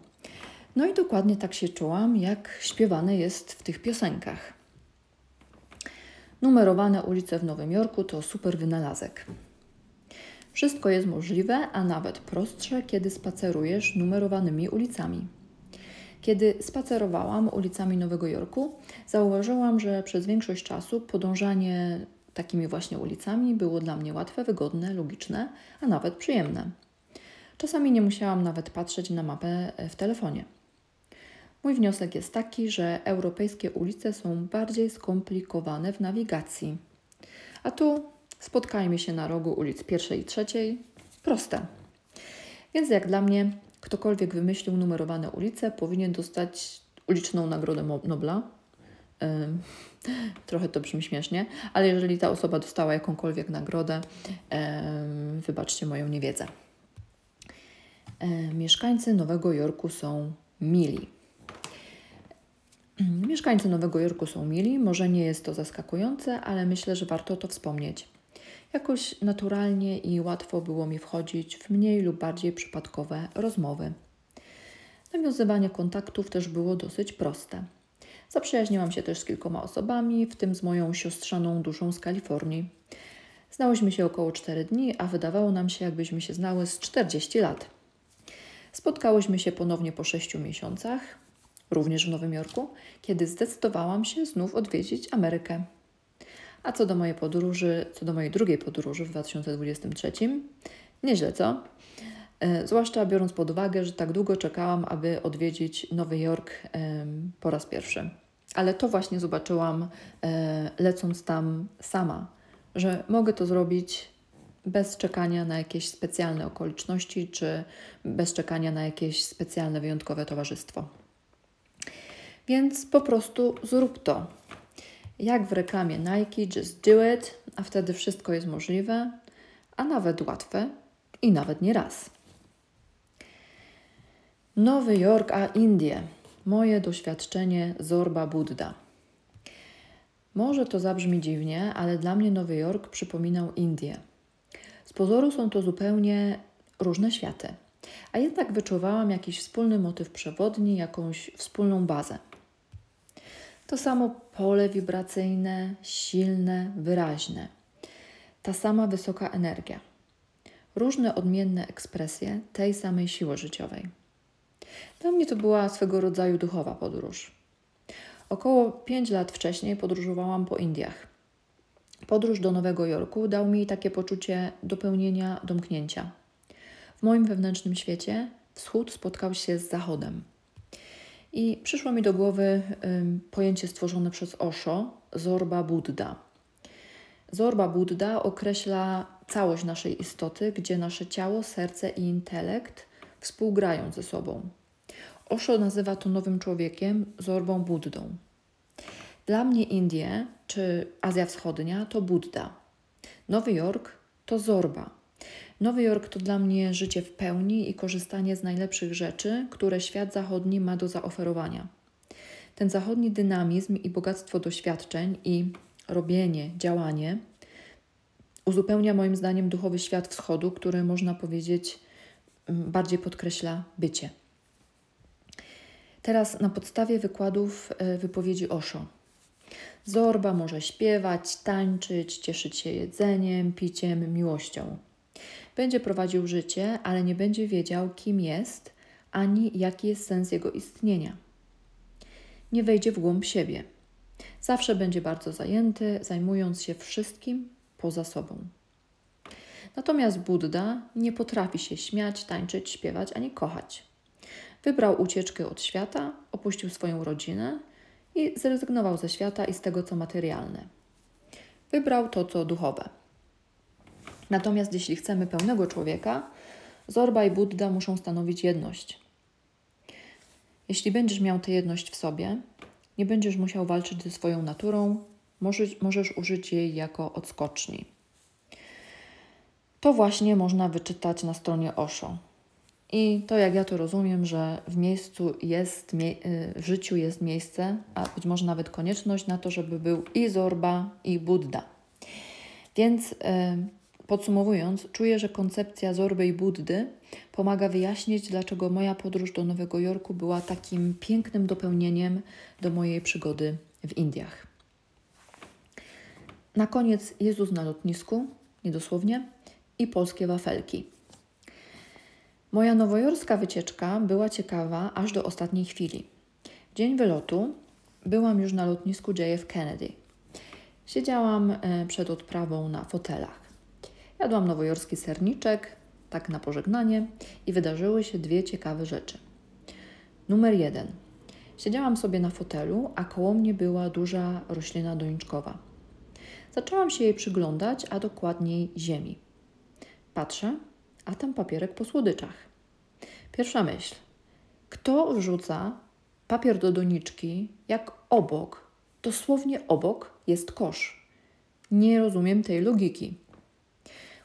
No i dokładnie tak się czułam, jak śpiewane jest w tych piosenkach. Numerowane ulice w Nowym Jorku to super wynalazek. Wszystko jest możliwe, a nawet prostsze, kiedy spacerujesz numerowanymi ulicami. Kiedy spacerowałam ulicami Nowego Jorku, zauważyłam, że przez większość czasu podążanie Takimi właśnie ulicami było dla mnie łatwe, wygodne, logiczne, a nawet przyjemne. Czasami nie musiałam nawet patrzeć na mapę e, w telefonie. Mój wniosek jest taki, że europejskie ulice są bardziej skomplikowane w nawigacji. A tu spotkajmy się na rogu ulic pierwszej i trzeciej. Proste. Więc jak dla mnie, ktokolwiek wymyślił numerowane ulice, powinien dostać uliczną nagrodę Nobla, Trochę to brzmi śmiesznie, ale jeżeli ta osoba dostała jakąkolwiek nagrodę, wybaczcie moją niewiedzę. E, mieszkańcy Nowego Jorku są mili. Mm, mieszkańcy Nowego Jorku są mili, może nie jest to zaskakujące, ale myślę, że warto to wspomnieć. Jakoś naturalnie i łatwo było mi wchodzić w mniej lub bardziej przypadkowe rozmowy. Nawiązywanie kontaktów też było dosyć proste. Zaprzyjaźniłam się też z kilkoma osobami, w tym z moją siostrzaną duszą z Kalifornii. Znałyśmy się około 4 dni, a wydawało nam się, jakbyśmy się znały z 40 lat. Spotkałyśmy się ponownie po 6 miesiącach, również w Nowym Jorku, kiedy zdecydowałam się znów odwiedzić Amerykę. A co do mojej podróży, co do mojej drugiej podróży w 2023, nieźle co? E, zwłaszcza biorąc pod uwagę, że tak długo czekałam, aby odwiedzić Nowy Jork po raz pierwszy. Ale to właśnie zobaczyłam e, lecąc tam sama, że mogę to zrobić bez czekania na jakieś specjalne okoliczności czy bez czekania na jakieś specjalne, wyjątkowe towarzystwo. Więc po prostu zrób to. Jak w reklamie Nike, just do it, a wtedy wszystko jest możliwe, a nawet łatwe i nawet nie raz. Nowy Jork a Indie. Moje doświadczenie Zorba Budda. Może to zabrzmi dziwnie, ale dla mnie Nowy Jork przypominał Indię. Z pozoru są to zupełnie różne światy, a jednak wyczuwałam jakiś wspólny motyw przewodni, jakąś wspólną bazę. To samo pole wibracyjne, silne, wyraźne. Ta sama wysoka energia. Różne odmienne ekspresje tej samej siły życiowej. Dla mnie to była swego rodzaju duchowa podróż. Około 5 lat wcześniej podróżowałam po Indiach. Podróż do Nowego Jorku dał mi takie poczucie dopełnienia, domknięcia. W moim wewnętrznym świecie wschód spotkał się z zachodem. I przyszło mi do głowy pojęcie stworzone przez Osho, Zorba Buddha. Zorba Buddha określa całość naszej istoty, gdzie nasze ciało, serce i intelekt współgrają ze sobą. Osho nazywa to nowym człowiekiem, zorbą Buddą. Dla mnie Indie czy Azja Wschodnia to Budda. Nowy Jork to zorba. Nowy Jork to dla mnie życie w pełni i korzystanie z najlepszych rzeczy, które świat zachodni ma do zaoferowania. Ten zachodni dynamizm i bogactwo doświadczeń i robienie, działanie uzupełnia moim zdaniem duchowy świat wschodu, który można powiedzieć mm, bardziej podkreśla bycie. Teraz na podstawie wykładów e, wypowiedzi Osho. Zorba może śpiewać, tańczyć, cieszyć się jedzeniem, piciem, miłością. Będzie prowadził życie, ale nie będzie wiedział, kim jest ani jaki jest sens jego istnienia. Nie wejdzie w głąb siebie. Zawsze będzie bardzo zajęty, zajmując się wszystkim poza sobą. Natomiast Buddha nie potrafi się śmiać, tańczyć, śpiewać ani kochać. Wybrał ucieczkę od świata, opuścił swoją rodzinę i zrezygnował ze świata i z tego, co materialne. Wybrał to, co duchowe. Natomiast jeśli chcemy pełnego człowieka, Zorba i Buddha muszą stanowić jedność. Jeśli będziesz miał tę jedność w sobie, nie będziesz musiał walczyć ze swoją naturą, możesz, możesz użyć jej jako odskoczni. To właśnie można wyczytać na stronie Osho. I to, jak ja to rozumiem, że w miejscu jest, y, w życiu jest miejsce, a być może nawet konieczność na to, żeby był i Zorba, i Buddha. Więc y, podsumowując, czuję, że koncepcja Zorby i Buddy pomaga wyjaśnić, dlaczego moja podróż do Nowego Jorku była takim pięknym dopełnieniem do mojej przygody w Indiach. Na koniec Jezus na lotnisku, niedosłownie, i polskie wafelki. Moja nowojorska wycieczka była ciekawa aż do ostatniej chwili. W dzień wylotu byłam już na lotnisku JF Kennedy. Siedziałam e, przed odprawą na fotelach. Jadłam nowojorski serniczek, tak na pożegnanie, i wydarzyły się dwie ciekawe rzeczy. Numer jeden. Siedziałam sobie na fotelu, a koło mnie była duża roślina doniczkowa. Zaczęłam się jej przyglądać, a dokładniej ziemi. Patrzę, a tam papierek po słodyczach. Pierwsza myśl. Kto wrzuca papier do doniczki, jak obok, dosłownie obok jest kosz? Nie rozumiem tej logiki.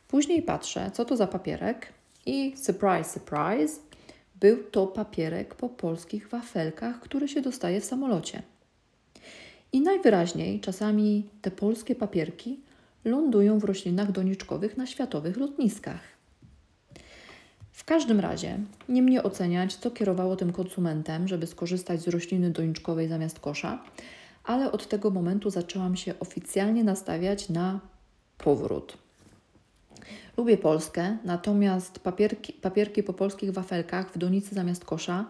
Później patrzę, co to za papierek i surprise, surprise, był to papierek po polskich wafelkach, które się dostaje w samolocie. I najwyraźniej czasami te polskie papierki lądują w roślinach doniczkowych na światowych lotniskach. W każdym razie, nie mnie oceniać, co kierowało tym konsumentem, żeby skorzystać z rośliny doniczkowej zamiast kosza, ale od tego momentu zaczęłam się oficjalnie nastawiać na powrót. Lubię Polskę, natomiast papierki, papierki po polskich wafelkach w donicy zamiast kosza,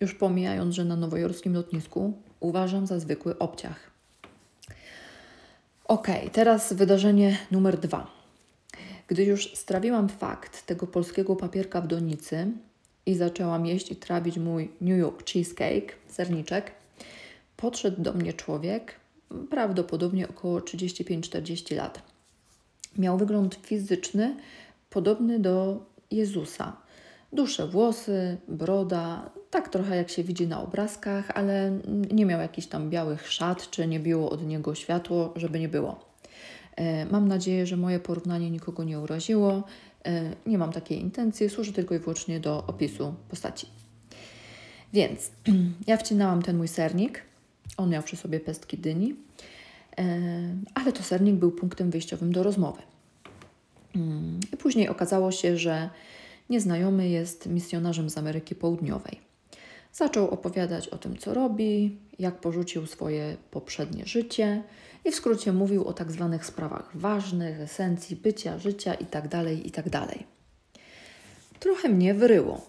już pomijając, że na nowojorskim lotnisku, uważam za zwykły obciach. Ok, teraz wydarzenie numer dwa. Gdy już strawiłam fakt tego polskiego papierka w donicy i zaczęłam jeść i trawić mój New York cheesecake, serniczek, podszedł do mnie człowiek, prawdopodobnie około 35-40 lat. Miał wygląd fizyczny podobny do Jezusa. Dusze, włosy, broda, tak trochę jak się widzi na obrazkach, ale nie miał jakichś tam białych szat, czy nie biło od niego światło, żeby nie było. E, mam nadzieję, że moje porównanie nikogo nie uraziło. E, nie mam takiej intencji, służy tylko i wyłącznie do opisu postaci. Więc ja wcinałam ten mój sernik. On miał przy sobie pestki dyni, e, ale to sernik był punktem wyjściowym do rozmowy. Mm, I później okazało się, że nieznajomy jest misjonarzem z Ameryki Południowej. Zaczął opowiadać o tym, co robi, jak porzucił swoje poprzednie życie i w skrócie mówił o tak zwanych sprawach ważnych, esencji bycia, życia itd. Tak itd. Tak trochę mnie wyryło.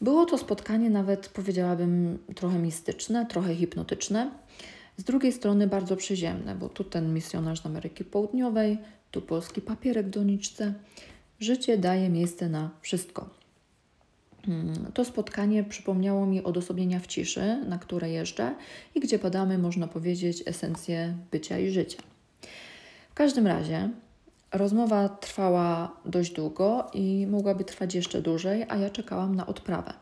Było to spotkanie nawet, powiedziałabym, trochę mistyczne, trochę hipnotyczne. Z drugiej strony bardzo przyziemne, bo tu ten misjonarz z Ameryki Południowej, tu polski papierek w doniczce. Życie daje miejsce na wszystko. Mm, to spotkanie przypomniało mi odosobnienia w ciszy, na które jeżdżę i gdzie badamy, można powiedzieć, esencję bycia i życia. W każdym razie rozmowa trwała dość długo i mogłaby trwać jeszcze dłużej, a ja czekałam na odprawę.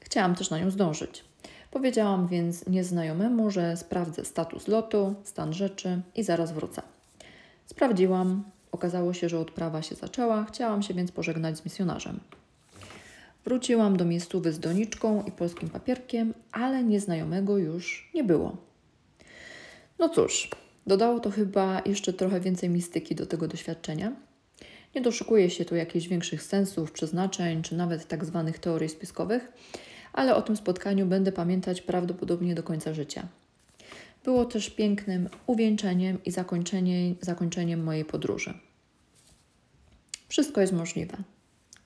Chciałam też na nią zdążyć. Powiedziałam więc nieznajomemu, że sprawdzę status lotu, stan rzeczy i zaraz wrócę. Sprawdziłam, okazało się, że odprawa się zaczęła, chciałam się więc pożegnać z misjonarzem. Wróciłam do miejscowy z doniczką i polskim papierkiem, ale nieznajomego już nie było. No cóż, dodało to chyba jeszcze trochę więcej mistyki do tego doświadczenia. Nie doszukuję się tu jakichś większych sensów, przeznaczeń czy nawet tak zwanych teorii spiskowych, ale o tym spotkaniu będę pamiętać prawdopodobnie do końca życia. Było też pięknym uwieńczeniem i zakończeniem, zakończeniem mojej podróży. Wszystko jest możliwe.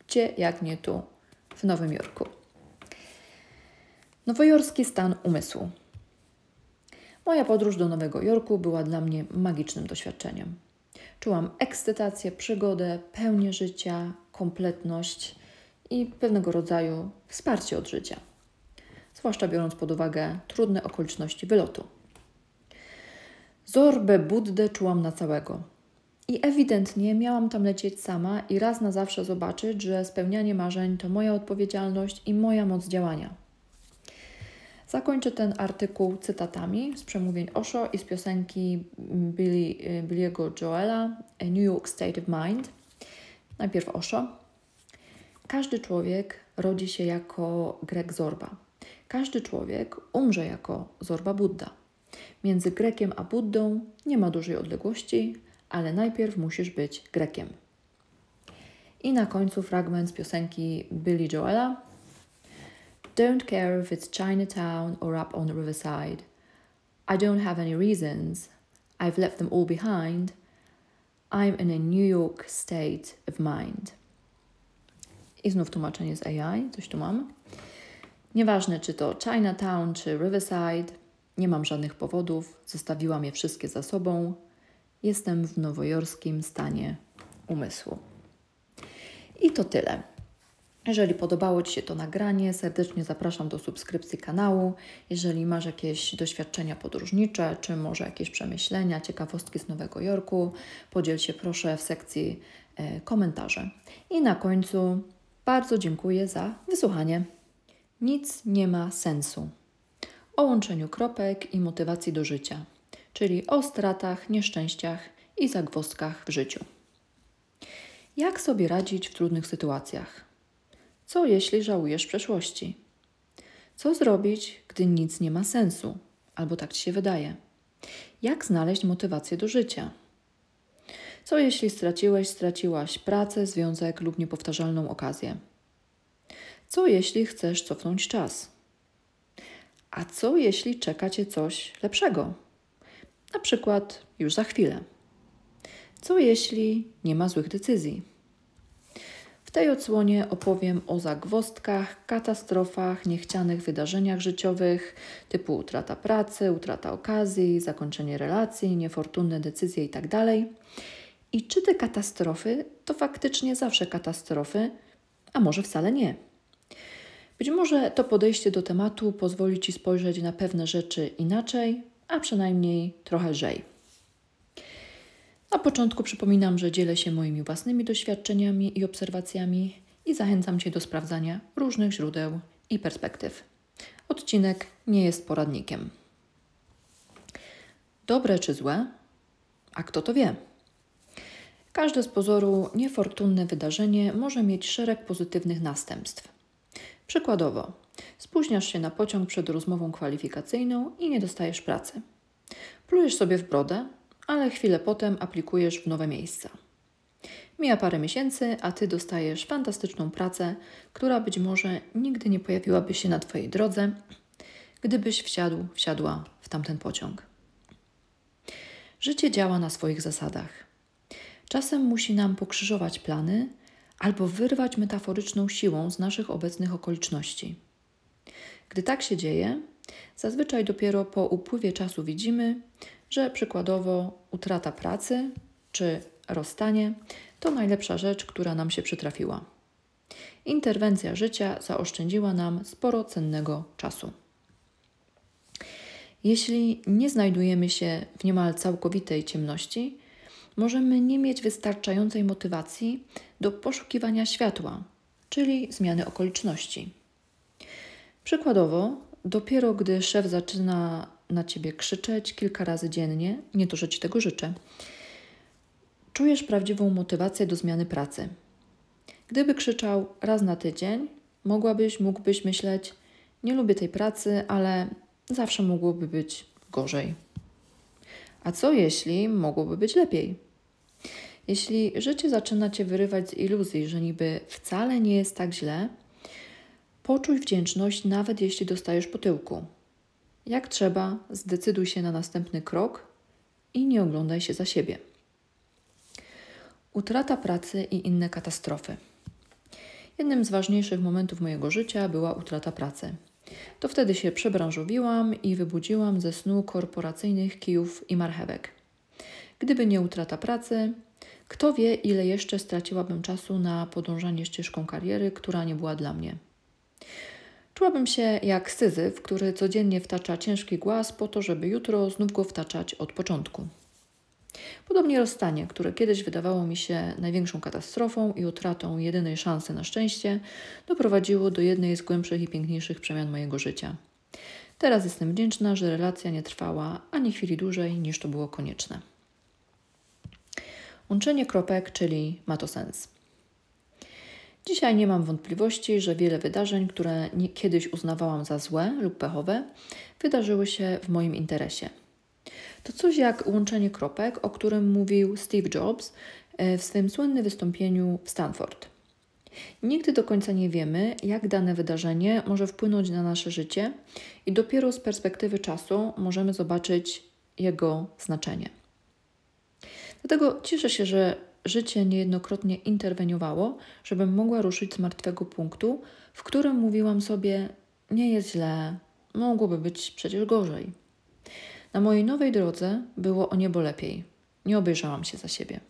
Gdzie, jak nie tu w Nowym Jorku. Nowojorski stan umysłu. Moja podróż do Nowego Jorku była dla mnie magicznym doświadczeniem. Czułam ekscytację, przygodę, pełnię życia, kompletność i pewnego rodzaju wsparcie od życia. Zwłaszcza biorąc pod uwagę trudne okoliczności wylotu. Zorbę Buddę czułam na całego. I ewidentnie miałam tam lecieć sama i raz na zawsze zobaczyć, że spełnianie marzeń to moja odpowiedzialność i moja moc działania. Zakończę ten artykuł cytatami z przemówień Osho i z piosenki Billy, Billiego Joela New York State of Mind. Najpierw Osho. Każdy człowiek rodzi się jako Grek Zorba. Każdy człowiek umrze jako Zorba Buddha. Między Grekiem a Buddą nie ma dużej odległości, ale najpierw musisz być Grekiem. I na końcu fragment z piosenki Billy Joela. Don't care if it's Chinatown or up on the riverside. I don't have any reasons. I've left them all behind. I'm in a New York state of mind. I znów tłumaczenie z AI, coś tu mam. Nieważne czy to Chinatown czy Riverside, nie mam żadnych powodów, zostawiłam je wszystkie za sobą. Jestem w nowojorskim stanie umysłu. I to tyle. Jeżeli podobało Ci się to nagranie, serdecznie zapraszam do subskrypcji kanału. Jeżeli masz jakieś doświadczenia podróżnicze, czy może jakieś przemyślenia, ciekawostki z Nowego Jorku, podziel się proszę w sekcji e, komentarze. I na końcu bardzo dziękuję za wysłuchanie. Nic nie ma sensu. O łączeniu kropek i motywacji do życia czyli o stratach, nieszczęściach i zagwozdkach w życiu. Jak sobie radzić w trudnych sytuacjach? Co jeśli żałujesz przeszłości? Co zrobić, gdy nic nie ma sensu, albo tak ci się wydaje? Jak znaleźć motywację do życia? Co jeśli straciłeś, straciłaś pracę, związek lub niepowtarzalną okazję? Co jeśli chcesz cofnąć czas? A co jeśli czeka cię coś lepszego? na przykład już za chwilę. Co jeśli nie ma złych decyzji? W tej odsłonie opowiem o zagwozdkach, katastrofach, niechcianych wydarzeniach życiowych typu utrata pracy, utrata okazji, zakończenie relacji, niefortunne decyzje itd. Tak I czy te katastrofy to faktycznie zawsze katastrofy, a może wcale nie? Być może to podejście do tematu pozwoli Ci spojrzeć na pewne rzeczy inaczej, a przynajmniej trochę lżej. Na początku przypominam, że dzielę się moimi własnymi doświadczeniami i obserwacjami i zachęcam Cię do sprawdzania różnych źródeł i perspektyw. Odcinek nie jest poradnikiem. Dobre czy złe? A kto to wie? Każde z pozoru niefortunne wydarzenie może mieć szereg pozytywnych następstw. Przykładowo, Spóźniasz się na pociąg przed rozmową kwalifikacyjną i nie dostajesz pracy. Plujesz sobie w brodę, ale chwilę potem aplikujesz w nowe miejsca. Mija parę miesięcy, a ty dostajesz fantastyczną pracę, która być może nigdy nie pojawiłaby się na twojej drodze, gdybyś wsiadł, wsiadła w tamten pociąg. Życie działa na swoich zasadach. Czasem musi nam pokrzyżować plany albo wyrwać metaforyczną siłą z naszych obecnych okoliczności. Gdy tak się dzieje, zazwyczaj dopiero po upływie czasu widzimy, że przykładowo utrata pracy czy rozstanie to najlepsza rzecz, która nam się przytrafiła. Interwencja życia zaoszczędziła nam sporo cennego czasu. Jeśli nie znajdujemy się w niemal całkowitej ciemności, możemy nie mieć wystarczającej motywacji do poszukiwania światła, czyli zmiany okoliczności. Przykładowo, dopiero gdy szef zaczyna na ciebie krzyczeć kilka razy dziennie, nie to, że ci tego życzę, czujesz prawdziwą motywację do zmiany pracy. Gdyby krzyczał raz na tydzień, mogłabyś, mógłbyś myśleć: Nie lubię tej pracy, ale zawsze mogłoby być gorzej. A co jeśli mogłoby być lepiej? Jeśli życie zaczyna cię wyrywać z iluzji, że niby wcale nie jest tak źle, Poczuj wdzięczność, nawet jeśli dostajesz po tyłku. Jak trzeba, zdecyduj się na następny krok i nie oglądaj się za siebie. Utrata pracy i inne katastrofy. Jednym z ważniejszych momentów mojego życia była utrata pracy. To wtedy się przebranżowiłam i wybudziłam ze snu korporacyjnych kijów i marchewek. Gdyby nie utrata pracy, kto wie, ile jeszcze straciłabym czasu na podążanie ścieżką kariery, która nie była dla mnie. Czułabym się jak syzyf, który codziennie wtacza ciężki głaz po to, żeby jutro znów go wtaczać od początku. Podobnie rozstanie, które kiedyś wydawało mi się największą katastrofą i utratą jedynej szansy na szczęście, doprowadziło do jednej z głębszych i piękniejszych przemian mojego życia. Teraz jestem wdzięczna, że relacja nie trwała ani chwili dłużej niż to było konieczne. Łączenie kropek, czyli ma to sens. Dzisiaj nie mam wątpliwości, że wiele wydarzeń, które kiedyś uznawałam za złe lub pechowe, wydarzyły się w moim interesie. To coś jak łączenie kropek, o którym mówił Steve Jobs e, w swoim słynnym wystąpieniu w Stanford. Nigdy do końca nie wiemy, jak dane wydarzenie może wpłynąć na nasze życie, i dopiero z perspektywy czasu możemy zobaczyć jego znaczenie. Dlatego cieszę się, że życie niejednokrotnie interweniowało, żebym mogła ruszyć z martwego punktu, w którym mówiłam sobie: Nie jest źle, mogłoby być przecież gorzej. Na mojej nowej drodze było o niebo lepiej. Nie obejrzałam się za siebie.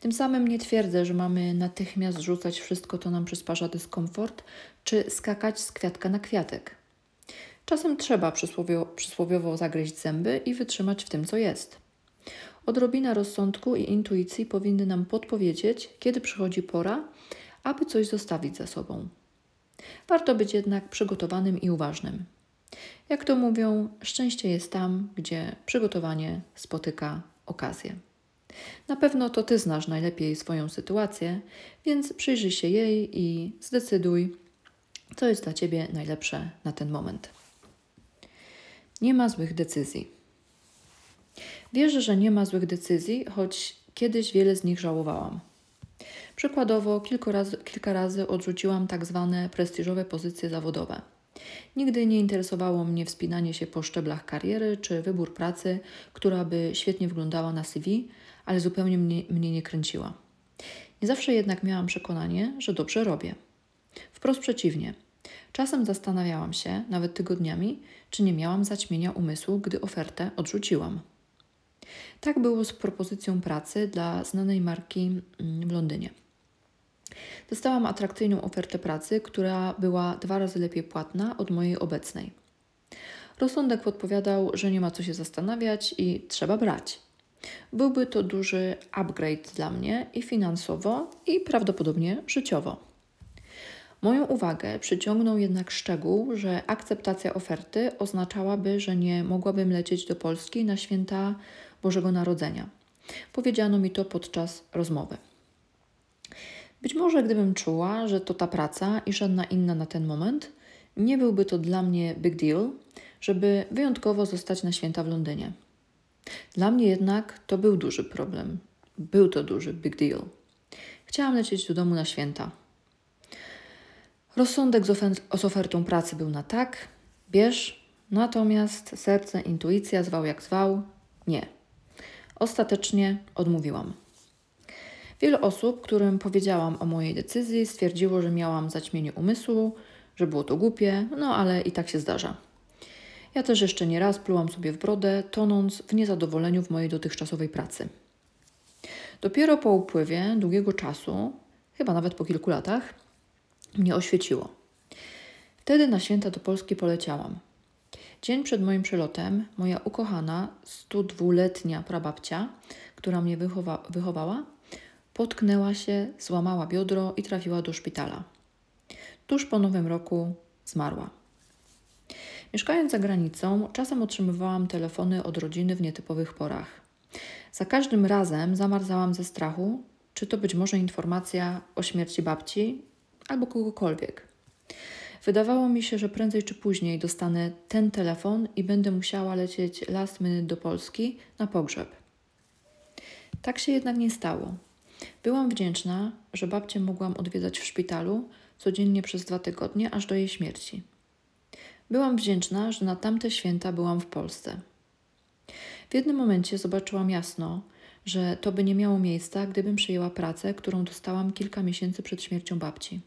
Tym samym nie twierdzę, że mamy natychmiast rzucać wszystko, co nam przysparza dyskomfort, czy skakać z kwiatka na kwiatek. Czasem trzeba przysłowiowo, przysłowiowo zagryźć zęby i wytrzymać w tym, co jest. Odrobina rozsądku i intuicji powinny nam podpowiedzieć, kiedy przychodzi pora, aby coś zostawić za sobą. Warto być jednak przygotowanym i uważnym. Jak to mówią, szczęście jest tam, gdzie przygotowanie spotyka okazję. Na pewno to ty znasz najlepiej swoją sytuację, więc przyjrzyj się jej i zdecyduj, co jest dla ciebie najlepsze na ten moment. Nie ma złych decyzji. Wierzę, że nie ma złych decyzji, choć kiedyś wiele z nich żałowałam. Przykładowo, razy, kilka razy odrzuciłam tak zwane prestiżowe pozycje zawodowe. Nigdy nie interesowało mnie wspinanie się po szczeblach kariery czy wybór pracy, która by świetnie wyglądała na CV, ale zupełnie mnie, mnie nie kręciła. Nie zawsze jednak miałam przekonanie, że dobrze robię. Wprost przeciwnie. Czasem zastanawiałam się, nawet tygodniami, czy nie miałam zaćmienia umysłu, gdy ofertę odrzuciłam. Tak było z propozycją pracy dla znanej marki mm, w Londynie. Dostałam atrakcyjną ofertę pracy, która była dwa razy lepiej płatna od mojej obecnej. Rozsądek podpowiadał, że nie ma co się zastanawiać i trzeba brać. Byłby to duży upgrade dla mnie i finansowo, i prawdopodobnie życiowo. Moją uwagę przyciągnął jednak szczegół, że akceptacja oferty oznaczałaby, że nie mogłabym lecieć do Polski na święta Bożego Narodzenia. Powiedziano mi to podczas rozmowy. Być może gdybym czuła, że to ta praca i żadna inna na ten moment, nie byłby to dla mnie big deal, żeby wyjątkowo zostać na święta w Londynie. Dla mnie jednak to był duży problem. Był to duży big deal. Chciałam lecieć do domu na święta. Rozsądek z, ofer- z ofertą pracy był na tak, bierz, natomiast serce, intuicja, zwał jak zwał, nie. Ostatecznie odmówiłam. Wiele osób, którym powiedziałam o mojej decyzji, stwierdziło, że miałam zaćmienie umysłu, że było to głupie, no ale i tak się zdarza. Ja też jeszcze nie raz plułam sobie w brodę, tonąc w niezadowoleniu w mojej dotychczasowej pracy. Dopiero po upływie długiego czasu, chyba nawet po kilku latach, mnie oświeciło. Wtedy na święta do Polski poleciałam. Dzień przed moim przelotem moja ukochana 102-letnia prababcia, która mnie wychowa wychowała, potknęła się, złamała biodro i trafiła do szpitala. Tuż po nowym roku zmarła. Mieszkając za granicą, czasem otrzymywałam telefony od rodziny w nietypowych porach. Za każdym razem zamarzałam ze strachu, czy to być może informacja o śmierci babci albo kogokolwiek. Wydawało mi się, że prędzej czy później dostanę ten telefon i będę musiała lecieć last minute do Polski na pogrzeb. Tak się jednak nie stało. Byłam wdzięczna, że babcię mogłam odwiedzać w szpitalu codziennie przez dwa tygodnie, aż do jej śmierci. Byłam wdzięczna, że na tamte święta byłam w Polsce. W jednym momencie zobaczyłam jasno, że to by nie miało miejsca, gdybym przyjęła pracę, którą dostałam kilka miesięcy przed śmiercią babci.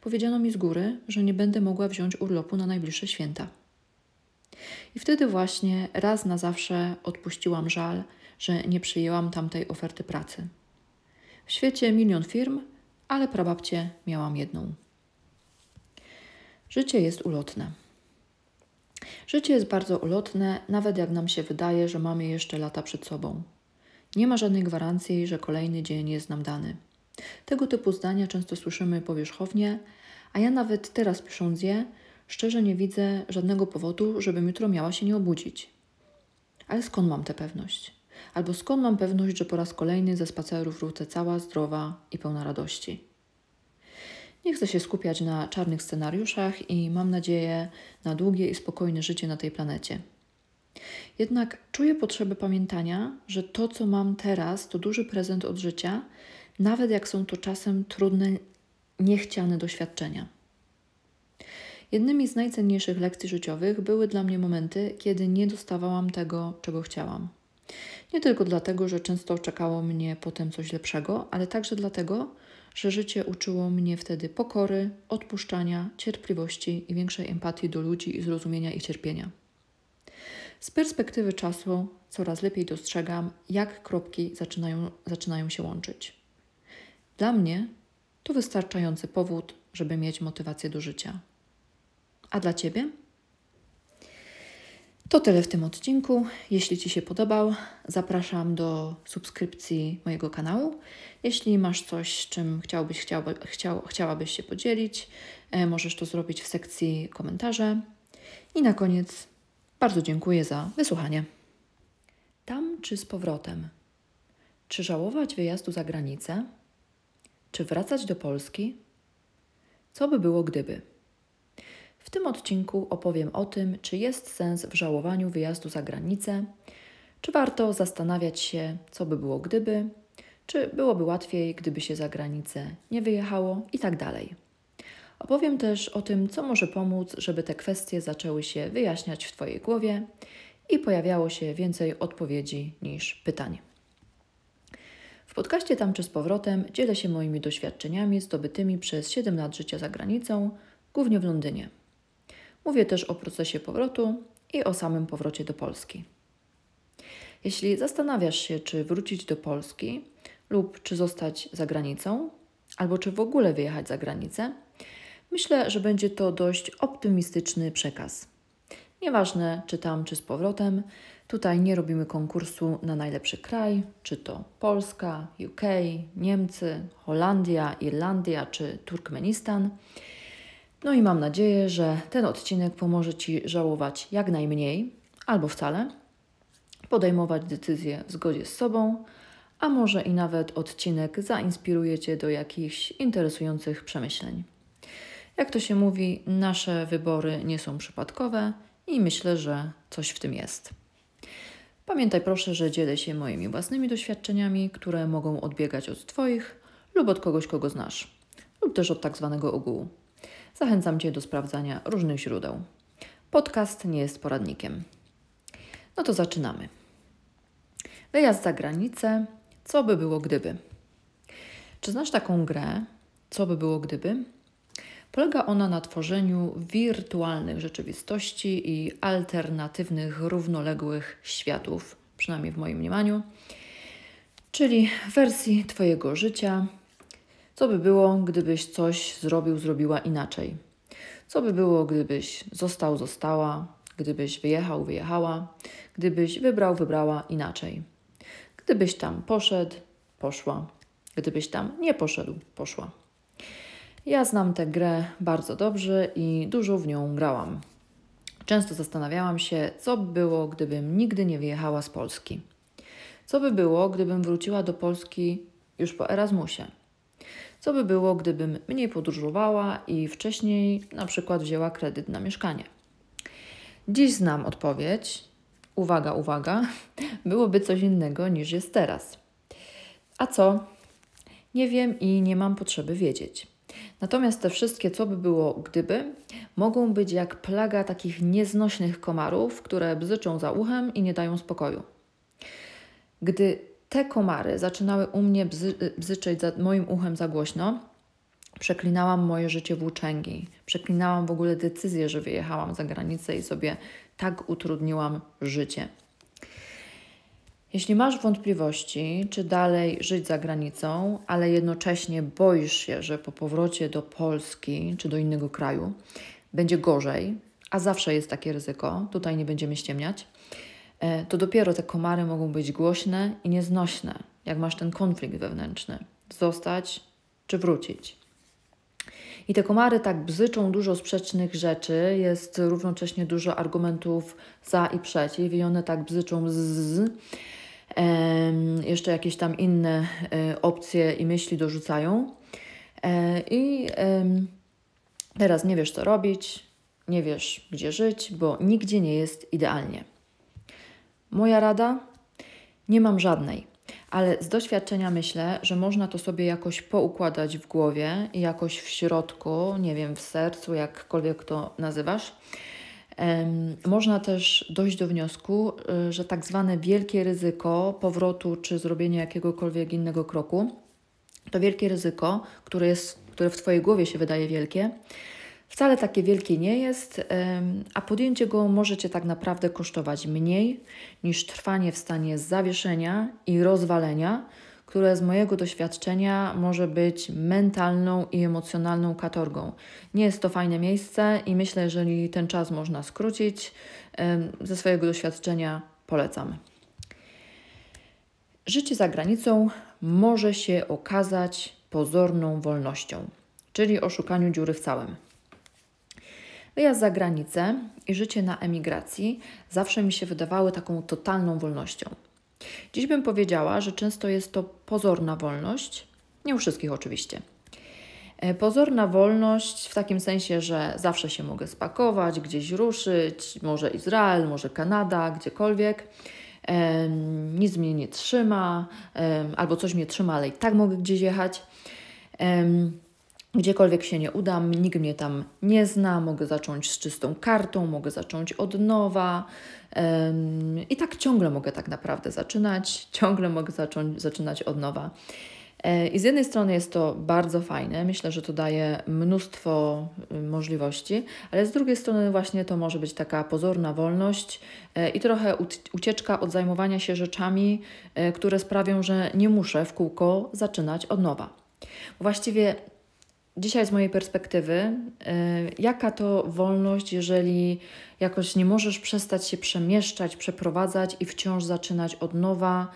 Powiedziano mi z góry, że nie będę mogła wziąć urlopu na najbliższe święta. I wtedy właśnie raz na zawsze odpuściłam żal, że nie przyjęłam tamtej oferty pracy. W świecie milion firm, ale prababcie miałam jedną. Życie jest ulotne. Życie jest bardzo ulotne, nawet jak nam się wydaje, że mamy jeszcze lata przed sobą. Nie ma żadnej gwarancji, że kolejny dzień jest nam dany. Tego typu zdania często słyszymy powierzchownie, a ja nawet teraz pisząc je, szczerze nie widzę żadnego powodu, żebym jutro miała się nie obudzić. Ale skąd mam tę pewność? Albo skąd mam pewność, że po raz kolejny ze spacerów wrócę cała, zdrowa i pełna radości? Nie chcę się skupiać na czarnych scenariuszach i mam nadzieję na długie i spokojne życie na tej planecie. Jednak czuję potrzebę pamiętania, że to, co mam teraz, to duży prezent od życia nawet jak są to czasem trudne, niechciane doświadczenia. Jednymi z najcenniejszych lekcji życiowych były dla mnie momenty, kiedy nie dostawałam tego, czego chciałam. Nie tylko dlatego, że często czekało mnie potem coś lepszego, ale także dlatego, że życie uczyło mnie wtedy pokory, odpuszczania, cierpliwości i większej empatii do ludzi i zrozumienia ich cierpienia. Z perspektywy czasu coraz lepiej dostrzegam, jak kropki zaczynają, zaczynają się łączyć. Dla mnie to wystarczający powód, żeby mieć motywację do życia. A dla Ciebie? To tyle w tym odcinku. Jeśli Ci się podobał, zapraszam do subskrypcji mojego kanału. Jeśli masz coś, czym chciałbyś, chciałby, chciał, chciałabyś się podzielić, e, możesz to zrobić w sekcji komentarze. I na koniec bardzo dziękuję za wysłuchanie. Tam czy z powrotem? Czy żałować wyjazdu za granicę? Czy wracać do Polski? Co by było gdyby? W tym odcinku opowiem o tym, czy jest sens w żałowaniu wyjazdu za granicę, czy warto zastanawiać się, co by było gdyby, czy byłoby łatwiej, gdyby się za granicę nie wyjechało i tak dalej. Opowiem też o tym, co może pomóc, żeby te kwestie zaczęły się wyjaśniać w Twojej głowie i pojawiało się więcej odpowiedzi niż pytań. W podcaście Tam czy z powrotem dzielę się moimi doświadczeniami zdobytymi przez 7 lat życia za granicą, głównie w Londynie. Mówię też o procesie powrotu i o samym powrocie do Polski. Jeśli zastanawiasz się, czy wrócić do Polski lub czy zostać za granicą, albo czy w ogóle wyjechać za granicę, myślę, że będzie to dość optymistyczny przekaz. Nieważne, czy tam, czy z powrotem, Tutaj nie robimy konkursu na najlepszy kraj, czy to Polska, UK, Niemcy, Holandia, Irlandia czy Turkmenistan. No i mam nadzieję, że ten odcinek pomoże Ci żałować jak najmniej albo wcale, podejmować decyzje w zgodzie z sobą, a może i nawet odcinek zainspiruje Cię do jakichś interesujących przemyśleń. Jak to się mówi, nasze wybory nie są przypadkowe i myślę, że coś w tym jest. Pamiętaj proszę, że dzielę się moimi własnymi doświadczeniami, które mogą odbiegać od Twoich lub od kogoś, kogo znasz, lub też od tak zwanego ogółu. Zachęcam Cię do sprawdzania różnych źródeł. Podcast nie jest poradnikiem. No to zaczynamy. Wyjazd za granicę. Co by było gdyby? Czy znasz taką grę? Co by było gdyby? Polega ona na tworzeniu wirtualnych rzeczywistości i alternatywnych, równoległych światów, przynajmniej w moim mniemaniu, czyli wersji Twojego życia. Co by było, gdybyś coś zrobił, zrobiła inaczej? Co by było, gdybyś został, została, gdybyś wyjechał, wyjechała, gdybyś wybrał, wybrała inaczej? Gdybyś tam poszedł, poszła, gdybyś tam nie poszedł, poszła. Ja znam tę grę bardzo dobrze i dużo w nią grałam. Często zastanawiałam się, co by było, gdybym nigdy nie wyjechała z Polski. Co by było, gdybym wróciła do Polski już po Erasmusie? Co by było, gdybym mniej podróżowała i wcześniej na przykład wzięła kredyt na mieszkanie? Dziś znam odpowiedź. Uwaga, uwaga, byłoby coś innego niż jest teraz. A co? Nie wiem i nie mam potrzeby wiedzieć. Natomiast te wszystkie, co by było gdyby, mogą być jak plaga takich nieznośnych komarów, które bzyczą za uchem i nie dają spokoju. Gdy te komary zaczynały u mnie bzy, bzyczeć za moim uchem za głośno, przeklinałam moje życie włóczęgi. Przeklinałam w ogóle decyzję, że wyjechałam za granicę i sobie tak utrudniłam życie. Jeśli masz wątpliwości, czy dalej żyć za granicą, ale jednocześnie boisz się, że po powrocie do Polski czy do innego kraju będzie gorzej, a zawsze jest takie ryzyko, tutaj nie będziemy ściemniać, e, to dopiero te komary mogą być głośne i nieznośne, jak masz ten konflikt wewnętrzny zostać czy wrócić. I te komary tak bzyczą dużo sprzecznych rzeczy, jest równocześnie dużo argumentów za i przeciw, i one tak bzyczą z jeszcze jakieś tam inne e, opcje i myśli dorzucają. E, I teraz nie wiesz, co robić, nie wiesz, gdzie żyć, bo nigdzie nie jest idealnie. Moja rada? Nie mam żadnej, ale z doświadczenia myślę, że można to sobie jakoś poukładać w głowie i jakoś w środku, nie wiem, w sercu, jakkolwiek to nazywasz można też dojść do wniosku, e, że tak zwane wielkie ryzyko powrotu czy zrobienia jakiegokolwiek innego kroku, to wielkie ryzyko, które, jest, które w Twojej głowie się wydaje wielkie, wcale takie wielkie nie jest, a podjęcie go może Cię tak naprawdę kosztować mniej niż trwanie w stanie zawieszenia i rozwalenia, które z mojego doświadczenia może być mentalną i emocjonalną katorgą. Nie jest to fajne miejsce i myślę, jeżeli ten czas można skrócić, ze swojego doświadczenia polecam. Życie za granicą może się okazać pozorną wolnością, czyli oszukaniu dziury w całym. Wyjazd za granicę i życie na emigracji zawsze mi się wydawały taką totalną wolnością. Dziś bym powiedziała, że często jest to pozorna wolność, nie u wszystkich oczywiście. E, pozorna wolność w takim sensie, że zawsze się mogę spakować, gdzieś ruszyć, może Izrael, może Kanada, gdziekolwiek. Nic mnie nie trzyma, albo coś mnie trzyma, ale i tak mogę gdzieś jechać. Gdziekolwiek się nie udam, nikt mnie tam nie zna, mogę zacząć z czystą kartą, mogę zacząć od nowa. I tak ciągle mogę tak naprawdę zaczynać, ciągle mogę zacząć, zaczynać od nowa. E, I z jednej strony jest to bardzo fajne, myślę, że to daje mnóstwo y, możliwości, ale z drugiej strony właśnie to może być taka pozorna wolność e, i trochę ucieczka od zajmowania się rzeczami, e, które sprawią, że nie muszę w kółko zaczynać od nowa. Właściwie dzisiaj z mojej perspektywy, y, jaka to wolność, jeżeli jakoś nie możesz przestać się przemieszczać, przeprowadzać i wciąż zaczynać od nowa,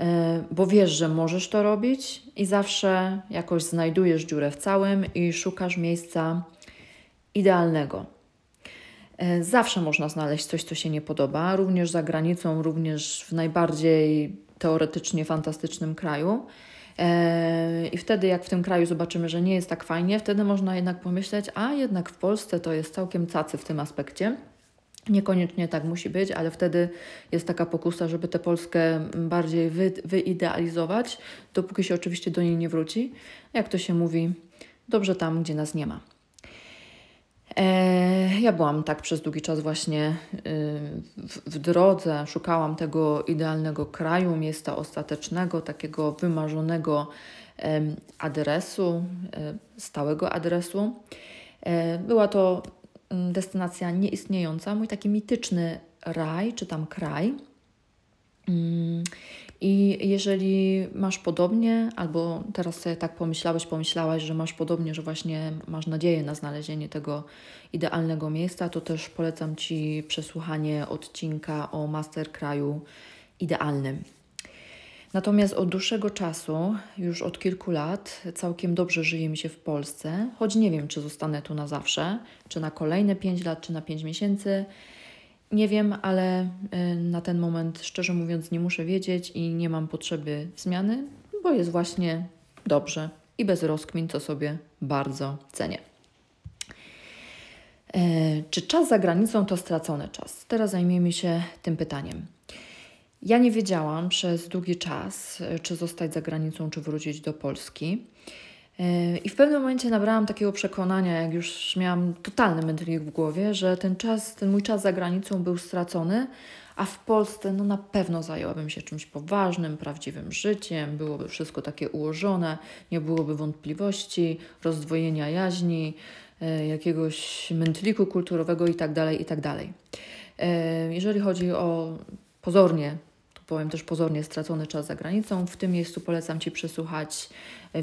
y, bo wiesz, że możesz to robić i zawsze jakoś znajdujesz dziurę w całym i szukasz miejsca idealnego. Y, zawsze można znaleźć coś, co się nie podoba, również za granicą, również w najbardziej teoretycznie fantastycznym kraju. E, I wtedy, jak w tym kraju zobaczymy, że nie jest tak fajnie, wtedy można jednak pomyśleć, a jednak w Polsce to jest całkiem cacy w tym aspekcie. Niekoniecznie tak musi być, ale wtedy jest taka pokusa, żeby tę Polskę bardziej wy, wyidealizować, dopóki się oczywiście do niej nie wróci. Jak to się mówi, dobrze tam, gdzie nas nie ma. E, ja byłam tak przez długi czas właśnie y, w, drodze, szukałam tego idealnego kraju, miejsca ostatecznego, takiego wymarzonego adresu, e, stałego adresu. E, była to mm, destynacja nieistniejąca, mój taki mityczny raj, czy tam kraj, mm, i jeżeli masz podobnie, albo teraz sobie tak pomyślałeś, pomyślałaś, że masz podobnie, że właśnie masz nadzieję na znalezienie tego idealnego miejsca, to też polecam Ci przesłuchanie odcinka o master kraju idealnym. Natomiast od dłuższego czasu, już od kilku lat, całkiem dobrze żyje mi się w Polsce, choć nie wiem, czy zostanę tu na zawsze, czy na kolejne 5 lat, czy na 5 miesięcy. Nie wiem, ale y, na ten moment, szczerze mówiąc, nie muszę wiedzieć i nie mam potrzeby zmiany, bo jest właśnie dobrze i bez rozkmin, co sobie bardzo cenię. E, czy czas za granicą to stracony czas? Teraz zajmiemy się tym pytaniem. Ja nie wiedziałam przez długi czas, y, czy zostać za granicą, czy wrócić do Polski. Yy, I w pewnym momencie nabrałam takiego przekonania, jak już miałam totalny mętlik w głowie, że ten czas, ten mój czas za granicą był stracony, a w Polsce no na pewno zajęłabym się czymś poważnym, prawdziwym życiem, byłoby wszystko takie ułożone, nie byłoby wątpliwości, rozdwojenia jaźni, yy, jakiegoś mętliku kulturowego itd., tak itd. Tak yy, jeżeli chodzi o pozornie powiem też pozornie stracony czas za granicą. W tym miejscu polecam Ci przesłuchać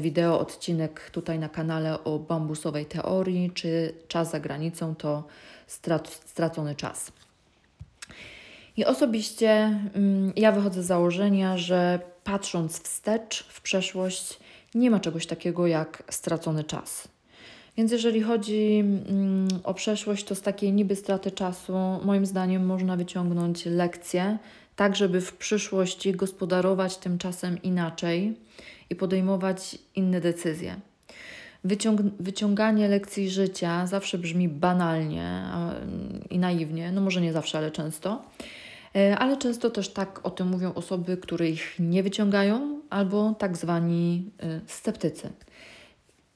wideo odcinek tutaj na kanale o bambusowej teorii, czy czas za granicą to stracony czas. I osobiście mm, ja wychodzę z założenia, że patrząc wstecz w przeszłość, nie ma czegoś takiego jak stracony czas. Więc jeżeli chodzi mm, o przeszłość, to z takiej niby straty czasu, moim zdaniem, można wyciągnąć lekcje, tak żeby w przyszłości gospodarować tym czasem inaczej i podejmować inne decyzje. Wyciąg wyciąganie lekcji życia zawsze brzmi banalnie i naiwnie, no może nie zawsze, ale często. E, ale często też tak o tym mówią osoby, które ich nie wyciągają, albo tak zwani y, sceptycy.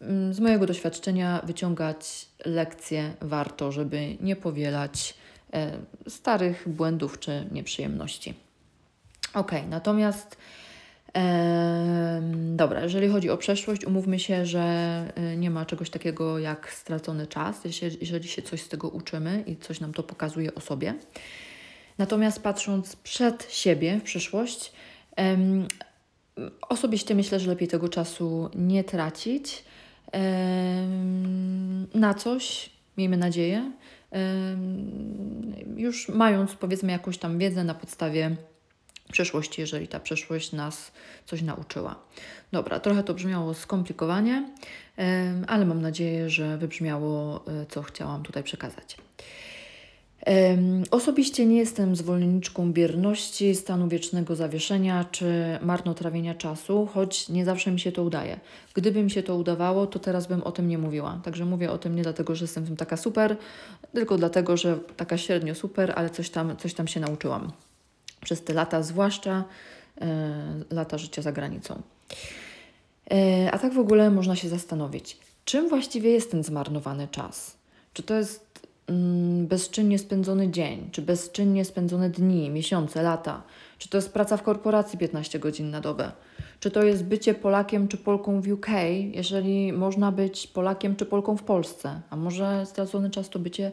Mm, z mojego doświadczenia wyciągać lekcje warto, żeby nie powielać e, starych błędów czy nieprzyjemności. Ok, natomiast dobra, jeżeli chodzi o przeszłość, umówmy się, że e, nie ma czegoś takiego jak stracony czas, jeżeli się coś z tego uczymy i coś nam to pokazuje o sobie. Natomiast patrząc przed siebie w przyszłość, osobiście myślę, że lepiej tego czasu nie tracić na coś, miejmy nadzieję, już mając powiedzmy jakąś tam wiedzę na podstawie przyszłość, jeżeli ta przeszłość nas coś nauczyła. Dobra, trochę to brzmiało skomplikowanie, ale mam nadzieję, że wybrzmiało, e, co chciałam tutaj przekazać. Osobiście nie jestem zwolenniczką bierności, stanu wiecznego zawieszenia czy marnotrawienia czasu, choć nie zawsze mi się to udaje. Gdyby mi się to udawało, to teraz bym o tym nie mówiła. Także mówię o tym nie dlatego, że jestem w tym taka super, tylko dlatego, że taka średnio super, ale coś tam, coś tam się nauczyłam przez te lata, zwłaszcza e, lata życia za granicą. E, a tak w ogóle można się zastanowić, czym właściwie jest ten zmarnowany czas? Czy to jest mm, bezczynnie spędzony dzień, czy bezczynnie spędzone dni, miesiące, lata? Czy to jest praca w korporacji 15 godzin na dobę? Czy to jest bycie Polakiem czy Polką w UK, jeżeli można być Polakiem czy Polką w Polsce? A może stracony czas to bycie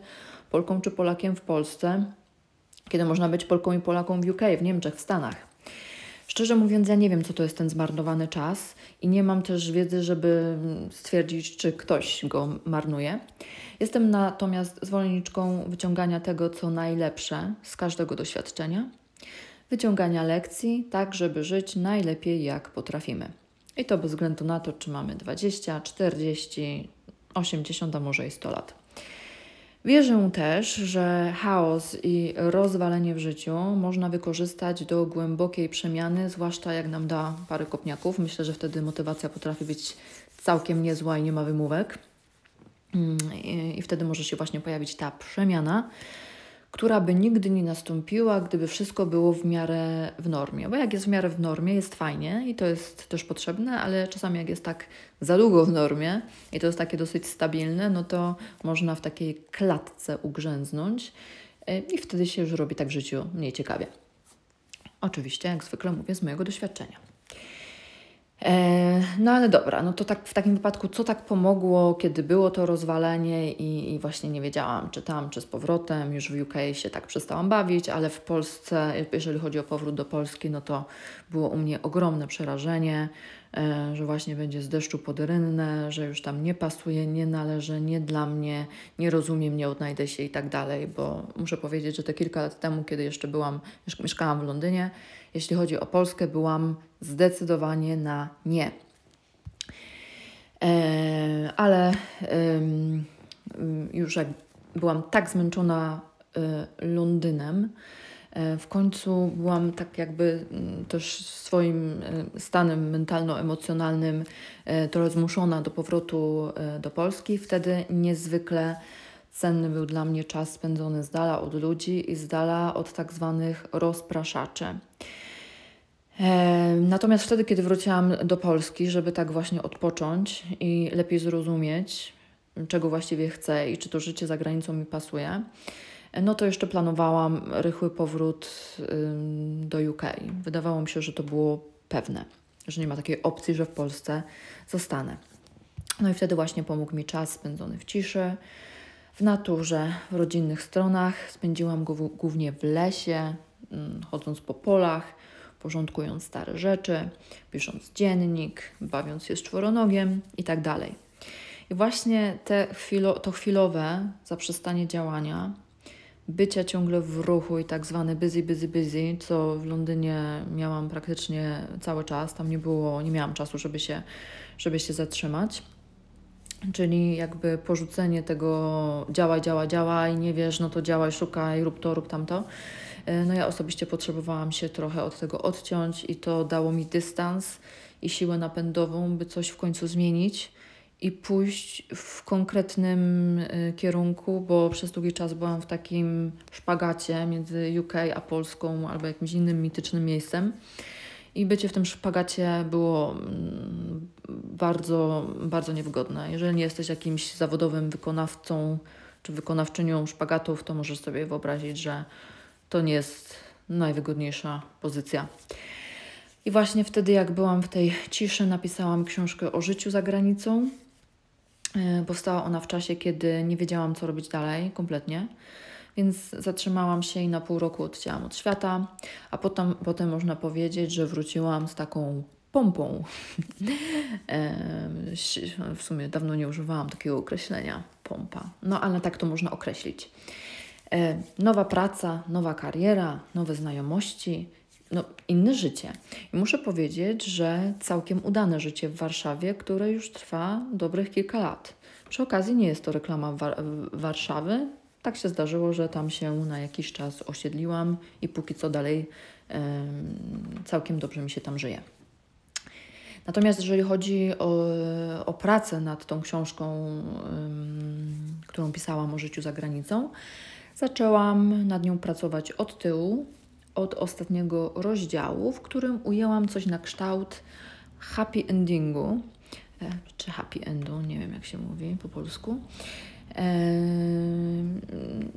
Polką czy Polakiem w Polsce, kiedy można być Polką i Polaką w UK, w Niemczech, w Stanach. Szczerze mówiąc, ja nie wiem, co to jest ten zmarnowany czas i nie mam też wiedzy, żeby stwierdzić, czy ktoś go marnuje. Jestem natomiast zwolenniczką wyciągania tego, co najlepsze z każdego doświadczenia, wyciągania lekcji, tak żeby żyć najlepiej, jak potrafimy. I to bez względu na to, czy mamy 20, 40, 80, a może i 100 lat. Wierzę też, że chaos i rozwalenie w życiu można wykorzystać do głębokiej przemiany, zwłaszcza jak nam da parę kopniaków. Myślę, że wtedy motywacja potrafi być całkiem niezła i nie ma wymówek. Mm, I wtedy może się właśnie pojawić ta przemiana która by nigdy nie nastąpiła, gdyby wszystko było w miarę w normie. Bo jak jest w miarę w normie, jest fajnie i to jest też potrzebne, ale czasami jak jest tak za długo w normie i to jest takie dosyć stabilne, no to można w takiej klatce ugrzęznąć y, i wtedy się już robi tak w życiu mniej ciekawie. Oczywiście, jak zwykle mówię z mojego doświadczenia. E, no ale dobra, no to tak w takim wypadku, co tak pomogło, kiedy było to rozwalenie i, i, właśnie nie wiedziałam, czy tam, czy z powrotem. Już w UK się tak przestałam bawić, ale w Polsce, jeżeli chodzi o powrót do Polski, no to było u mnie ogromne przerażenie, e, że właśnie będzie z deszczu pod rynne, że już tam nie pasuje, nie należy, nie dla mnie, nie rozumiem, nie odnajdę się i tak dalej, bo muszę powiedzieć, że te kilka lat temu, kiedy jeszcze byłam, mieszkałam w Londynie, jeśli chodzi o Polskę, byłam zdecydowanie na nie. E, ale już jak byłam tak zmęczona e, Londynem, e, w końcu byłam tak jakby mm, też swoim stanem mentalno-emocjonalnym trochę zmuszona do powrotu do Polski. Wtedy niezwykle Cenny był dla mnie czas spędzony z dala od ludzi i z dala od tak zwanych rozpraszaczy. E, natomiast wtedy, kiedy wróciłam do Polski, żeby tak właśnie odpocząć i lepiej zrozumieć, czego właściwie chcę i czy to życie za granicą mi pasuje, e, no to jeszcze planowałam rychły powrót do UK. Wydawało mi się, że to było pewne, że nie ma takiej opcji, że w Polsce zostanę. No i wtedy właśnie pomógł mi czas spędzony w ciszy w naturze, w rodzinnych stronach. Spędziłam go głównie w lesie, mm, chodząc po polach, porządkując stare rzeczy, pisząc dziennik, bawiąc się z czworonogiem itd. Tak I właśnie te chwilo, to chwilowe zaprzestanie działania, bycia ciągle w ruchu i tak zwany busy, busy, busy, co w Londynie miałam praktycznie cały czas, tam nie było, nie miałam czasu, żeby się, żeby się zatrzymać Czyli jakby porzucenie tego działaj, działaj, działaj, nie wiesz, no to działaj, szukaj, rób to, rób tamto. E, no ja osobiście potrzebowałam się trochę od tego odciąć i to dało mi dystans i siłę napędową, by coś w końcu zmienić i pójść w konkretnym e, kierunku, bo przez długi czas byłam w takim szpagacie między UK a Polską albo jakimś innym mitycznym miejscem i bycie w tym szpagacie było mm, bardzo, bardzo niewygodne. Jeżeli nie jesteś jakimś zawodowym wykonawcą czy wykonawczynią szpagatów, to możesz sobie wyobrazić, że to nie jest najwygodniejsza pozycja. I właśnie wtedy, jak byłam w tej ciszy, napisałam książkę o życiu za granicą. E, powstała ona w czasie, kiedy nie wiedziałam, co robić dalej kompletnie. Więc zatrzymałam się i na pół roku odcięłam od świata, a potem, potem można powiedzieć, że wróciłam z taką pompą. w sumie dawno nie używałam takiego określenia pompa, no ale tak to można określić. Nowa praca, nowa kariera, nowe znajomości, no, inne życie. I muszę powiedzieć, że całkiem udane życie w Warszawie, które już trwa dobrych kilka lat. Przy okazji nie jest to reklama War Warszawy, tak się zdarzyło, że tam się na jakiś czas osiedliłam i póki co dalej całkiem dobrze mi się tam żyje. Natomiast jeżeli chodzi o, o pracę nad tą książką, którą pisałam o życiu za granicą, zaczęłam nad nią pracować od tyłu, od ostatniego rozdziału, w którym ujęłam coś na kształt happy endingu, e, czy happy endu, nie wiem jak się mówi po polsku.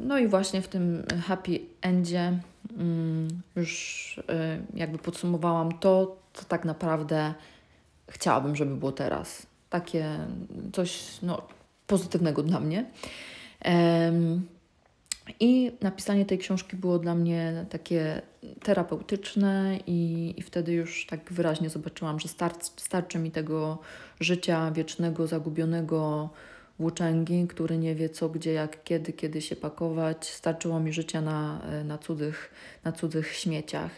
No i właśnie w tym happy endzie mm, już y, jakby podsumowałam to, co tak naprawdę chciałabym, żeby było teraz. Takie coś no, pozytywnego dla mnie. I napisanie tej książki było dla mnie takie terapeutyczne, i, i wtedy już tak wyraźnie zobaczyłam, że star, starczy mi tego życia wiecznego, zagubionego, włóczęgi, który nie wie co, gdzie, jak, kiedy, kiedy się pakować. Starczyło mi życia na, e, na, cudzych, na cudzych śmieciach.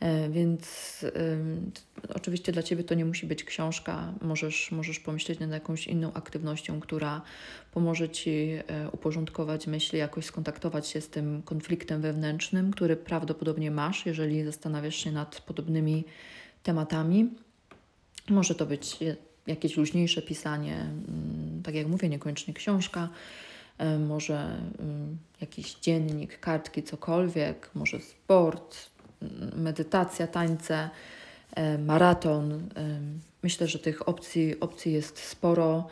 E, więc y, oczywiście dla Ciebie to nie musi być książka. Możesz, możesz pomyśleć nad jakąś inną aktywnością, która pomoże Ci e, uporządkować myśli, jakoś skontaktować się z tym konfliktem wewnętrznym, który prawdopodobnie masz, jeżeli zastanawiasz się nad podobnymi tematami. Może to być jakieś luźniejsze pisanie, mm, tak jak mówię, niekoniecznie książka, e, może mm, jakiś dziennik, kartki, cokolwiek, może sport, mm, medytacja, tańce, e, maraton. E, myślę, że tych opcji, opcji jest sporo.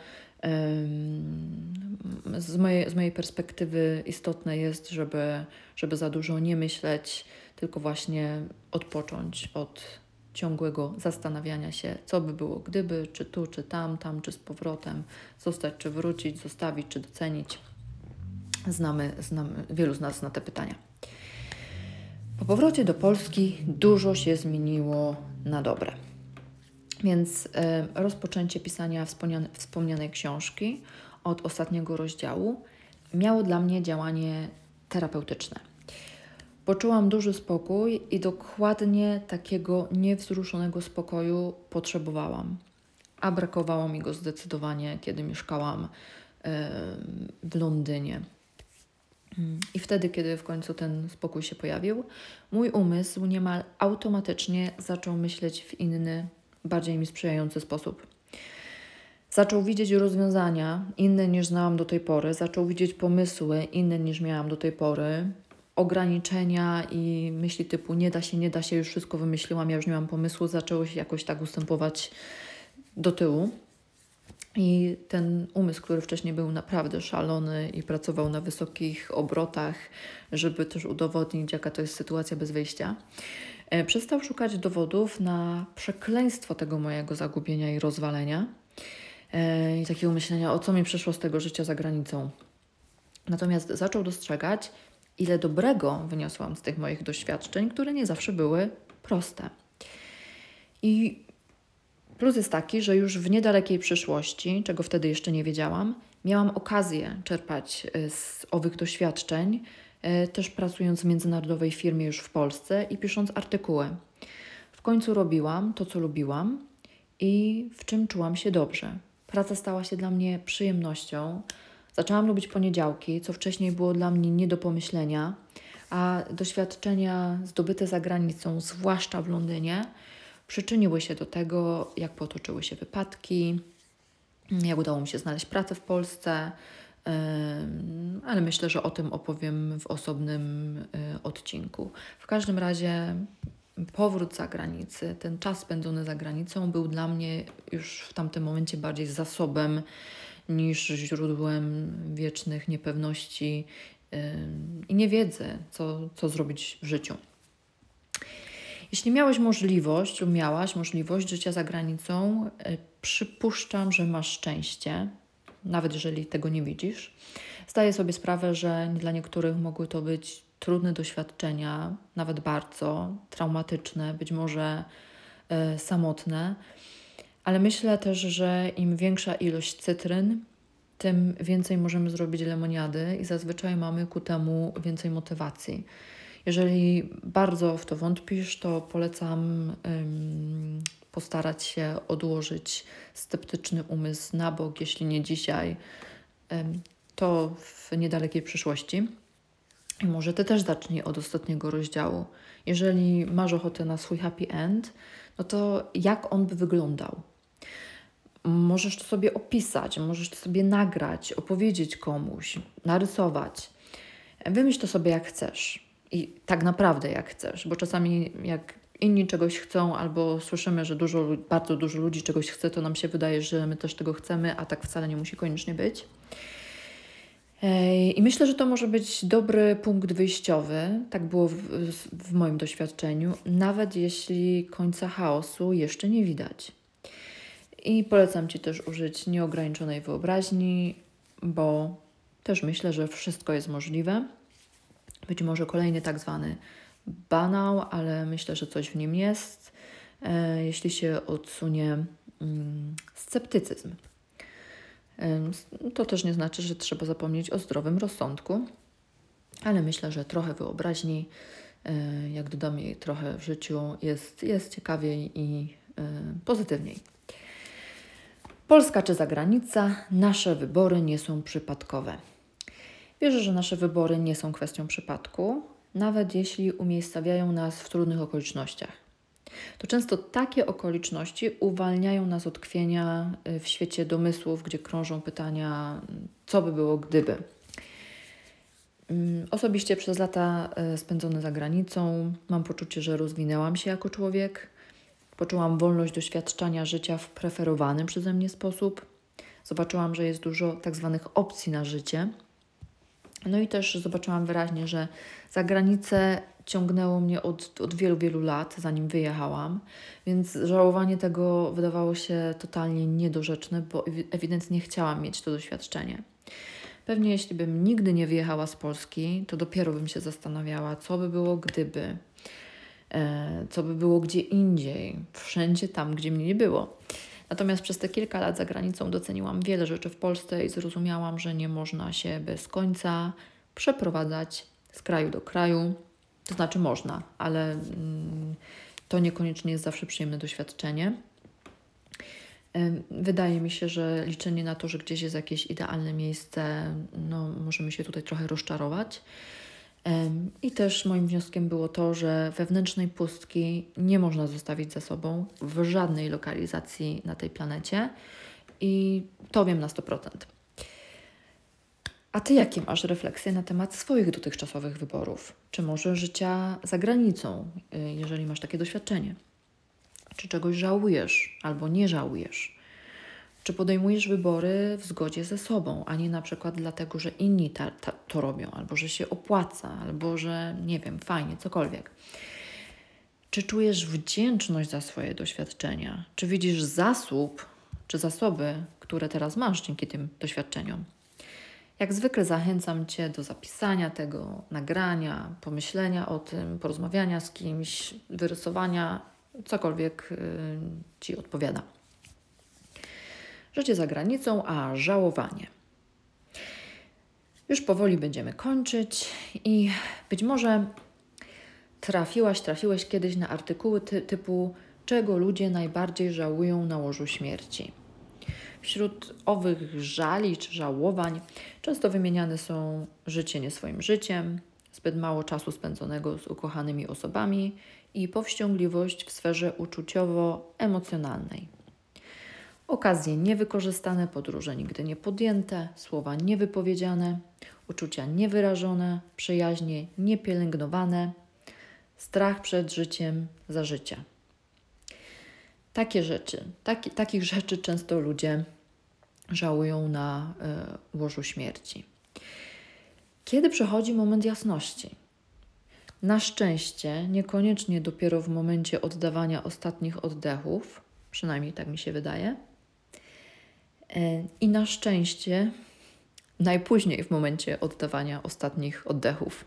Z mojej, z mojej perspektywy istotne jest, żeby, żeby za dużo nie myśleć, tylko właśnie odpocząć od ciągłego zastanawiania się, co by było gdyby, czy tu, czy tam, tam, czy z powrotem, zostać, czy wrócić, zostawić, czy docenić. Znamy, znamy wielu z nas na te pytania. Po powrocie do Polski dużo się zmieniło na dobre. Więc y, rozpoczęcie pisania wspomniane, wspomnianej książki od ostatniego rozdziału miało dla mnie działanie terapeutyczne. Poczułam duży spokój i dokładnie takiego niewzruszonego spokoju potrzebowałam. A brakowało mi go zdecydowanie, kiedy mieszkałam w Londynie. I wtedy, kiedy w końcu ten spokój się pojawił, mój umysł niemal automatycznie zaczął myśleć w inny, bardziej mi sprzyjający sposób. Zaczął widzieć rozwiązania inne niż znałam do tej pory, zaczął widzieć pomysły inne niż miałam do tej pory, ograniczenia i myśli typu nie da się, nie da się, już wszystko wymyśliłam, ja już nie mam pomysłu, zaczęło się jakoś tak ustępować do tyłu. I ten umysł, który wcześniej był naprawdę szalony i pracował na wysokich obrotach, żeby też udowodnić, jaka to jest sytuacja bez wyjścia, e, przestał szukać dowodów na przekleństwo tego mojego zagubienia i rozwalenia e, i takiego myślenia, o co mi przyszło z tego życia za granicą. Natomiast zaczął dostrzegać ile dobrego wyniosłam z tych moich doświadczeń, które nie zawsze były proste. I plus jest taki, że już w niedalekiej przyszłości, czego wtedy jeszcze nie wiedziałam, miałam okazję czerpać e, z owych doświadczeń, e, też pracując w międzynarodowej firmie już w Polsce i pisząc artykuły. W końcu robiłam to, co lubiłam i w czym czułam się dobrze. Praca stała się dla mnie przyjemnością, Zaczęłam lubić poniedziałki, co wcześniej było dla mnie nie do pomyślenia, a doświadczenia zdobyte za granicą, zwłaszcza w Londynie, przyczyniły się do tego, jak potoczyły się wypadki, jak udało mi się znaleźć pracę w Polsce, ale myślę, że o tym opowiem w osobnym e, odcinku. W każdym razie powrót za granicę, ten czas spędzony za granicą był dla mnie już w tamtym momencie bardziej zasobem niż źródłem wiecznych niepewności i niewiedzy, co, co zrobić w życiu. Jeśli miałeś możliwość, miałaś możliwość życia za granicą, e, przypuszczam, że masz szczęście, nawet jeżeli tego nie widzisz. Zdaję sobie sprawę, że dla niektórych mogły to być trudne doświadczenia, nawet bardzo traumatyczne, być może e, samotne. Ale myślę też, że im większa ilość cytryn, tym więcej możemy zrobić lemoniady i zazwyczaj mamy ku temu więcej motywacji. Jeżeli bardzo w to wątpisz, to polecam ym, postarać się odłożyć sceptyczny umysł na bok, jeśli nie dzisiaj, ym, to w niedalekiej przyszłości. I może Ty też zacznij od ostatniego rozdziału. Jeżeli masz ochotę na swój happy end, no to jak on by wyglądał? Możesz to sobie opisać, możesz to sobie nagrać, opowiedzieć komuś, narysować. Wymyśl to sobie jak chcesz i tak naprawdę jak chcesz, bo czasami jak inni czegoś chcą albo słyszymy, że dużo, bardzo dużo ludzi czegoś chce, to nam się wydaje, że my też tego chcemy, a tak wcale nie musi koniecznie być. I myślę, że to może być dobry punkt wyjściowy, tak było w, w moim doświadczeniu, nawet jeśli końca chaosu jeszcze nie widać. I polecam Ci też użyć nieograniczonej wyobraźni, bo też myślę, że wszystko jest możliwe. Być może kolejny tak zwany banał, ale myślę, że coś w nim jest, e, jeśli się odsunie mm, sceptycyzm. To też nie znaczy, że trzeba zapomnieć o zdrowym rozsądku, ale myślę, że trochę wyobraźni, e, jak dodamy jej trochę w życiu, jest, jest ciekawiej i e, pozytywniej. Polska czy zagranica, nasze wybory nie są przypadkowe. Wierzę, że nasze wybory nie są kwestią przypadku, nawet jeśli umiejscawiają nas w trudnych okolicznościach. To często takie okoliczności uwalniają nas od tkwienia y, w świecie domysłów, gdzie krążą pytania, co by było gdyby. Mm, osobiście przez lata y, spędzone za granicą mam poczucie, że rozwinęłam się jako człowiek – Poczułam wolność doświadczania życia w preferowany przeze mnie sposób. Zobaczyłam, że jest dużo tak zwanych opcji na życie. No i też zobaczyłam wyraźnie, że za granicę ciągnęło mnie od, od wielu, wielu lat, zanim wyjechałam, więc żałowanie tego wydawało się totalnie niedorzeczne, bo ewidentnie chciałam mieć to doświadczenie. Pewnie jeśli bym nigdy nie wyjechała z Polski, to dopiero bym się zastanawiała, co by było gdyby. E, co by było gdzie indziej, wszędzie tam, gdzie mnie nie było. Natomiast przez te kilka lat za granicą doceniłam wiele rzeczy w Polsce i zrozumiałam, że nie można się bez końca przeprowadzać z kraju do kraju. To znaczy można, ale mm, to niekoniecznie jest zawsze przyjemne doświadczenie. Wydaje mi się, że liczenie na to, że gdzieś jest jakieś idealne miejsce, no możemy się tutaj trochę rozczarować. I też moim wnioskiem było to, że wewnętrznej pustki nie można zostawić za sobą w żadnej lokalizacji na tej planecie i to wiem na 100%. A ty jakie masz refleksje na temat swoich dotychczasowych wyborów? Czy może życia za granicą, y, jeżeli masz takie doświadczenie? Czy czegoś żałujesz albo nie żałujesz? Czy podejmujesz wybory w zgodzie ze sobą, a nie na przykład dlatego, że inni ta, ta, to robią, albo że się opłaca, albo że nie wiem, fajnie, cokolwiek? Czy czujesz wdzięczność za swoje doświadczenia? Czy widzisz zasób czy zasoby, które teraz masz dzięki tym doświadczeniom? Jak zwykle zachęcam Cię do zapisania tego, nagrania, pomyślenia o tym, porozmawiania z kimś, wyrysowania, cokolwiek y, Ci odpowiada. Życie za granicą, a żałowanie. Już powoli będziemy kończyć i być może trafiłaś, trafiłeś kiedyś na artykuły ty typu czego ludzie najbardziej żałują na łożu śmierci. Wśród owych żali czy żałowań często wymieniane są życie nie swoim życiem, zbyt mało czasu spędzonego z ukochanymi osobami i powściągliwość w sferze uczuciowo-emocjonalnej. Okazje niewykorzystane, podróże nigdy nie podjęte, słowa niewypowiedziane, uczucia niewyrażone, przyjaźnie niepielęgnowane, strach przed życiem za życia. Takie rzeczy, taki, takich rzeczy często ludzie żałują na y, łożu śmierci. Kiedy przychodzi moment jasności? Na szczęście, niekoniecznie dopiero w momencie oddawania ostatnich oddechów, przynajmniej tak mi się wydaje, E, I na szczęście najpóźniej w momencie oddawania ostatnich oddechów.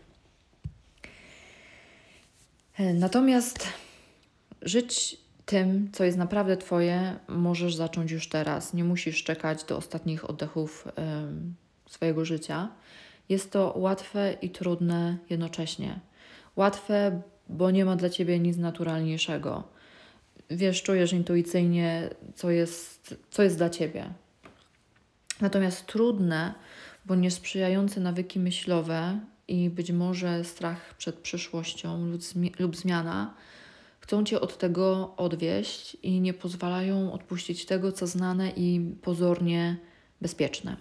E, natomiast żyć tym, co jest naprawdę Twoje, możesz zacząć już teraz. Nie musisz czekać do ostatnich oddechów swojego życia. Jest to łatwe i trudne jednocześnie. Łatwe, bo nie ma dla Ciebie nic naturalniejszego. Wiesz, czujesz intuicyjnie, co jest, co jest dla Ciebie. Natomiast trudne, bo niesprzyjające nawyki myślowe i być może strach przed przyszłością lub, zmi lub zmiana chcą cię od tego odwieść i nie pozwalają odpuścić tego, co znane i pozornie bezpieczne.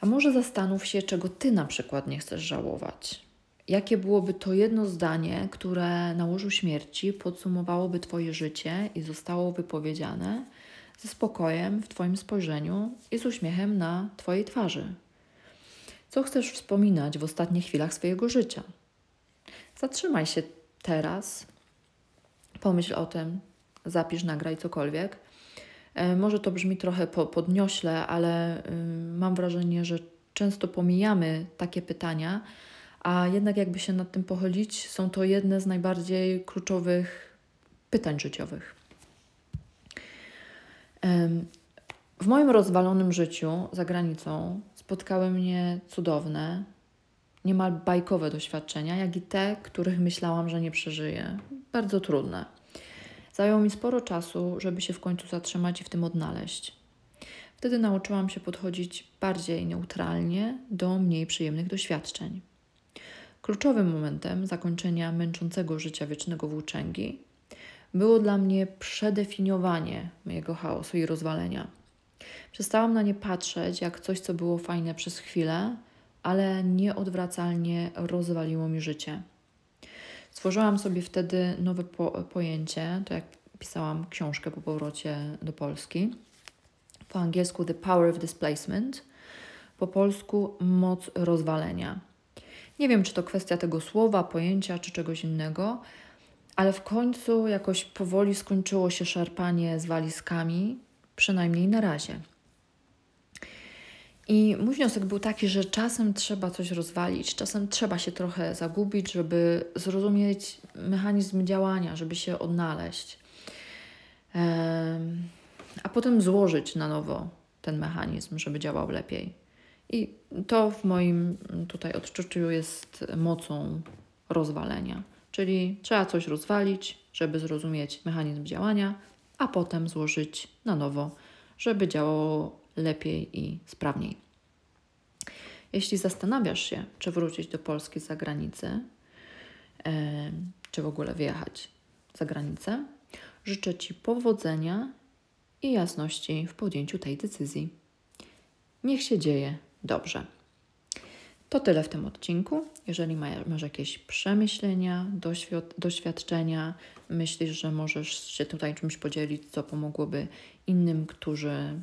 A może zastanów się, czego ty na przykład nie chcesz żałować. Jakie byłoby to jedno zdanie, które na łożu śmierci podsumowałoby twoje życie i zostało wypowiedziane ze spokojem w Twoim spojrzeniu i z uśmiechem na Twojej twarzy. Co chcesz wspominać w ostatnich chwilach swojego życia? Zatrzymaj się teraz, pomyśl o tym, zapisz, nagraj cokolwiek. E, może to brzmi trochę po, podniośle, ale y, mam wrażenie, że często pomijamy takie pytania, a jednak jakby się nad tym pochylić, są to jedne z najbardziej kluczowych pytań życiowych. W moim rozwalonym życiu za granicą spotkały mnie cudowne, niemal bajkowe doświadczenia, jak i te, których myślałam, że nie przeżyję. Bardzo trudne. Zajęło mi sporo czasu, żeby się w końcu zatrzymać i w tym odnaleźć. Wtedy nauczyłam się podchodzić bardziej neutralnie do mniej przyjemnych doświadczeń. Kluczowym momentem zakończenia męczącego życia wiecznego włóczęgi było dla mnie przedefiniowanie mojego chaosu i rozwalenia. Przestałam na nie patrzeć jak coś, co było fajne przez chwilę, ale nieodwracalnie rozwaliło mi życie. Stworzyłam sobie wtedy nowe po pojęcie, to jak pisałam książkę po powrocie do Polski. Po angielsku The Power of Displacement, po polsku moc rozwalenia. Nie wiem, czy to kwestia tego słowa, pojęcia, czy czegoś innego, ale w końcu jakoś powoli skończyło się szarpanie z walizkami, przynajmniej na razie. I mój wniosek był taki, że czasem trzeba coś rozwalić, czasem trzeba się trochę zagubić, żeby zrozumieć mechanizm działania, żeby się odnaleźć, a potem złożyć na nowo ten mechanizm, żeby działał lepiej. I to w moim tutaj odczuciu jest mocą rozwalenia czyli trzeba coś rozwalić, żeby zrozumieć mechanizm działania, a potem złożyć na nowo, żeby działało lepiej i sprawniej. Jeśli zastanawiasz się, czy wrócić do Polski z zagranicy, czy w ogóle wyjechać za granicę, życzę Ci powodzenia i jasności w podjęciu tej decyzji. Niech się dzieje dobrze. To tyle w tym odcinku. Jeżeli masz jakieś przemyślenia, doświadczenia, myślisz, że możesz się tutaj czymś podzielić, co pomogłoby innym, którzy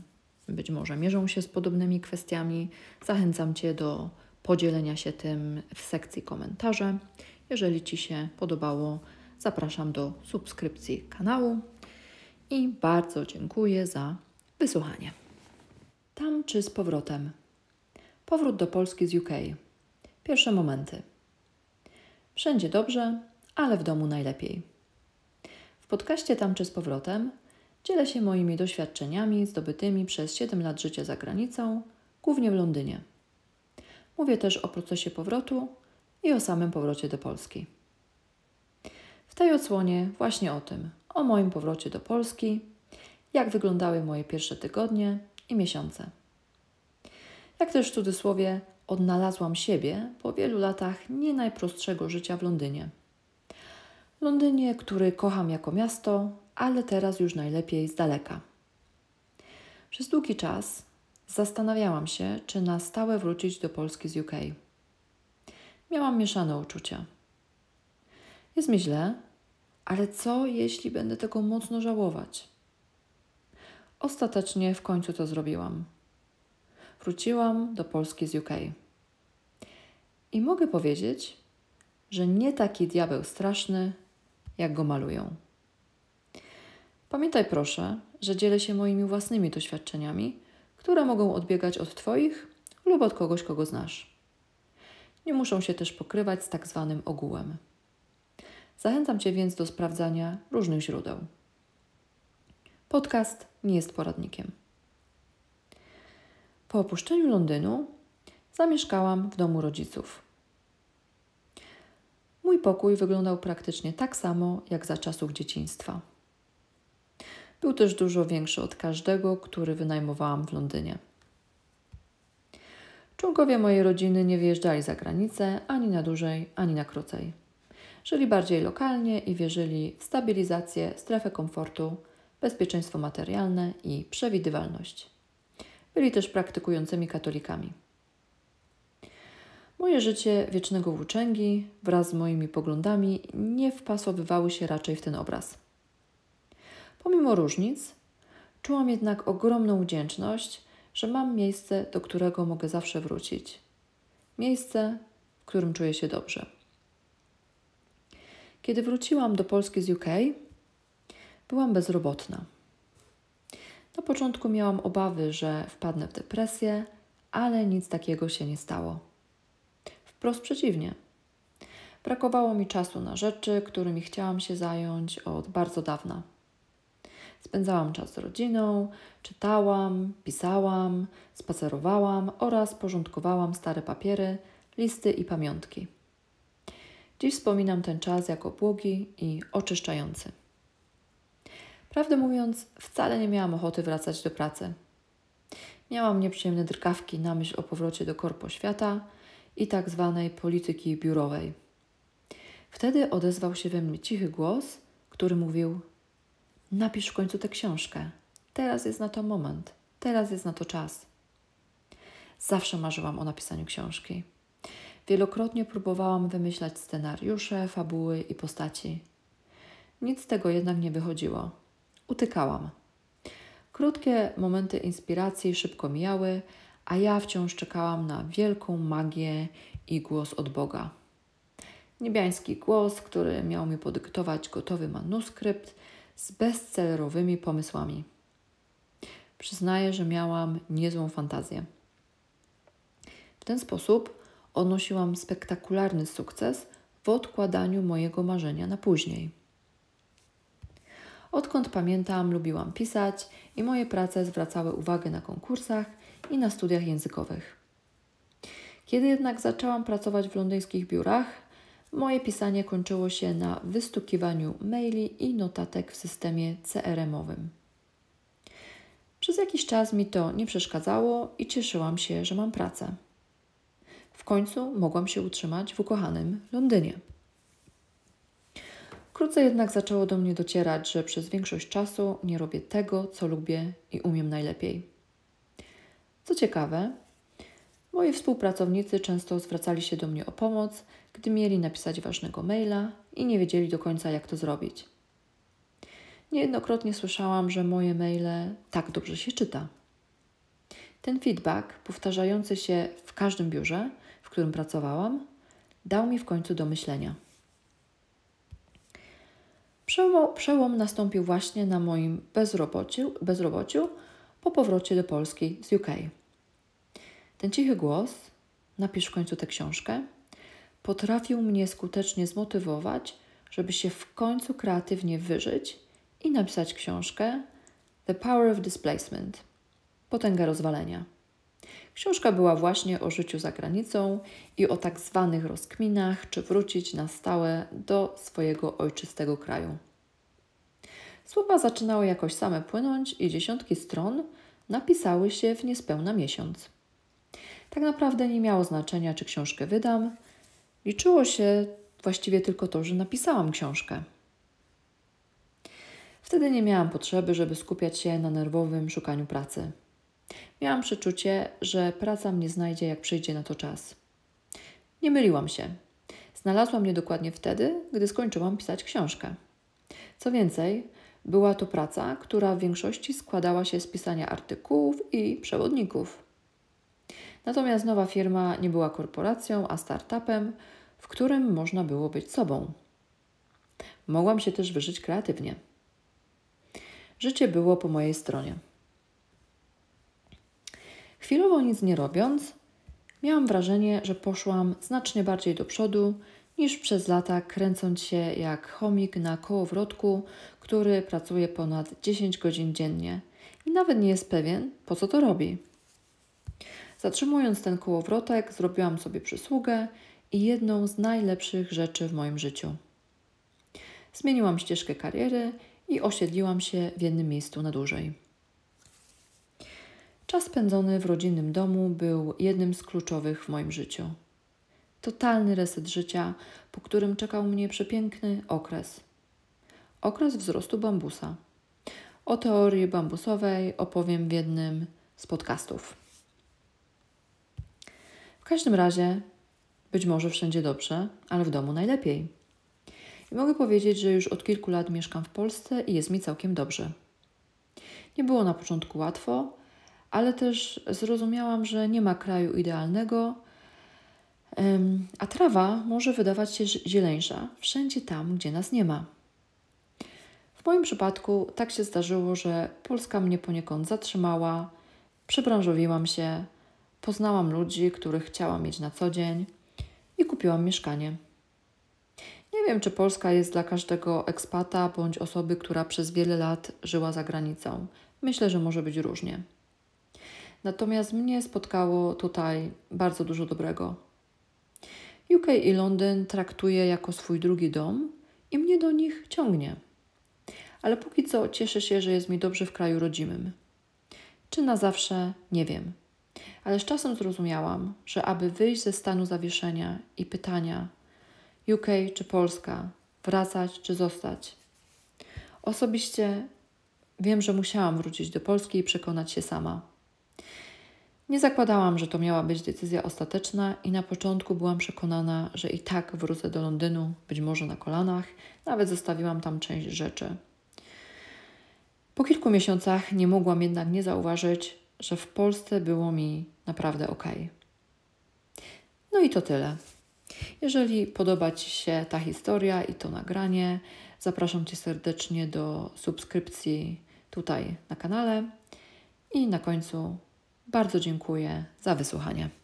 być może mierzą się z podobnymi kwestiami, zachęcam Cię do podzielenia się tym w sekcji komentarze. Jeżeli Ci się podobało, zapraszam do subskrypcji kanału i bardzo dziękuję za wysłuchanie. Tam czy z powrotem? Powrót do Polski z UK. Pierwsze momenty. Wszędzie dobrze, ale w domu najlepiej. W podcaście Tam z powrotem dzielę się moimi doświadczeniami zdobytymi przez 7 lat życia za granicą, głównie w Londynie. Mówię też o procesie powrotu i o samym powrocie do Polski. W tej odsłonie właśnie o tym, o moim powrocie do Polski, jak wyglądały moje pierwsze tygodnie i miesiące. Jak też w cudzysłowie odnalazłam siebie po wielu latach nie najprostszego życia w Londynie. Londynie, który kocham jako miasto, ale teraz już najlepiej z daleka. Przez długi czas zastanawiałam się, czy na stałe wrócić do Polski z UK. Miałam mieszane uczucia. Jest mi źle, ale co jeśli będę tego mocno żałować? Ostatecznie w końcu to zrobiłam wróciłam do Polski z UK. I mogę powiedzieć, że nie taki diabeł straszny, jak go malują. Pamiętaj proszę, że dzielę się moimi własnymi doświadczeniami, które mogą odbiegać od Twoich lub od kogoś, kogo znasz. Nie muszą się też pokrywać z tak zwanym ogółem. Zachęcam Cię więc do sprawdzania różnych źródeł. Podcast nie jest poradnikiem. Po opuszczeniu Londynu zamieszkałam w domu rodziców. Mój pokój wyglądał praktycznie tak samo jak za czasów dzieciństwa. Był też dużo większy od każdego, który wynajmowałam w Londynie. Członkowie mojej rodziny nie wyjeżdżali za granicę ani na dłużej, ani na krócej. Żyli bardziej lokalnie i wierzyli w stabilizację, strefę komfortu, bezpieczeństwo materialne i przewidywalność. Byli też praktykującymi katolikami. Moje życie wiecznego włóczęgi wraz z moimi poglądami nie wpasowywały się raczej w ten obraz. Pomimo różnic, czułam jednak ogromną wdzięczność, że mam miejsce, do którego mogę zawsze wrócić. Miejsce, w którym czuję się dobrze. Kiedy wróciłam do Polski z UK, byłam bezrobotna. Na początku miałam obawy, że wpadnę w depresję, ale nic takiego się nie stało. Wprost przeciwnie. Brakowało mi czasu na rzeczy, którymi chciałam się zająć od bardzo dawna. Spędzałam czas z rodziną, czytałam, pisałam, spacerowałam oraz porządkowałam stare papiery, listy i pamiątki. Dziś wspominam ten czas jako błogi i oczyszczający. Prawdę mówiąc, wcale nie miałam ochoty wracać do pracy. Miałam nieprzyjemne drgawki na myśl o powrocie do korpo świata i tak zwanej polityki biurowej. Wtedy odezwał się we mnie cichy głos, który mówił: Napisz w końcu tę książkę. Teraz jest na to moment, teraz jest na to czas. Zawsze marzyłam o napisaniu książki. Wielokrotnie próbowałam wymyślać scenariusze, fabuły i postaci. Nic z tego jednak nie wychodziło. Utykałam. Krótkie momenty inspiracji szybko mijały, a ja wciąż czekałam na wielką magię i głos od Boga. Niebiański głos, który miał mi podyktować gotowy manuskrypt z bestsellerowymi pomysłami. Przyznaję, że miałam niezłą fantazję. W ten sposób odnosiłam spektakularny sukces w odkładaniu mojego marzenia na później. Odkąd pamiętam, lubiłam pisać i moje prace zwracały uwagę na konkursach i na studiach językowych. Kiedy jednak zaczęłam pracować w londyńskich biurach, moje pisanie kończyło się na wystukiwaniu maili i notatek w systemie CRM-owym. Przez jakiś czas mi to nie przeszkadzało i cieszyłam się, że mam pracę. W końcu mogłam się utrzymać w ukochanym Londynie. Wkrótce jednak zaczęło do mnie docierać, że przez większość czasu nie robię tego, co lubię i umiem najlepiej. Co ciekawe, moi współpracownicy często zwracali się do mnie o pomoc, gdy mieli napisać ważnego maila i nie wiedzieli do końca, jak to zrobić. Niejednokrotnie słyszałam, że moje maile tak dobrze się czyta. Ten feedback, powtarzający się w każdym biurze, w którym pracowałam, dał mi w końcu do myślenia. Przełom, nastąpił właśnie na moim bezrobociu, bezrobociu po powrocie do Polski z UK. Ten cichy głos, napisz w końcu tę książkę, potrafił mnie skutecznie zmotywować, żeby się w końcu kreatywnie wyżyć i napisać książkę The Power of Displacement Potęga rozwalenia. Książka była właśnie o życiu za granicą i o tak zwanych rozkminach, czy wrócić na stałe do swojego ojczystego kraju. Słowa zaczynały jakoś same płynąć i dziesiątki stron napisały się w niespełna miesiąc. Tak naprawdę nie miało znaczenia, czy książkę wydam. Liczyło się właściwie tylko to, że napisałam książkę. Wtedy nie miałam potrzeby, żeby skupiać się na nerwowym szukaniu pracy. Miałam przeczucie, że praca mnie znajdzie, jak przyjdzie na to czas. Nie myliłam się. Znalazła mnie dokładnie wtedy, gdy skończyłam pisać książkę. Co więcej, była to praca, która w większości składała się z pisania artykułów i przewodników. Natomiast nowa firma nie była korporacją, a startupem, w którym można było być sobą. Mogłam się też wyżyć kreatywnie. Życie było po mojej stronie. Chwilowo nic nie robiąc, miałam wrażenie, że poszłam znacznie bardziej do przodu niż przez lata kręcąc się jak chomik na kołowrotku, który pracuje ponad 10 godzin dziennie i nawet nie jest pewien, po co to robi. Zatrzymując ten kołowrotek, zrobiłam sobie przysługę i jedną z najlepszych rzeczy w moim życiu. Zmieniłam ścieżkę kariery i osiedliłam się w jednym miejscu na dłużej. Czas spędzony w rodzinnym domu był jednym z kluczowych w moim życiu. Totalny reset życia, po którym czekał mnie przepiękny okres. Okres wzrostu bambusa. O teorii bambusowej opowiem w jednym z podcastów. W każdym razie, być może wszędzie dobrze, ale w domu najlepiej. I mogę powiedzieć, że już od kilku lat mieszkam w Polsce i jest mi całkiem dobrze. Nie było na początku łatwo, ale też zrozumiałam, że nie ma kraju idealnego, a trawa może wydawać się zieleńsza wszędzie tam, gdzie nas nie ma. W moim przypadku tak się zdarzyło, że Polska mnie poniekąd zatrzymała, przebranżowiłam się, poznałam ludzi, których chciałam mieć na co dzień i kupiłam mieszkanie. Nie wiem, czy Polska jest dla każdego ekspata bądź osoby, która przez wiele lat żyła za granicą. Myślę, że może być różnie. Natomiast mnie spotkało tutaj bardzo dużo dobrego. UK i Londyn traktuję jako swój drugi dom i mnie do nich ciągnie. Ale póki co cieszę się, że jest mi dobrze w kraju rodzimym. Czy na zawsze, nie wiem. Ale z czasem zrozumiałam, że aby wyjść ze stanu zawieszenia i pytania UK czy Polska, wracać czy zostać. Osobiście wiem, że musiałam wrócić do Polski i przekonać się sama. Nie zakładałam, że to miała być decyzja ostateczna i na początku byłam przekonana, że i tak wrócę do Londynu, być może na kolanach, nawet zostawiłam tam część rzeczy. Po kilku miesiącach nie mogłam jednak nie zauważyć, że w Polsce było mi naprawdę ok. No i to tyle. Jeżeli podoba Ci się ta historia i to nagranie, zapraszam Cię serdecznie do subskrypcji tutaj na kanale. I na końcu bardzo dziękuję za wysłuchanie.